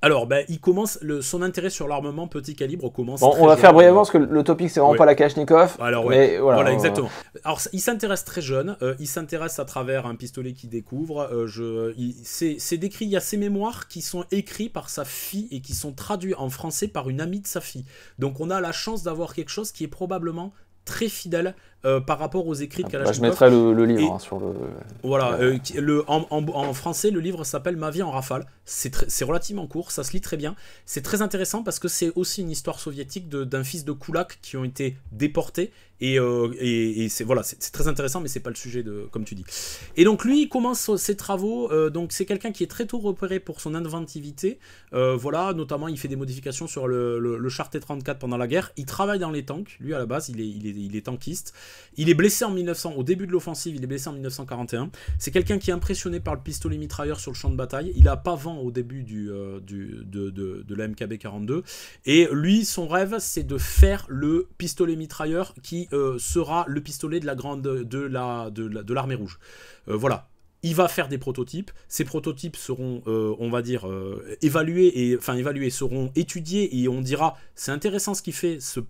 alors, ben, il commence le, son intérêt sur l'armement petit calibre commence. Bon, on va faire brièvement parce que le topic c'est vraiment pas la Kalachnikov. Alors, mais voilà, exactement. Alors, il s'intéresse très jeune. il s'intéresse à travers un pistolet qu'il découvre. c'est décrit. Il y a ses mémoires qui sont écrits par sa fille et qui sont traduits en français par une amie de sa fille. Donc, on a la chance d'avoir quelque chose qui est probablement très fidèle euh, par rapport aux écrits de ah, Kalashnikov. je mettrai le, livre hein, sur le. Voilà, le, euh, en, français, le livre s'appelle Ma vie en rafale. C'est relativement court, ça se lit très bien. C'est très intéressant parce que c'est aussi une histoire soviétique d'un fils de Koulak qui ont été déportés. Et, euh, c'est voilà, c'est très intéressant, mais c'est pas le sujet de, comme tu dis. Et donc lui, il commence ses travaux. donc c'est quelqu'un qui est très tôt repéré pour son inventivité. voilà, notamment il fait des modifications sur le, le, char T-34 pendant la guerre. Il travaille dans les tanks. Lui à la base, il est il est tankiste. Il est blessé en 1900, au début de l'offensive, il est blessé en 1941. C'est quelqu'un qui est impressionné par le pistolet mitrailleur sur le champ de bataille. Il n'a pas vent au début du, euh, du de, la MKB 42. Et lui, son rêve, c'est de faire le pistolet mitrailleur qui euh, sera le pistolet de la grande de la de l'armée rouge. Euh, voilà, il va faire des prototypes. Ces prototypes seront, euh, on va dire, euh, évalués et enfin évalués seront étudiés et on dira c'est intéressant ce qu'il fait. Ce,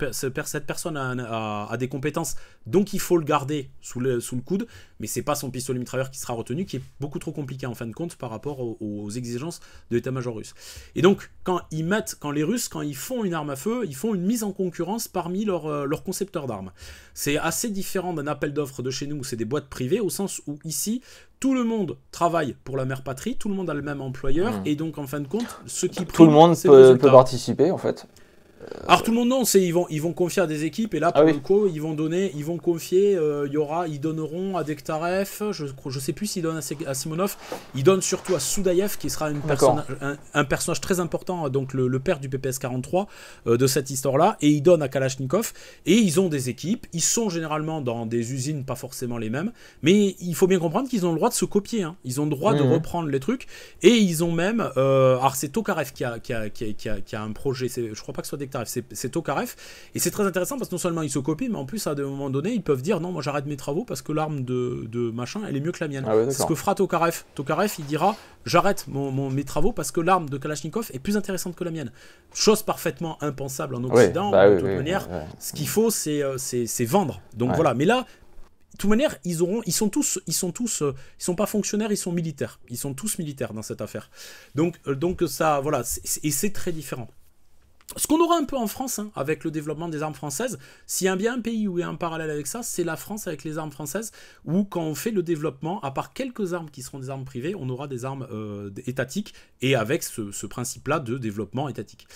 cette personne a, des compétences. Donc il faut le garder sous le, coude, mais c'est pas son pistolet mitrailleur qui sera retenu, qui est beaucoup trop compliqué en fin de compte par rapport aux, exigences de l'état-major russe. Et donc quand ils mettent, quand les Russes, quand ils font une arme à feu, ils font une mise en concurrence parmi euh, leurs concepteurs d'armes. C'est assez différent d'un appel d'offres de chez nous où c'est des boîtes privées, au sens où ici tout le monde travaille pour la mère patrie, tout le monde a le même employeur, mmh. et donc en fin de compte, ce qui tout le monde peut participer en fait. Euh, alors tout le monde non, c'est ils vont ils vont confier à des équipes et là ah pour le coup ils vont donner, ils vont confier, euh, y aura, ils donneront à Dektaref, je je sais plus s'ils donnent à, Simonov, ils donnent surtout à Soudaïev qui sera une un, personnage très important hein, donc le, père du PPS 43 euh, de cette histoire là et ils donnent à Kalachnikov et ils ont des équipes, ils sont généralement dans des usines pas forcément les mêmes, mais il faut bien comprendre qu'ils ont le droit de se copier, hein. ils ont le droit de mmh. reprendre les trucs et ils ont même, alors c'est Tokarev qui a qui a, un projet, je crois pas que ce soit des c'est au Et c'est très intéressant parce que non seulement ils se copient, mais en plus, à un moment donné, ils peuvent dire non, moi j'arrête mes travaux parce que l'arme de, machin, elle est mieux que la mienne. Ah ce que fera Tokarev. Tokarev, il dira j'arrête mes travaux parce que l'arme de Kalachnikov est plus intéressante que la mienne. Chose parfaitement impensable en Occident. Bah de toute manière, ce qu'il faut, c'est euh, vendre. Donc voilà. Mais là, de toute manière, ils auront, ils sont tous, ils sont tous, euh, ils sont pas fonctionnaires, ils sont militaires. Ils sont tous militaires dans cette affaire. Donc, euh, donc ça, voilà, et c'est très différent. Ce qu'on aura un peu en France, hein, avec le développement des armes françaises, s'il y a bien un pays où il y a un parallèle avec ça, c'est la France avec les armes françaises, où quand on fait le développement, à part quelques armes qui seront des armes privées, on aura des armes euh, étatiques, et avec ce, principe-là de développement étatique.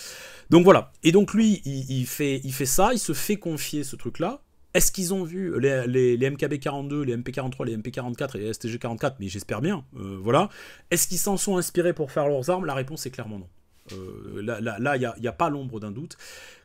Donc voilà, et donc lui, il, fait, ça, il se fait confier ce truc-là, est-ce qu'ils ont vu les, MKB 42, les MP 43, les MP 44 et les STG 44 Mais j'espère bien, euh, voilà. Est-ce qu'ils s'en sont inspirés pour faire leurs armes La réponse est clairement non. Euh, là, il n'y a, pas l'ombre d'un doute.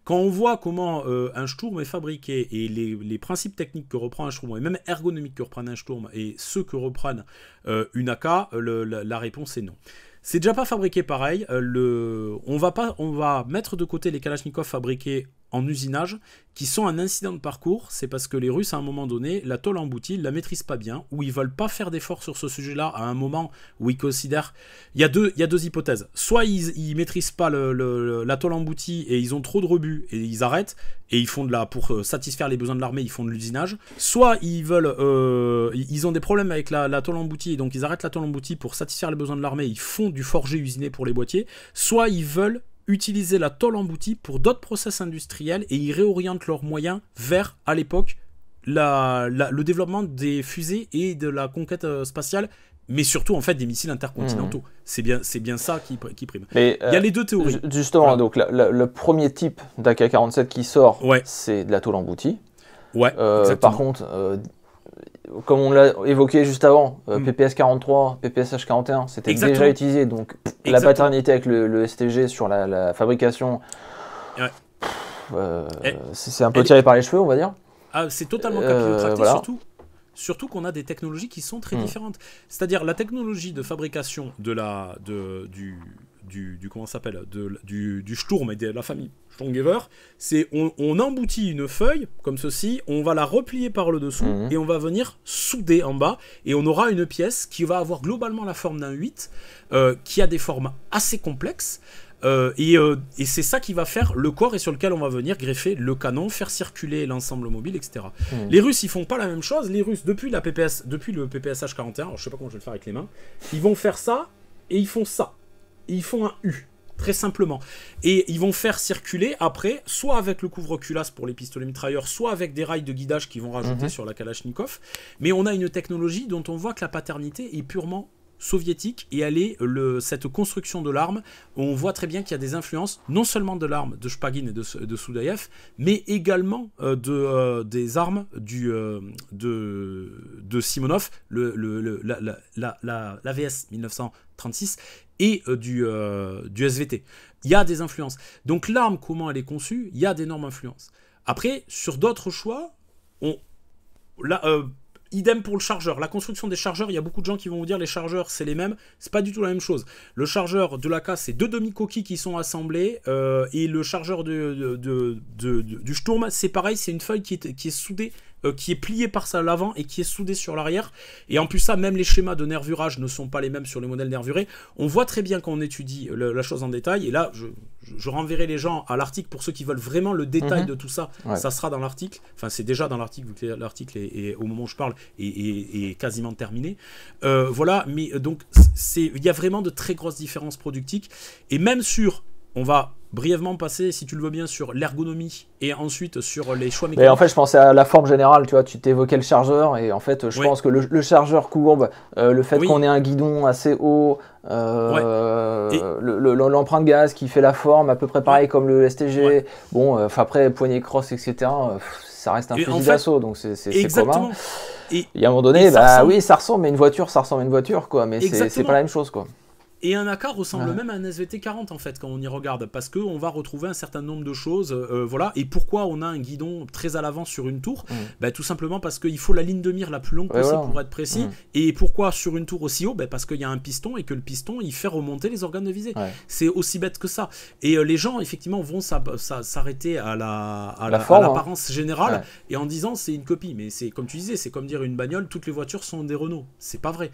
Quand on voit comment euh, un Sturm est fabriqué et les, principes techniques que reprend un Sturm, et même ergonomiques que reprend un Sturm, et ceux que reprennent euh, une AK, la, réponse est non. C'est déjà pas fabriqué pareil. on, va pas, on va mettre de côté les Kalachnikov fabriqués en usinage qui sont un incident de parcours, c'est parce que les Russes, à un moment donné, la tôle emboutie, ils la maîtrisent pas bien, ou ils veulent pas faire d'efforts sur ce sujet-là à un moment où ils considèrent... Il y a deux, il y a deux hypothèses. Soit ils, ils maîtrisent pas la tôle emboutie et ils ont trop de rebuts et ils arrêtent, et ils font de la... Pour euh, satisfaire les besoins de l'armée, ils font de l'usinage. Soit ils veulent... Euh, ils ont des problèmes avec la, la tôle emboutie, et donc ils arrêtent la tôle emboutie pour satisfaire les besoins de l'armée, ils font du forgé usiné pour les boîtiers. Soit ils veulent utiliser la tôle emboutie pour d'autres process industriels et ils réorientent leurs moyens vers, à l'époque, la, le développement des fusées et de la conquête euh, spatiale, mais surtout en fait des missiles intercontinentaux. Mmh. C'est bien, c'est bien ça qui, qui prime. Il y a euh, les deux théories. Justement, donc le premier type d'AK-47 qui sort, c'est de la tôle emboutie. Ouais, euh, par contre, comme on l'a évoqué juste avant, PPS 43, ppsh 41 c'était déjà utilisé. Donc la paternité avec le, STG sur la, fabrication, euh, c'est un peu tiré par les cheveux, on va dire. Ah, c'est totalement capillotracté, euh, surtout. Surtout qu'on a des technologies qui sont très hmm. différentes. C'est-à-dire la technologie de fabrication de la, de, du, du, comment s'appelle du, du Sturm et de la famille c'est on, emboutit une feuille comme ceci, on va la replier par le dessous mhm. et on va venir souder en bas et on aura une pièce qui va avoir globalement la forme d'un 8, euh, qui a des formes assez complexes. Euh, euh, et, c'est ça qui va faire le corps et sur lequel on va venir greffer le canon, faire circuler l'ensemble mobile, etc. Mhm. Les Russes, ils font pas la même chose. Les Russes, depuis, la PPS, depuis le PPSH 41, je sais pas comment je vais le faire avec les mains, ils vont faire ça et ils font ça ils font un U, très simplement. Et ils vont faire circuler après, soit avec le couvre-culasse pour les pistolets mitrailleurs, soit avec des rails de guidage qui vont rajouter mhm. sur la Kalachnikov. Mais on a une technologie dont on voit que la paternité est purement soviétique et elle est le, cette construction de l'arme. On voit très bien qu'il y a des influences non seulement de l'arme de Spagin et de, de Soudaïev, mais également euh, de, euh, des armes du, euh, de, de Simonov, le, le la, la, la, la VS 1936 et euh, du, euh, du SVT. Il y a des influences. Donc l'arme, comment elle est conçue, il y a d'énormes influences. Après, sur d'autres choix, on... Là, euh, idem pour le chargeur. La construction des chargeurs, il y a beaucoup de gens qui vont vous dire les chargeurs, c'est les mêmes. C'est pas du tout la même chose. Le chargeur de la casse, c'est deux demi-coquilles qui sont assemblées. et le chargeur de, de, de, du Sturm, c'est pareil, c'est une feuille qui est, qui est soudée euh, qui est plié par ça l'avant et qui est soudé sur l'arrière. Et en plus ça, même les schémas de nervurage ne sont pas les mêmes sur les modèles nervurés. On voit très bien qu'on étudie euh, la chose en détail. Et là, je, renverrai les gens à l'article pour ceux qui veulent vraiment le détail mhm. de tout ça. Ça sera dans l'article. Enfin, c'est déjà dans l'article, l'article est, au moment où je parle est, quasiment terminé. Euh, voilà, mais donc il y a vraiment de très grosses différences productiques. Et même sur, on va brièvement passer, si tu le veux bien, sur l'ergonomie et ensuite sur les choix mécaniques. Mais en fait, je pensais à la forme générale, tu vois, tu t'évoquais le chargeur et en fait, je pense que le, chargeur courbe, euh, le fait qu'on ait un guidon assez haut, euh, l'empreinte gaz qui fait la forme à peu près pareil comme le STG, bon, euh, après, poignée cross, etc., ça reste un fusil d'assaut, donc c'est commun. Et, et, à un moment donné, bah oui, ça ressemble, mais une voiture, ça ressemble à une voiture, quoi, mais c'est pas la même chose, quoi. Et un AK ressemble même à un SVT 40 en fait quand on y regarde parce que on va retrouver un certain nombre de choses euh, euh, voilà et pourquoi on a un guidon très à l'avant sur une tour mmh. bah, tout simplement parce qu'il faut la ligne de mire la plus longue possible pour être précis mmh. et pourquoi sur une tour aussi haut bah, parce qu'il y a un piston et que le piston il fait remonter les organes de visée c'est aussi bête que ça et euh, les gens effectivement vont s'arrêter à la à hein. l'apparence générale et en disant c'est une copie mais c'est comme tu disais c'est comme dire une bagnole toutes les voitures sont des Renault c'est pas vrai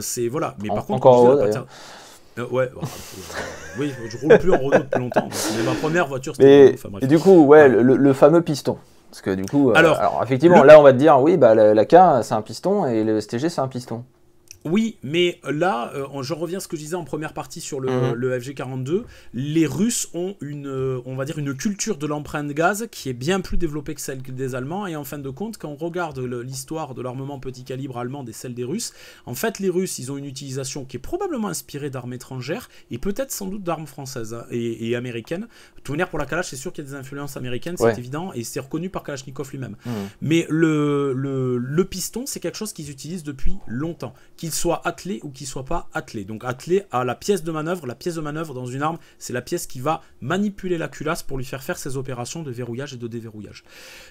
c'est voilà mais par contre encore euh, ouais, bah, euh, oui, je roule plus en Renault depuis longtemps. Mais ma première voiture, c'était. Enfin, et du coup, ouais, Le, fameux piston. Parce que du coup, euh, alors, effectivement, là, on va te dire, oui, bah, la, la K, c'est un piston et le STG, c'est un piston. Oui, mais là, j'en euh, je reviens à ce que je disais en première partie sur le, mhm. FG-42. Les Russes ont une, euh, on va dire, une culture de l'empreinte gaz qui est bien plus développée que celle des Allemands. Et en fin de compte, quand on regarde l'histoire de l'armement petit calibre allemand et celle des Russes, en fait, les Russes, ils ont une utilisation qui est probablement inspirée d'armes étrangères et peut-être sans doute d'armes françaises hein, et, américaines. Tout pour la Kalash, c'est sûr qu'il y a des influences américaines, c'est évident, et c'est reconnu par Kalachnikov lui-même. Mhm. Mais le, le, le piston, c'est quelque chose qu'ils utilisent depuis longtemps, qu'ils soit attelé ou qu'il soit pas attelé. Donc attelé à la pièce de manœuvre. La pièce de manœuvre dans une arme, c'est la pièce qui va manipuler la culasse pour lui faire faire ses opérations de verrouillage et de déverrouillage.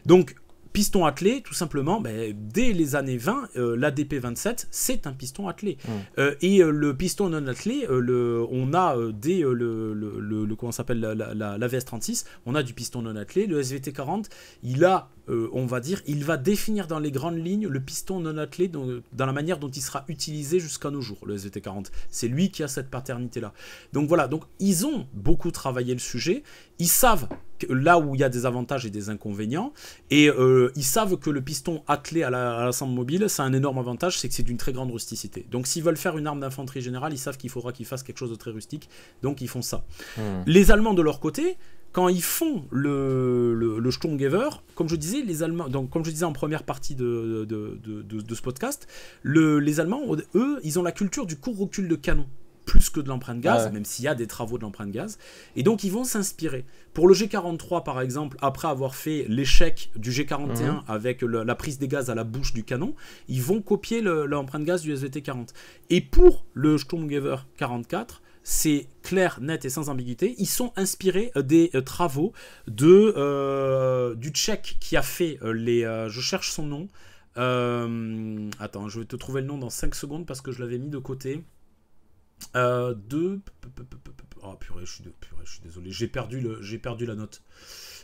Donc piston attelé, tout simplement, ben, dès les années 20, euh, l'ADP 27, c'est un piston attelé. Mmh. Euh, et euh, le piston non attelé, euh, le, on a dès le, le, comment s'appelle la, VS36, on a du piston non attelé. Le SVT40, il a euh, on va dire, il va définir dans les grandes lignes le piston non attelé dans, la manière dont il sera utilisé jusqu'à nos jours, le SVT40. C'est lui qui a cette paternité-là. Donc voilà, donc ils ont beaucoup travaillé le sujet, ils savent que là où il y a des avantages et des inconvénients, et euh, ils savent que le piston attelé à l'ensemble mobile, c'est un énorme avantage, c'est que c'est d'une très grande rusticité. Donc s'ils veulent faire une arme d'infanterie générale, ils savent qu'il faudra qu'ils fassent quelque chose de très rustique, donc ils font ça. Hmm. Les Allemands de leur côté, quand ils font le, le, comme je disais, les Allemands, donc comme je disais en première partie de, ce podcast, les Allemands, eux, ils ont la culture du court recul de canon plus que de l'empreinte gaz, même s'il y a des travaux de l'empreinte gaz. Et donc, ils vont s'inspirer. Pour le G43, par exemple, après avoir fait l'échec du G41 mhm. avec la prise des gaz à la bouche du canon, ils vont copier l'empreinte de gaz du SVT-40. Et pour le Sturmgewehr 44, c'est clair, net et sans ambiguïté. Ils sont inspirés euh, des euh, travaux de, euh, du tchèque qui a fait les... je cherche son nom. attends, je vais te trouver le nom dans 5 secondes parce que je l'avais mis de côté. de... Oh purée, je suis, désolé. J'ai perdu, le... perdu la note.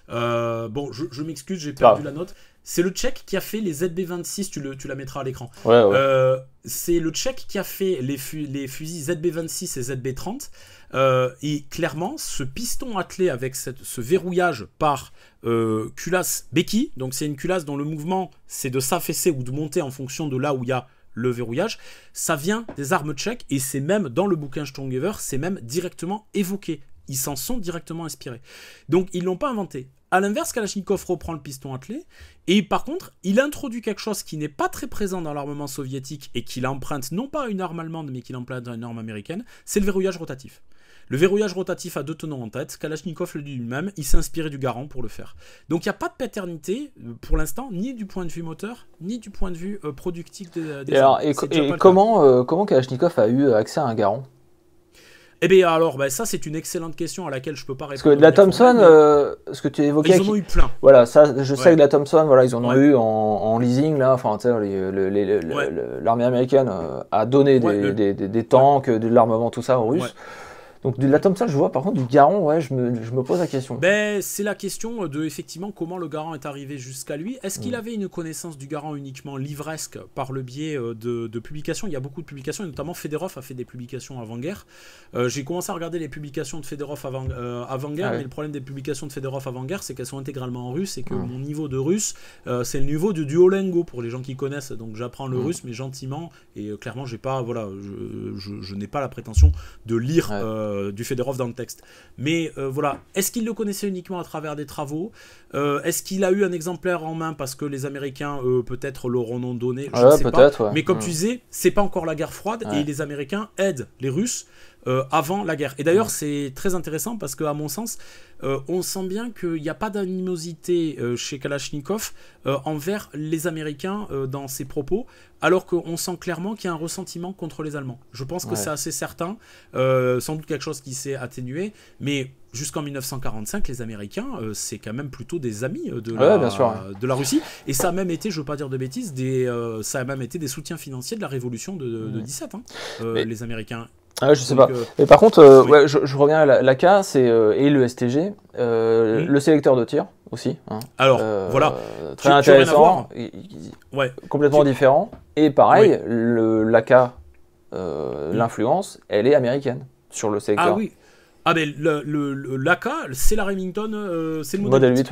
bon, je, m'excuse, j'ai perdu la note. C'est le Tchèque qui a fait les ZB26, tu, le, tu la mettras à l'écran. Euh, c'est le Tchèque qui a fait les, les fusils ZB26 et ZB30. Euh, et clairement, ce piston attelé avec ce verrouillage par euh, culasse béquille, donc c'est une culasse dont le mouvement c'est de s'affaisser ou de monter en fonction de là où il y a le verrouillage, ça vient des armes tchèques et c'est même dans le bouquin Stronggiver, c'est même directement évoqué. Ils s'en sont directement inspirés. Donc ils l'ont pas inventé. À l'inverse, Kalachnikov reprend le piston attelé et par contre, il introduit quelque chose qui n'est pas très présent dans l'armement soviétique et qu'il emprunte non pas à une arme allemande mais qu'il emprunte à une arme américaine, c'est le verrouillage rotatif. Le verrouillage rotatif a deux tenants en tête, Kalachnikov le dit lui-même, il s'est inspiré du Garant pour le faire. Donc il n'y a pas de paternité, euh, pour l'instant, ni du point de vue moteur, ni du point de vue euh, productif des, armes. et, comment, euh, comment Kalachnikov a eu accès à un Garant et eh bien, alors, ben, ça, c'est une excellente question à laquelle je peux pas répondre. Parce que la Thompson, euh, ce que tu évoquais. Ils en ont eu plein. Voilà, ça, je sais que la Thompson, voilà, ils en ont eu en, leasing, là. Enfin, l'armée américaine euh, a donné des tanks, de l'armement, tout ça aux Russes. Donc de la je vois, par contre, du Garon, ouais, je me, pose la question. Ben, c'est la question de, effectivement, comment le Garant est arrivé jusqu'à lui. Est-ce qu'il hmm. avait une connaissance du Garant uniquement livresque par le biais euh, de, publications Il y a beaucoup de publications, et notamment Federov a fait des publications avant-guerre. Euh, j'ai commencé à regarder les publications de Federov euh, avant-guerre, ah mais le problème des publications de Federov avant-guerre, c'est qu'elles sont intégralement en russe et que hmm. mon niveau de russe, c'est le niveau du Duolingo, pour les gens qui connaissent. Donc j'apprends le hmm. russe, mais gentiment, et clairement, pas, voilà, je, n'ai pas la prétention de lire... Euh, du Fedorov dans le texte. Mais euh, voilà, est-ce qu'il le connaissait uniquement à travers des travaux euh, Est-ce qu'il a eu un exemplaire en main parce que les Américains peut-être l'auront donné Je ne sais pas. Mais comme hmm. tu disais, c'est pas encore la guerre froide et les Américains aident les Russes euh, avant la guerre. Et d'ailleurs, c'est très intéressant parce que, à mon sens, euh, on sent bien qu'il n'y a pas d'animosité euh, chez Kalachnikov envers les Américains dans ses propos, alors qu'on sent clairement qu'il y a un ressentiment contre les Allemands. Je pense que c'est assez certain, sans doute quelque chose qui s'est atténué, mais jusqu'en 1945, les Américains, c'est quand même plutôt des amis de, ah la, de la Russie. Et ça a même été, je veux pas dire de bêtises, des, ça a même été des soutiens financiers de la révolution de, 17, hein, les Américains. Ah, je sais pas. Euh, mais par contre, euh, je, reviens à l'AK c'est euh, et le STG, le sélecteur de tir aussi. Hein. Alors, voilà. Très intéressant. ouais. Complètement différent. Et pareil, l'ACA, l'AK, l'influence, elle est américaine sur le sélecteur. Ah oui. Ah ben le, c'est la Remington, c'est le modèle, 8.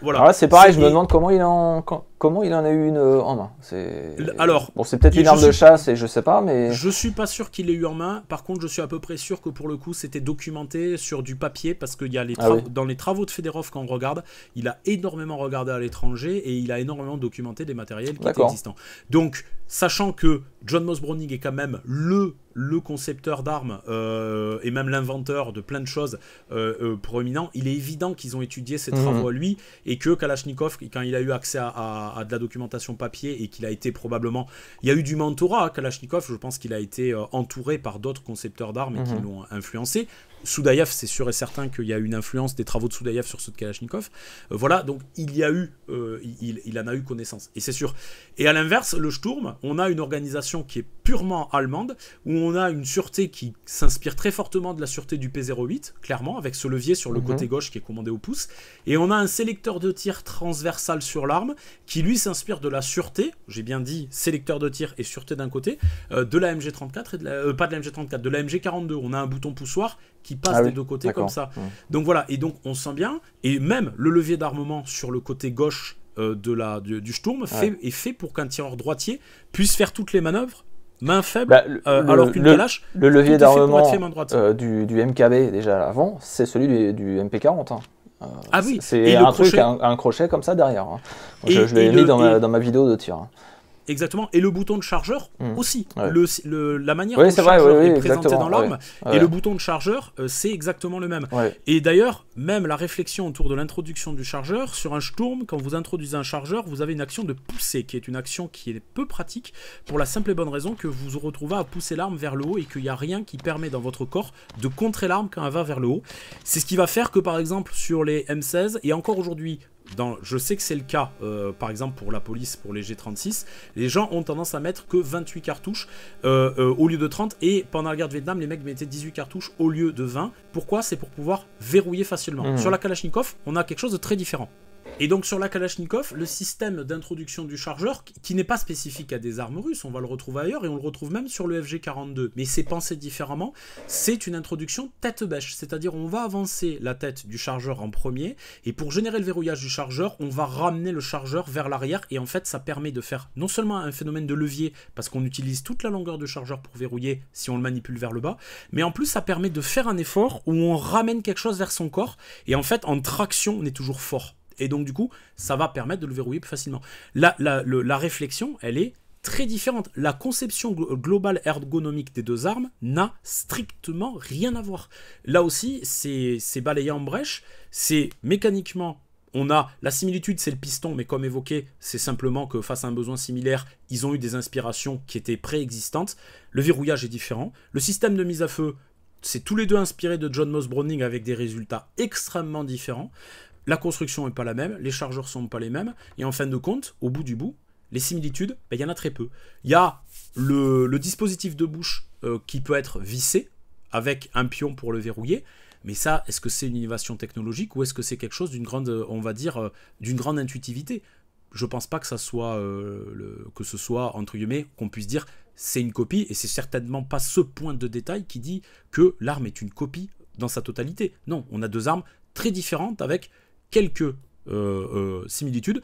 Voilà. c'est pareil, je me demande comment il en comment il en a eu une euh, en main C'est alors bon, c'est peut-être une arme de chasse et je sais pas, mais je suis pas sûr qu'il l'ait eu en main. Par contre, je suis à peu près sûr que pour le coup, c'était documenté sur du papier parce qu'il y a les ah dans les travaux de Federov quand on regarde, il a énormément regardé à l'étranger et il a énormément documenté des matériels qui étaient existants. Donc, sachant que John Moss Browning est quand même le le concepteur d'armes euh, et même l'inventeur de plein de choses euh, euh il est évident qu'ils ont étudié ses mhm. travaux à lui et que Kalashnikov, quand il a eu accès à à, de la documentation papier et qu'il a été probablement. Il y a eu du mentorat à hein, Kalachnikov, je pense qu'il a été euh, entouré par d'autres concepteurs d'armes et qui mhm. l'ont influencé. Soudaïev, c'est sûr et certain qu'il y a une influence des travaux de Soudaïev sur ceux de Kalachnikov. Euh, voilà, donc il y a eu, euh, il, en a eu connaissance, et c'est sûr. Et à l'inverse, le Sturm, on a une organisation qui est purement allemande, où on a une sûreté qui s'inspire très fortement de la sûreté du P08, clairement, avec ce levier sur le mhm. côté gauche qui est commandé au pouce, et on a un sélecteur de tir transversal sur l'arme qui lui s'inspire de la sûreté, j'ai bien dit sélecteur de tir et sûreté d'un côté, euh, de la MG34 et pas de la MG34, de la MG42. On a un bouton poussoir qui passe ah des deux côtés comme ça. Mmh. Donc voilà, et donc on sent bien, et même le levier d'armement sur le côté gauche euh, de la, du, Sturm fait, est fait pour qu'un tireur droitier puisse faire toutes les manœuvres main faible, bah, euh, alors qu'une lâche. Le, levier d'armement euh, du, du, MKB déjà avant, c'est celui du, MP40. Hein. ah oui, c'est un truc, un, crochet comme ça derrière. Hein. je, l'ai mis dans, ma, vidéo de tir. Hein. Exactement. Et le bouton de chargeur hmm. aussi. Le, la manière dont le chargeur est présenté dans l'arme et le bouton de chargeur, euh, c'est exactement le même. Et d'ailleurs, même la réflexion autour de l'introduction du chargeur, sur un Sturm, quand vous introduisez un chargeur, vous avez une action de pousser, qui est une action qui est peu pratique pour la simple et bonne raison que vous vous retrouvez à pousser l'arme vers le haut et qu'il n'y a rien qui permet dans votre corps de contrer l'arme quand elle va vers le haut. C'est ce qui va faire que, par exemple, sur les M16, et encore aujourd'hui, je sais que c'est le cas, euh, par exemple pour la police, pour les G36, les gens ont tendance à mettre que 28 cartouches euh, euh, au lieu de 30, et pendant la guerre de Vietnam, les mecs mettaient 18 cartouches au lieu de 20. Pourquoi C'est pour pouvoir verrouiller facilement. Mmh. Sur la Kalachnikov, on a quelque chose de très différent. Et donc sur la Kalachnikov, le système d'introduction du chargeur, qui n'est pas spécifique à des armes russes, on va le retrouver ailleurs et on le retrouve même sur le FG-42, mais c'est pensé différemment, c'est une introduction tête bêche, c'est-à-dire on va avancer la tête du chargeur en premier, et pour générer le verrouillage du chargeur, on va ramener le chargeur vers l'arrière, et en fait ça permet de faire non seulement un phénomène de levier, parce qu'on utilise toute la longueur du chargeur pour verrouiller si on le manipule vers le bas, mais en plus ça permet de faire un effort où on ramène quelque chose vers son corps, et en fait en traction on est toujours fort. Et donc, du coup, ça va permettre de le verrouiller plus facilement. La, la, réflexion, elle est très différente. La conception globale ergonomique des deux armes n'a strictement rien à voir. Là aussi, c'est balayé en brèche, c'est mécaniquement... On a la similitude, c'est le piston, mais comme évoqué, c'est simplement que face à un besoin similaire, ils ont eu des inspirations qui étaient préexistantes. Le verrouillage est différent. Le système de mise à feu, c'est tous les deux inspiré de John Moss Browning avec des résultats extrêmement différents la construction n'est pas la même, les chargeurs sont pas les mêmes, et en fin de compte, au bout du bout, les similitudes, ben, il y en a très peu. Il y a le, dispositif de bouche euh, qui peut être vissé avec un pion pour le verrouiller, mais ça, est-ce que c'est une innovation technologique ou est-ce que c'est quelque chose d'une grande, on va dire, euh, d'une grande intuitivité Je pense pas que ça soit, euh, le, que ce soit entre guillemets, qu'on puisse dire c'est une copie, et c'est certainement pas ce point de détail qui dit que l'arme est une copie dans sa totalité. Non, on a deux armes très différentes avec quelques euh, euh, similitudes.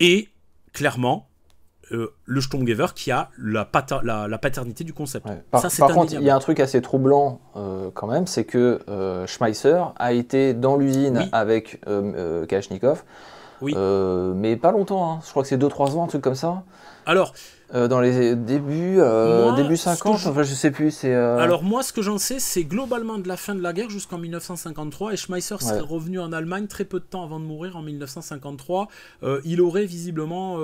Et clairement, euh, le Sturmgeber qui a la, paternité du concept. Par, contre, il y a un truc assez troublant quand même, c'est que Schmeisser a été dans l'usine avec Kalachnikov oui. Euh, mais pas longtemps, hein. je crois que c'est 2-3 ans, un truc comme ça. Alors. Euh, dans les débuts, euh, début 50, je... enfin je sais plus. Alors moi, ce que j'en sais, c'est globalement de la fin de la guerre jusqu'en 1953, et Schmeisser serait revenu en Allemagne très peu de temps avant de mourir en 1953. il aurait visiblement,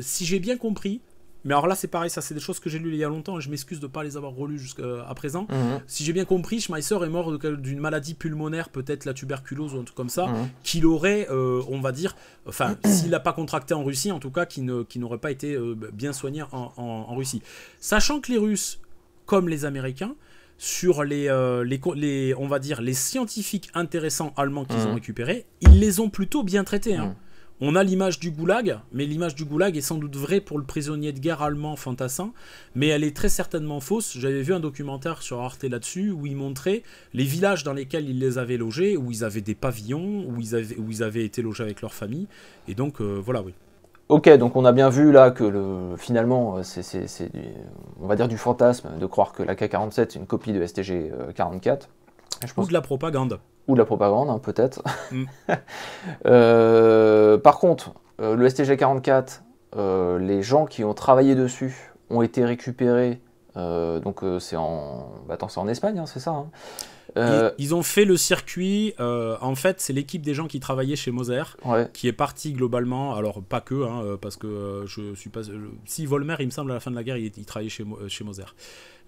si j'ai bien compris, mais alors là, c'est pareil, ça, c'est des choses que j'ai lues il y a longtemps et je m'excuse de ne pas les avoir relues jusqu'à euh, présent. Mhm. Si j'ai bien compris, Schmeisser est mort d'une maladie pulmonaire, peut-être la tuberculose ou un truc comme ça, mhm. qu'il aurait, euh, on va dire, enfin, s'il n'a pas contracté en Russie, en tout cas, qui n'aurait pas été euh, bien soigné en, Russie. Sachant que les Russes, comme les Américains, sur les, les, on va dire, les scientifiques intéressants allemands qu'ils mhm. ont récupérés, ils les ont plutôt bien traités. Hein. On a l'image du goulag, mais l'image du goulag est sans doute vraie pour le prisonnier de guerre allemand fantassin, mais elle est très certainement fausse. J'avais vu un documentaire sur Arte là-dessus où il montrait les villages dans lesquels ils les avaient logés, où ils avaient des pavillons, où ils avaient, été logés avec leur famille. Et donc euh, voilà, oui. Ok, donc on a bien vu là que le, finalement, euh, c'est, on va dire du fantasme de croire que la K-47 est une copie de STG-44. Euh, Je pense... Ou de la propagande ou de la propagande, hein, peut-être. Mm. Euh, par contre, euh, le STG 44, euh, les gens qui ont travaillé dessus ont été récupérés. donc c'est en, bah, attends, en Espagne, hein, c'est ça. Hein. Ils, ont fait le circuit. en fait, c'est l'équipe des gens qui travaillaient chez Moser qui est partie globalement. Alors pas que, parce que je suis pas. si Volmer, il me semble à la fin de la guerre, il, il travaillait chez, chez Moser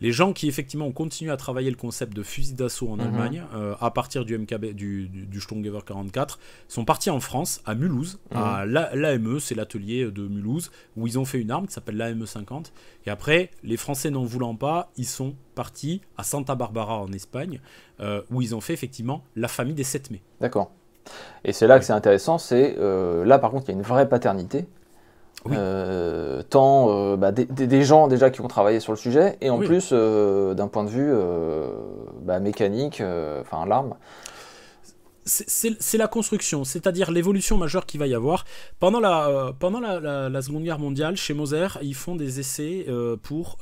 les gens qui effectivement ont continué à travailler le concept de fusil d'assaut en mhm. Allemagne euh, à partir du MKB du, Sturmgewehr 44 sont partis en France à Mulhouse mhm. à l'AME c'est l'atelier euh, de Mulhouse où ils ont fait une arme qui s'appelle l'AME 50 et après les Français n'en voulant pas ils sont partis à Santa Barbara en Espagne euh, où ils ont fait effectivement la famille des 7 mai d'accord et c'est là que c'est intéressant c'est là par contre il y a une vraie paternité euh, tant euh, bah, des, gens déjà qui ont travaillé sur le sujet et en plus euh, d'un point de vue bah, mécanique, enfin l'arme. C'est la construction, c'est-à-dire l'évolution majeure qu'il va y avoir. Pendant, la, pendant la, Seconde Guerre mondiale, chez Moser, ils font des essais pour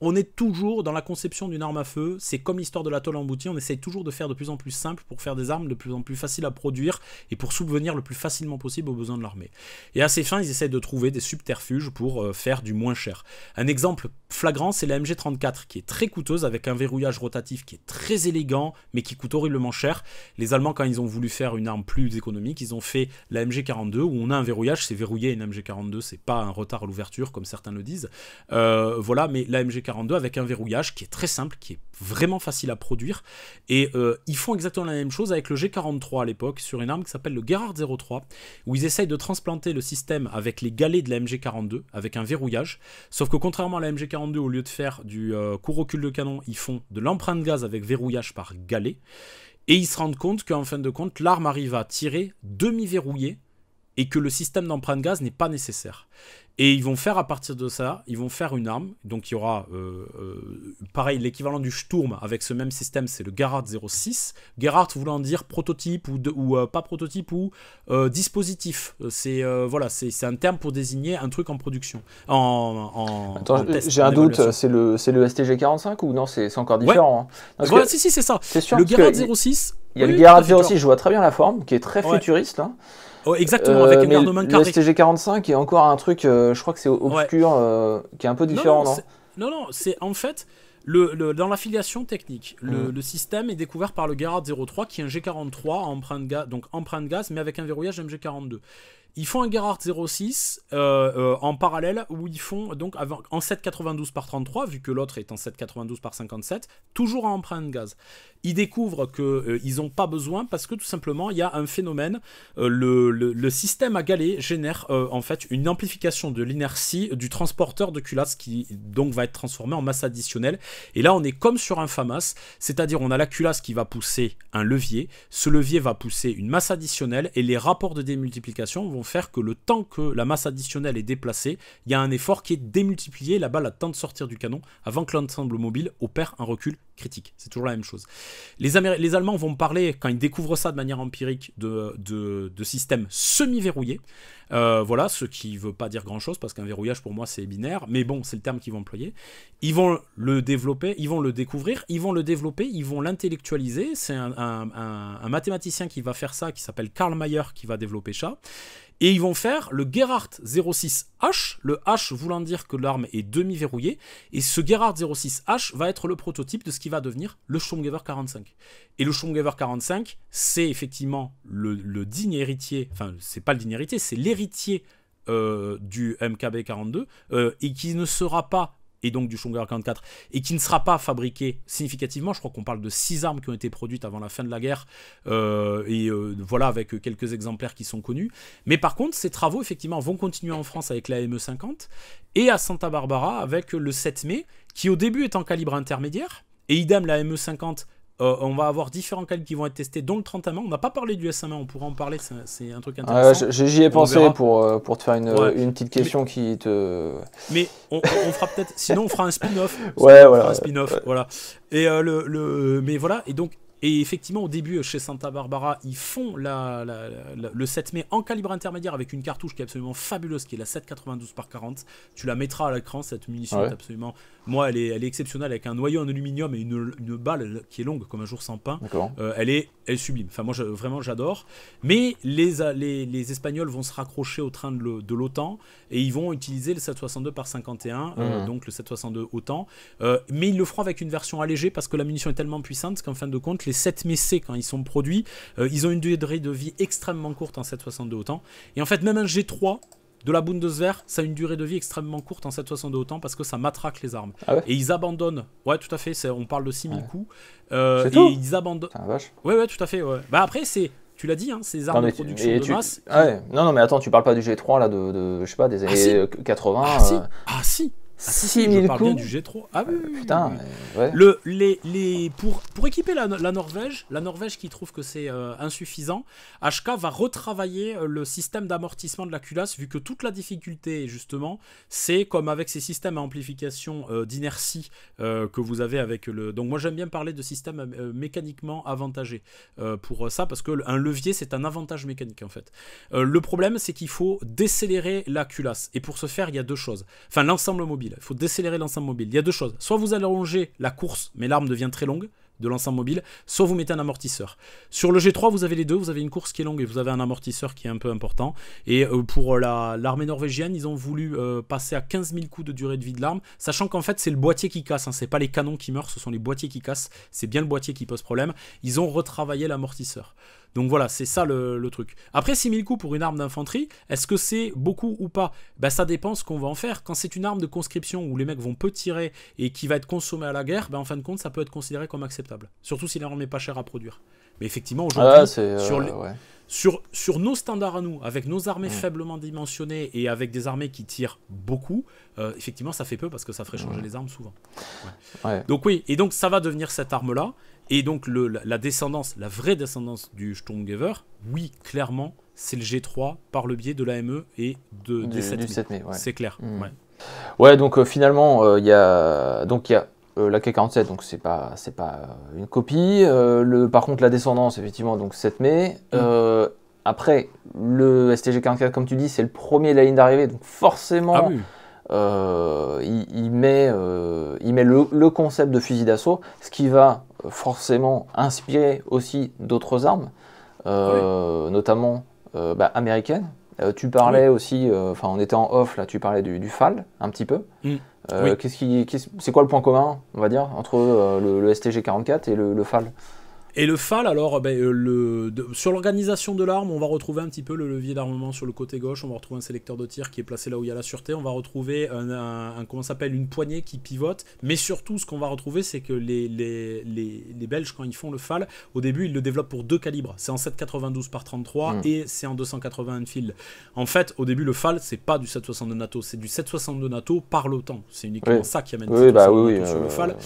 on est toujours dans la conception d'une arme à feu. C'est comme l'histoire de l'atoll tôle emboutie. On essaye toujours de faire de plus en plus simple pour faire des armes de plus en plus faciles à produire et pour subvenir le plus facilement possible aux besoins de l'armée. Et à ces fins, ils essayent de trouver des subterfuges pour euh, faire du moins cher. Un exemple flagrant, c'est la MG34 qui est très coûteuse avec un verrouillage rotatif qui est très élégant mais qui coûte horriblement cher. Les Allemands, quand ils ont voulu faire une arme plus économique, ils ont fait la MG42 où on a un verrouillage, c'est verrouillé une MG42, c'est pas un retard à l'ouverture comme certains le disent. Euh, voilà, mais la MG42 avec un verrouillage qui est très simple, qui est vraiment facile à produire et euh, ils font exactement la même chose avec le G43 à l'époque sur une arme qui s'appelle le Gerhard 03 où ils essayent de transplanter le système avec les galets de la MG42 avec un verrouillage, sauf que contrairement à la MG42 au lieu de faire du euh, court recul de canon, ils font de l'empreinte gaz avec verrouillage par galet. Et ils se rendent compte qu'en fin de compte, l'arme arrive à tirer demi-verrouillée et que le système d'empreinte gaz n'est pas nécessaire. Et ils vont faire à partir de ça, ils vont faire une arme. Donc il y aura, euh, euh, pareil, l'équivalent du Sturm avec ce même système, c'est le Gerhardt 06. Gerhardt voulant dire prototype ou, ou euh, pas prototype ou dispositif. C'est voilà, c'est un terme pour désigner un truc en production. En, Attends, j'ai un doute, c'est le, le STG45 ou non C'est encore différent. Hein. si, si, c'est ça. le Gerhardt 06. Il y a le Gerhardt 06, je vois très bien la forme, qui est très futuriste. Hein. Oh, exactement, avec une euh, garde Le STG45 est encore un truc, euh, je crois que c'est obscur, euh, qui est un peu différent, non Non, non, c'est en fait. Le, dans l'affiliation technique, hmm. le, système est découvert par le Gerard 03 qui est un G43 empreinte gaz, donc empreinte gaz, mais avec un verrouillage MG42. Ils font un Gerhardt 06 euh, euh, en parallèle où ils font donc en 7,92 par 33, vu que l'autre est en 7,92 par 57, toujours à emprunt de gaz. Ils découvrent que euh, ils n'ont pas besoin parce que tout simplement il y a un phénomène. Le, le, système à galet génère en fait une amplification de l'inertie du transporteur de culasse qui donc va être transformé en masse additionnelle. Et là on est comme sur un FAMAS, c'est-à-dire on a la culasse qui va pousser un levier, ce levier va pousser une masse additionnelle et les rapports de démultiplication vont faire que le temps que la masse additionnelle est déplacée, il y a un effort qui est démultiplié, la balle a temps de sortir du canon avant que l'ensemble mobile opère un recul critique. C'est toujours la même chose. Les, les Allemands vont parler, quand ils découvrent ça de manière empirique, de, de, systèmes semi verrouillé euh, voilà, ce qui ne veut pas dire grand-chose, parce qu'un verrouillage, pour moi, c'est binaire. Mais bon, c'est le terme qu'ils vont employer. Ils vont le développer, ils vont le découvrir, ils vont le développer, ils vont l'intellectualiser. C'est un, mathématicien qui va faire ça, qui s'appelle Karl Mayer, qui va développer ça. Et ils vont faire le Gerhardt 06H, le H voulant dire que l'arme est demi-verrouillée. Et ce Gerhardt 06H va être le prototype de ce qui qui va devenir le Schumgever 45. Et le Schumgever 45, c'est effectivement le, digne héritier, enfin, c'est pas le digne héritier, c'est l'héritier euh, du MKB 42, euh, et qui ne sera pas et donc du Schumger 44, et qui ne sera pas fabriqué significativement. Je crois qu'on parle de six armes qui ont été produites avant la fin de la guerre, euh, et voilà, avec quelques exemplaires qui sont connus. Mais par contre, ces travaux, effectivement, vont continuer en France avec la ME50, et à Santa Barbara avec le 7 mai, qui au début est en calibre intermédiaire, et idem, la ME50, euh, on va avoir différents calibres qui vont être testés, dont le 30 à main. On n'a pas parlé du SMA, on pourra en parler, c'est un truc ah intéressant. J'y ai pensé pour, euh, pour te faire une, une petite question qui te. Mais on, fera peut-être. sinon, on fera un spin-off. Ouais, voilà. un spin-off, voilà. Et euh, le, le, mais voilà, et donc. Et effectivement, au début, chez Santa Barbara, ils font la, le 7 mai en calibre intermédiaire avec une cartouche qui est absolument fabuleuse, qui est la 792 par 40. Tu la mettras à l'écran, cette munition est absolument moi, elle est, exceptionnelle avec un noyau en aluminium et une, balle qui est longue comme un jour sans pain. Euh, elle, est, elle sublime. Enfin, moi, vraiment, j'adore. Mais les, les, Espagnols vont se raccrocher au train de l'OTAN et ils vont utiliser le 762 par 51, euh, mmh. donc le 762 OTAN. Euh, mais ils le feront avec une version allégée parce que la munition est tellement puissante qu'en fin de compte, les 7 C quand ils sont produits, ils ont une durée de vie extrêmement courte en 762 OTAN. Et en fait, même un G3 de la Bundeswehr, ça a une durée de vie extrêmement courte en hein, 762 autant parce que ça matraque les armes. Ah et ils abandonnent Ouais, tout à fait, on parle de 6000 coups. Euh, et ils abandonnent. Vache. Ouais, ouais, tout à fait. Bah après, c'est. Tu l'as dit, hein, ces armes de production de masse. Ah non, non, mais attends, tu parles pas du G3 là de, je sais pas, des ah années 80. Euh, ah si euh. 6000 ah, je parle Bien du G3. Ah oui, euh, Le, les, les, pour, pour équiper la, Norvège, la Norvège qui trouve que c'est euh, insuffisant, HK va retravailler euh, le système d'amortissement de la culasse, vu que toute la difficulté, justement, c'est comme avec ces systèmes à amplification d'inertie que vous avez avec le. Donc, moi, j'aime bien parler de système mécaniquement avantagé pour ça, parce qu'un levier, c'est un avantage mécanique, en fait. le problème, c'est qu'il faut décélérer la culasse. Et pour ce faire, il y a deux choses. Enfin, l'ensemble mobile. Il faut décélérer l'ensemble mobile. Il y a deux choses. Soit vous allongez la course, mais l'arme devient très longue de l'ensemble mobile, soit vous mettez un amortisseur. Sur le G3, vous avez les deux, vous avez une course qui est longue et vous avez un amortisseur qui est un peu important. Et euh, pour euh, l'armée norvégienne, ils ont voulu euh, passer à 15 000 coups de durée de vie de l'arme, sachant qu'en fait c'est le boîtier qui casse, hein. c'est pas les canons qui meurent, ce sont les boîtiers qui cassent, c'est bien le boîtier qui pose problème. Ils ont retravaillé l'amortisseur. Donc voilà, c'est ça le, truc. Après, 6000 coups pour une arme d'infanterie, est-ce que c'est beaucoup ou pas ben, ça dépend ce qu'on va en faire. Quand c'est une arme de conscription où les mecs vont peu tirer et qui va être consommée à la guerre, ben, en fin de compte, ça peut être considéré comme acceptable. Surtout si l'arme est pas chère à produire. Mais effectivement, aujourd'hui, ah, euh, sur, sur, nos standards à nous, avec nos armées mmh. faiblement dimensionnées et avec des armées qui tirent beaucoup, euh, effectivement, ça fait peu parce que ça ferait changer mmh. les armes souvent. Donc oui, et donc ça va devenir cette arme-là. Et donc la, descendance, la vraie descendance du Sturmgewehr, oui, clairement, c'est le G3 par le biais de l'AME et de, du, 7 mai. C'est clair. Hmm. Ouais. donc euh, finalement, euh, il y a... Donc, y a euh, la K47, donc c'est pas c'est pas une copie. le, par contre, la descendance, effectivement, donc 7 mai. Hmm. après, le STG 44, comme tu dis, c'est le premier de la ligne d'arrivée, donc forcément, ah il, met, il met le, concept de fusil d'assaut, ce qui va forcément inspiré aussi d'autres armes, euh, notamment euh, bah, américaines. Euh, tu parlais aussi, enfin on était en off là, tu parlais du, FAL un petit peu. Mm. Qu'est-ce qui, c'est quoi le point commun, on va dire, entre le, STG-44 et le FAL et le FAL, alors, eh ben, euh, le, sur l'organisation de l'arme, on va retrouver un petit peu le levier d'armement sur le côté gauche, on va retrouver un sélecteur de tir qui est placé là où il y a la sûreté, on va retrouver un, comment s'appelle, une poignée qui pivote, mais surtout, ce qu'on va retrouver, c'est que les, les, Belges, quand ils font le FAL, au début, ils le développent pour deux calibres. C'est en 7,92 par 33 mmh. et c'est en 280 fil En fait, au début, le FAL, c'est pas du 7,62 NATO, c'est du 7,62 NATO par l'OTAN. C'est uniquement ça qui amène bah euh, le FAL.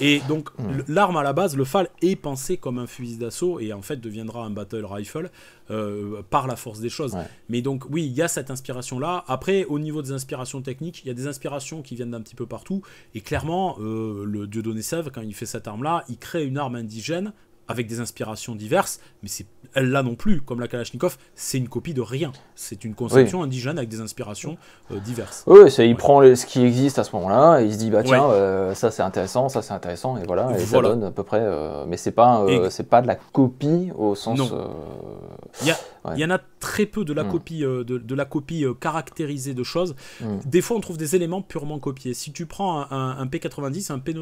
Et donc, mmh. l'arme à la base, le FAL, est pensé comme un fusil d'assaut et en fait deviendra un battle rifle euh, par la force des choses. Mais donc oui, il y a cette inspiration là. Après, au niveau des inspirations techniques, il y a des inspirations qui viennent d'un petit peu partout. Et clairement, euh, le dieu Sèvres, quand il fait cette arme là, il crée une arme indigène avec des inspirations diverses, mais c'est elle l'a non plus, comme la Kalachnikov, c'est une copie de rien. C'est une conception indigène avec des inspirations euh, diverses. Oui, il prend ce qui existe à ce moment-là et il se dit bah tiens, euh, ça c'est intéressant, ça c'est intéressant et voilà, et ça donne à peu près. Euh, mais c'est pas c'est pas de la copie au sens il y, en a très peu de la mm. copie, euh, de, la copie euh, caractérisée de choses. Mm. Des fois, on trouve des éléments purement copiés. Si tu prends un, P90, un p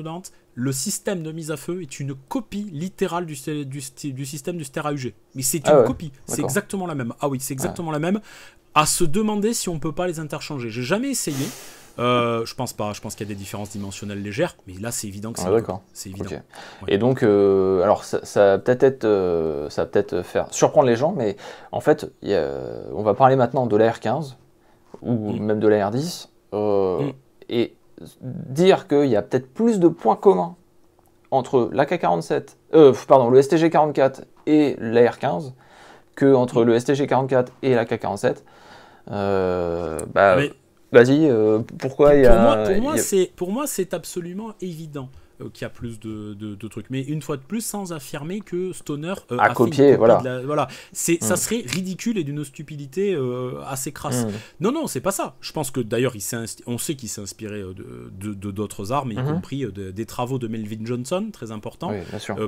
le système de mise à feu est une copie littérale du, du, du système du STERAUG. Mais c'est ah une copie. C'est exactement la même. Ah oui, c'est ah. exactement la même. À se demander si on peut pas les interchanger. J'ai jamais essayé. Euh, je pense pas. Je pense qu'il y a des différences dimensionnelles légères, mais là, c'est évident que c'est. Ah, C'est évident. Et donc, euh, alors, ça, va peut-être être, euh, ça peut-être faire surprendre les gens, mais en fait, on va parler maintenant de la R15 ou mm. même de la R10 mm. et dire qu'il y a peut-être plus de points communs entre la k 47 pardon, le STG 44 et la R15 que entre mm. le STG 44 et la K47. bah, ah, Vas-y, euh, pourquoi il y a. Pour moi, pour moi c'est absolument évident. Euh, qui a plus de, trucs. Mais une fois de plus, sans affirmer que Stoner euh, a, copié, voilà. voilà. C'est, ça mm. serait ridicule et d'une stupidité euh, assez crasse. Mm. Non, non, c'est pas ça. Je pense que d'ailleurs, on sait qu'il s'est inspiré de, d'autres armes, mm y mm-hmm. compris des travaux de Melvin Johnson, très important,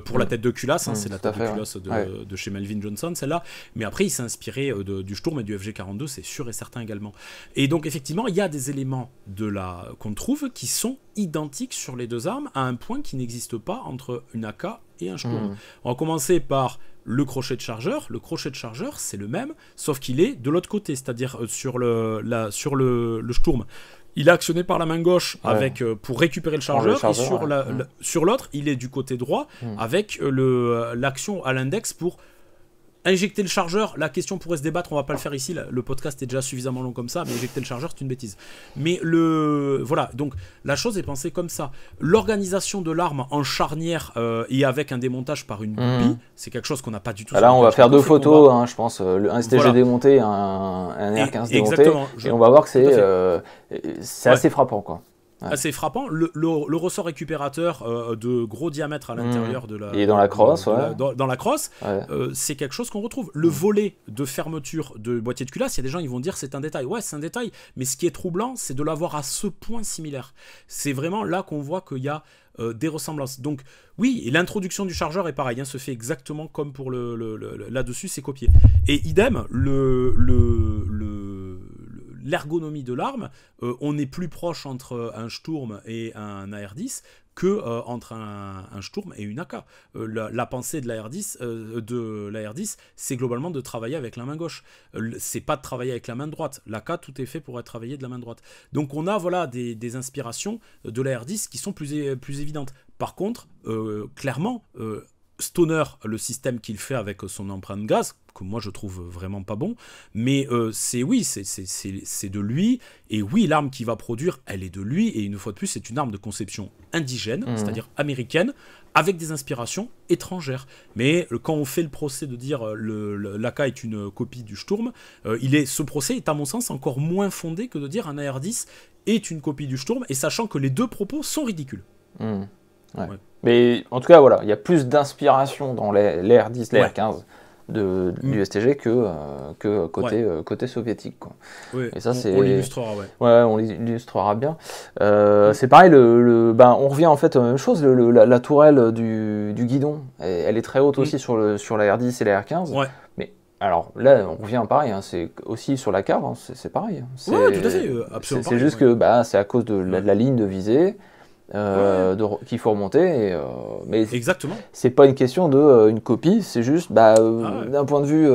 pour la mm. tête de culasse. Hein, c'est la tête de culasse De, de, chez Melvin Johnson, celle-là. Mais après, il s'est inspiré du Sturm et du FG42, c'est sûr et certain également. Et donc, effectivement, il y a des éléments de la qu'on trouve qui sont identique sur les deux armes à un point qui n'existe pas entre une AK et un shotgun. Hmm. On va commencer par le crochet de chargeur. Le crochet de chargeur, c'est le même, sauf qu'il est de l'autre côté, c'est-à-dire euh, sur le, la, sur le, Sturm il est actionné par la main gauche avec euh, pour récupérer le chargeur, et hmm. sur l'autre il est du côté droit hmm. avec euh, l'action à l'index pour Injecter le chargeur, la question pourrait se débattre, on va pas le faire ici, le podcast est déjà suffisamment long comme ça, mais injecter le chargeur, c'est une bêtise. Mais le. Voilà, donc la chose est pensée comme ça. L'organisation de l'arme en charnière euh, et avec un démontage par une mhm. c'est quelque chose qu'on n'a pas du tout. Bah là, on va faire deux photos, hein, je pense. Euh, le, un STG démonté, un, un R15 démonté. Et on va voir que c'est euh, assez frappant, quoi. C'est Assez frappant. Le, le, ressort récupérateur euh, de gros diamètre à hmm. l'intérieur de la. Il est dans la crosse, ouais. dans, la crosse, euh, c'est quelque chose qu'on retrouve. Le hmm. volet de fermeture de boîtier de culasse, il y a des gens qui vont dire c'est un détail. Ouais, c'est un détail. Mais ce qui est troublant, c'est de l'avoir à ce point similaire. C'est vraiment là qu'on voit qu'il y a euh, des ressemblances. Donc, oui, et l'introduction du chargeur est pareil, hein, se fait exactement comme pour le, là-dessus, c'est copié. Et idem, le, le l'ergonomie de l'arme, euh, on est plus proche entre un Sturm et un AR-10 que euh, entre un, Sturm et une AK. Euh, la, pensée de lar 10 de 10 c'est globalement de travailler avec la main gauche. c'est pas de travailler avec la main droite. L'AK, tout est fait pour être travaillé de la main droite. Donc on a voilà des, inspirations de lar 10 qui sont plus, plus évidentes. Par contre, clairement, Stoner, le système qu'il fait avec son empreinte gaz, que moi je trouve vraiment pas bon. Mais euh, c'est oui, c'est de lui. Et oui, l'arme qu'il va produire, elle est de lui. Et une fois de plus, c'est une arme de conception indigène, mmh. c'est-à-dire américaine, avec des inspirations étrangères. Mais euh, quand on fait le procès de dire euh, le, l'AK est une copie du Sturm, il est, ce procès est à mon sens encore moins fondé que de dire un AR-10 est une copie du Sturm, et sachant que les deux propos sont ridicules. Mmh. Mais en tout cas, voilà, il y a plus d'inspiration dans l'AR10, l'AR15 Mm. du STG que, euh, que côté, euh, côté soviétique. Quoi. et ça, on, on l'illustrera, ouais. on l'illustrera bien. Euh, mm. C'est pareil, le, ben, on revient en fait à la même chose. Le, la, tourelle du, guidon, elle, est très haute mm. aussi sur, le, sur la R10 et la R15. Mais alors là, on revient pareil, hein, c'est aussi sur la cave, hein, c'est pareil. Hein. oui, tout à fait, absolument. C'est juste que bah, c'est à cause de la, de la ligne de visée euh, qu'il faut remonter. Euh, mais Exactement. C'est pas une question de euh, une copie, c'est juste bah, euh, ah d'un point de vue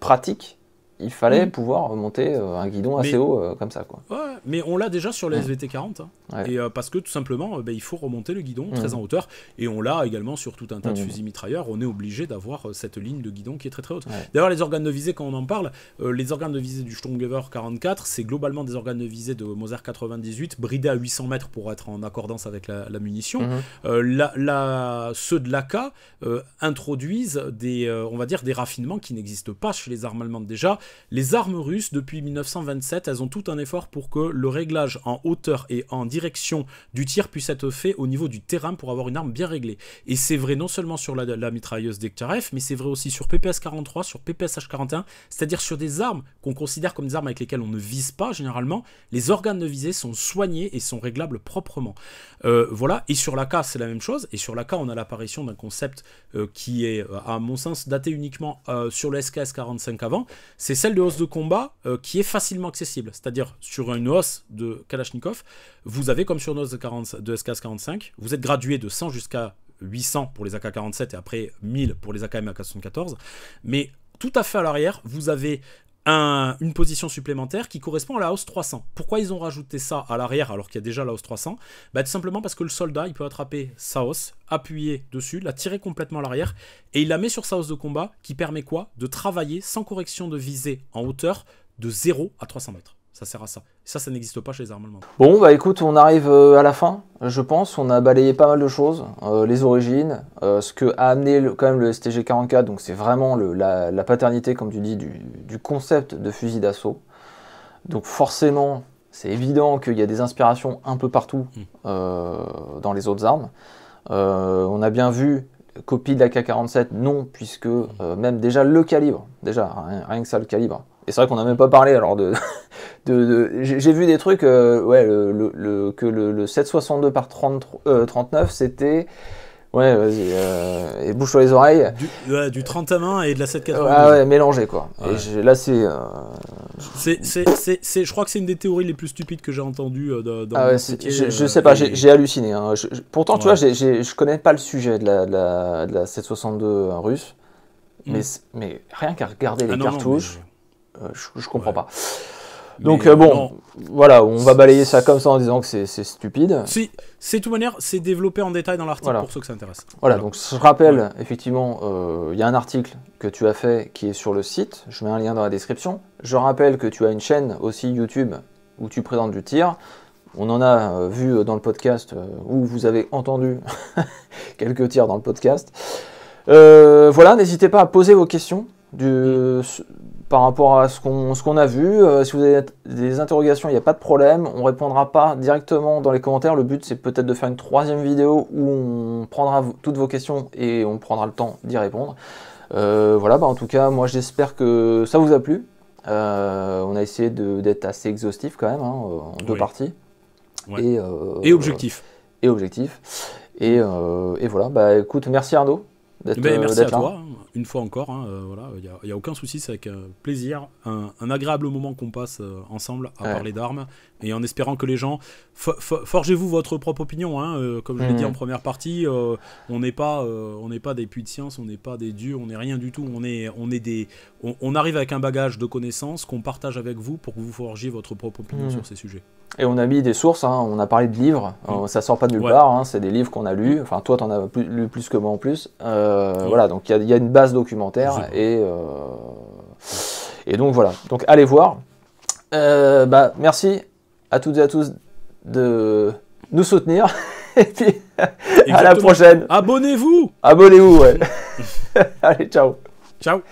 pratique il fallait mm. pouvoir monter euh, un guidon assez haut euh, comme ça. Quoi. mais on l'a déjà sur les mm. SVT 40, hein. et, euh, parce que tout simplement, bah, il faut remonter le guidon très mm. en hauteur, et on l'a également sur tout un tas de fusils mitrailleurs, on est obligé d'avoir cette ligne de guidon qui est très très haute. D'ailleurs, les organes de visée, quand on en parle, les organes de visée du Sturmgewehr 44, c'est globalement des organes de visée de Moser 98, bridés à 800 mètres pour être en accordance avec la, munition. Mm-hmm. la, ceux de l'AK introduisent des, on va dire, des raffinements qui n'existent pas chez les armes allemandes déjà les armes russes, depuis 1927, elles ont tout un effort pour que le réglage en hauteur et en direction du tir puisse être fait au niveau du terrain pour avoir une arme bien réglée. Et c'est vrai non seulement sur la, la mitrailleuse Dektarev, mais c'est vrai aussi sur PPS-43, sur PPSH-41, c'est-à-dire sur des armes qu'on considère comme des armes avec lesquelles on ne vise pas généralement, les organes de visée sont soignés et sont réglables proprement. Euh, voilà, et sur la K c'est la même chose, et sur la K on a l'apparition d'un concept euh, qui est, euh, à mon sens, daté uniquement sur le SKS-45 avant, c'est celle de hausse de combat euh, qui est facilement accessible. C'est-à-dire, sur une hausse de Kalachnikov, vous avez, comme sur une hausse de, SKS-45, vous êtes gradué de 100 jusqu'à 800 pour les AK-47 et après 1000 pour les AKM AK-74. Mais tout à fait à l'arrière, vous avez une position supplémentaire qui correspond à la hausse 300. Pourquoi ils ont rajouté ça à l'arrière alors qu'il y a déjà la hausse 300 bah, Tout simplement parce que le soldat, il peut attraper sa hausse, appuyer dessus, la tirer complètement à l'arrière, et il la met sur sa hausse de combat, qui permet quoi De travailler sans correction de visée en hauteur de 0 à 300 mètres. Ça sert à ça. Ça, ça n'existe pas chez les armes allemandes. Bon, bah écoute, on arrive euh, à la fin, je pense. On a balayé pas mal de choses, euh, les origines, euh, ce que a amené quand même le STG 44. Donc c'est vraiment la, paternité, comme tu dis, du, concept de fusil d'assaut. Donc forcément, c'est évident qu'il y a des inspirations un peu partout mm. dans les autres armes. on a bien vu copie de la K47, non, puisque mm. même déjà le calibre, déjà rien que ça le calibre. Et c'est vrai qu'on n'a même pas parlé alors de. J'ai vu des trucs, euh, ouais, le, que le, 762 par 30, 39, euh, c'était. Ouais, vas-y, euh, et bouche sur les oreilles. Du, 30 à main et de la 780. Ah ouais, mélangé quoi. Et là, c'est. Je crois que c'est une des théories les plus stupides que j'ai entendues dans ah je, sais pas, j'ai, halluciné. Hein. pourtant, tu vois, je connais pas le sujet de la, 762 russe. Mais, hmm. mais, rien qu'à regarder ah les cartouches. Euh, je, je, comprends pas. Donc euh, bon, voilà, on va balayer ça comme ça en disant que c'est stupide. Si, c'est de toute manière, c'est développé en détail dans l'article pour ceux que ça intéresse. Voilà, donc je rappelle, effectivement, euh, il y a un article que tu as fait qui est sur le site, je mets un lien dans la description. Je rappelle que tu as une chaîne aussi YouTube où tu présentes du tir. On en a vu dans le podcast, où vous avez entendu quelques tirs dans le podcast. voilà, n'hésitez pas à poser vos questions du, mm par rapport à ce qu'on a vu. Euh, si vous avez des interrogations, il n'y a pas de problème. On ne répondra pas directement dans les commentaires. Le but, c'est peut-être de faire une troisième vidéo où on prendra toutes vos questions et on prendra le temps d'y répondre. Euh, voilà, bah, en tout cas, moi j'espère que ça vous a plu. Euh, on a essayé d'être assez exhaustif quand même, hein, en deux parties. Et, objectif. et objectif. Et, et voilà, bah écoute, merci Arnaud. Ben, euh, merci à toi, hein, une fois encore. Hein, euh, voilà, il n'y a, aucun souci, c'est avec euh, plaisir, un, agréable moment qu'on passe ensemble à parler d'armes et en espérant que les gens forgez-vous votre propre opinion hein, euh, comme je l'ai dit en mmh. première partie euh, on n'est pas euh, on n'est pas des puits de science on n'est pas des dieux on n'est rien du tout on est on est des on, arrive avec un bagage de connaissances qu'on partage avec vous pour que vous forgiez votre propre opinion mmh. sur ces sujets et on a mis des sources, hein. on a parlé de livres, mmh. ça sort pas de nulle part, hein. c'est des livres qu'on a lus, enfin toi t'en as lu plus que moi en plus, voilà, donc il y, a une base documentaire et, et donc voilà, donc allez voir, bah, merci à toutes et à tous de nous soutenir. et puis, à la prochaine. Abonnez-vous. Abonnez-vous, ouais. Allez, ciao. Ciao.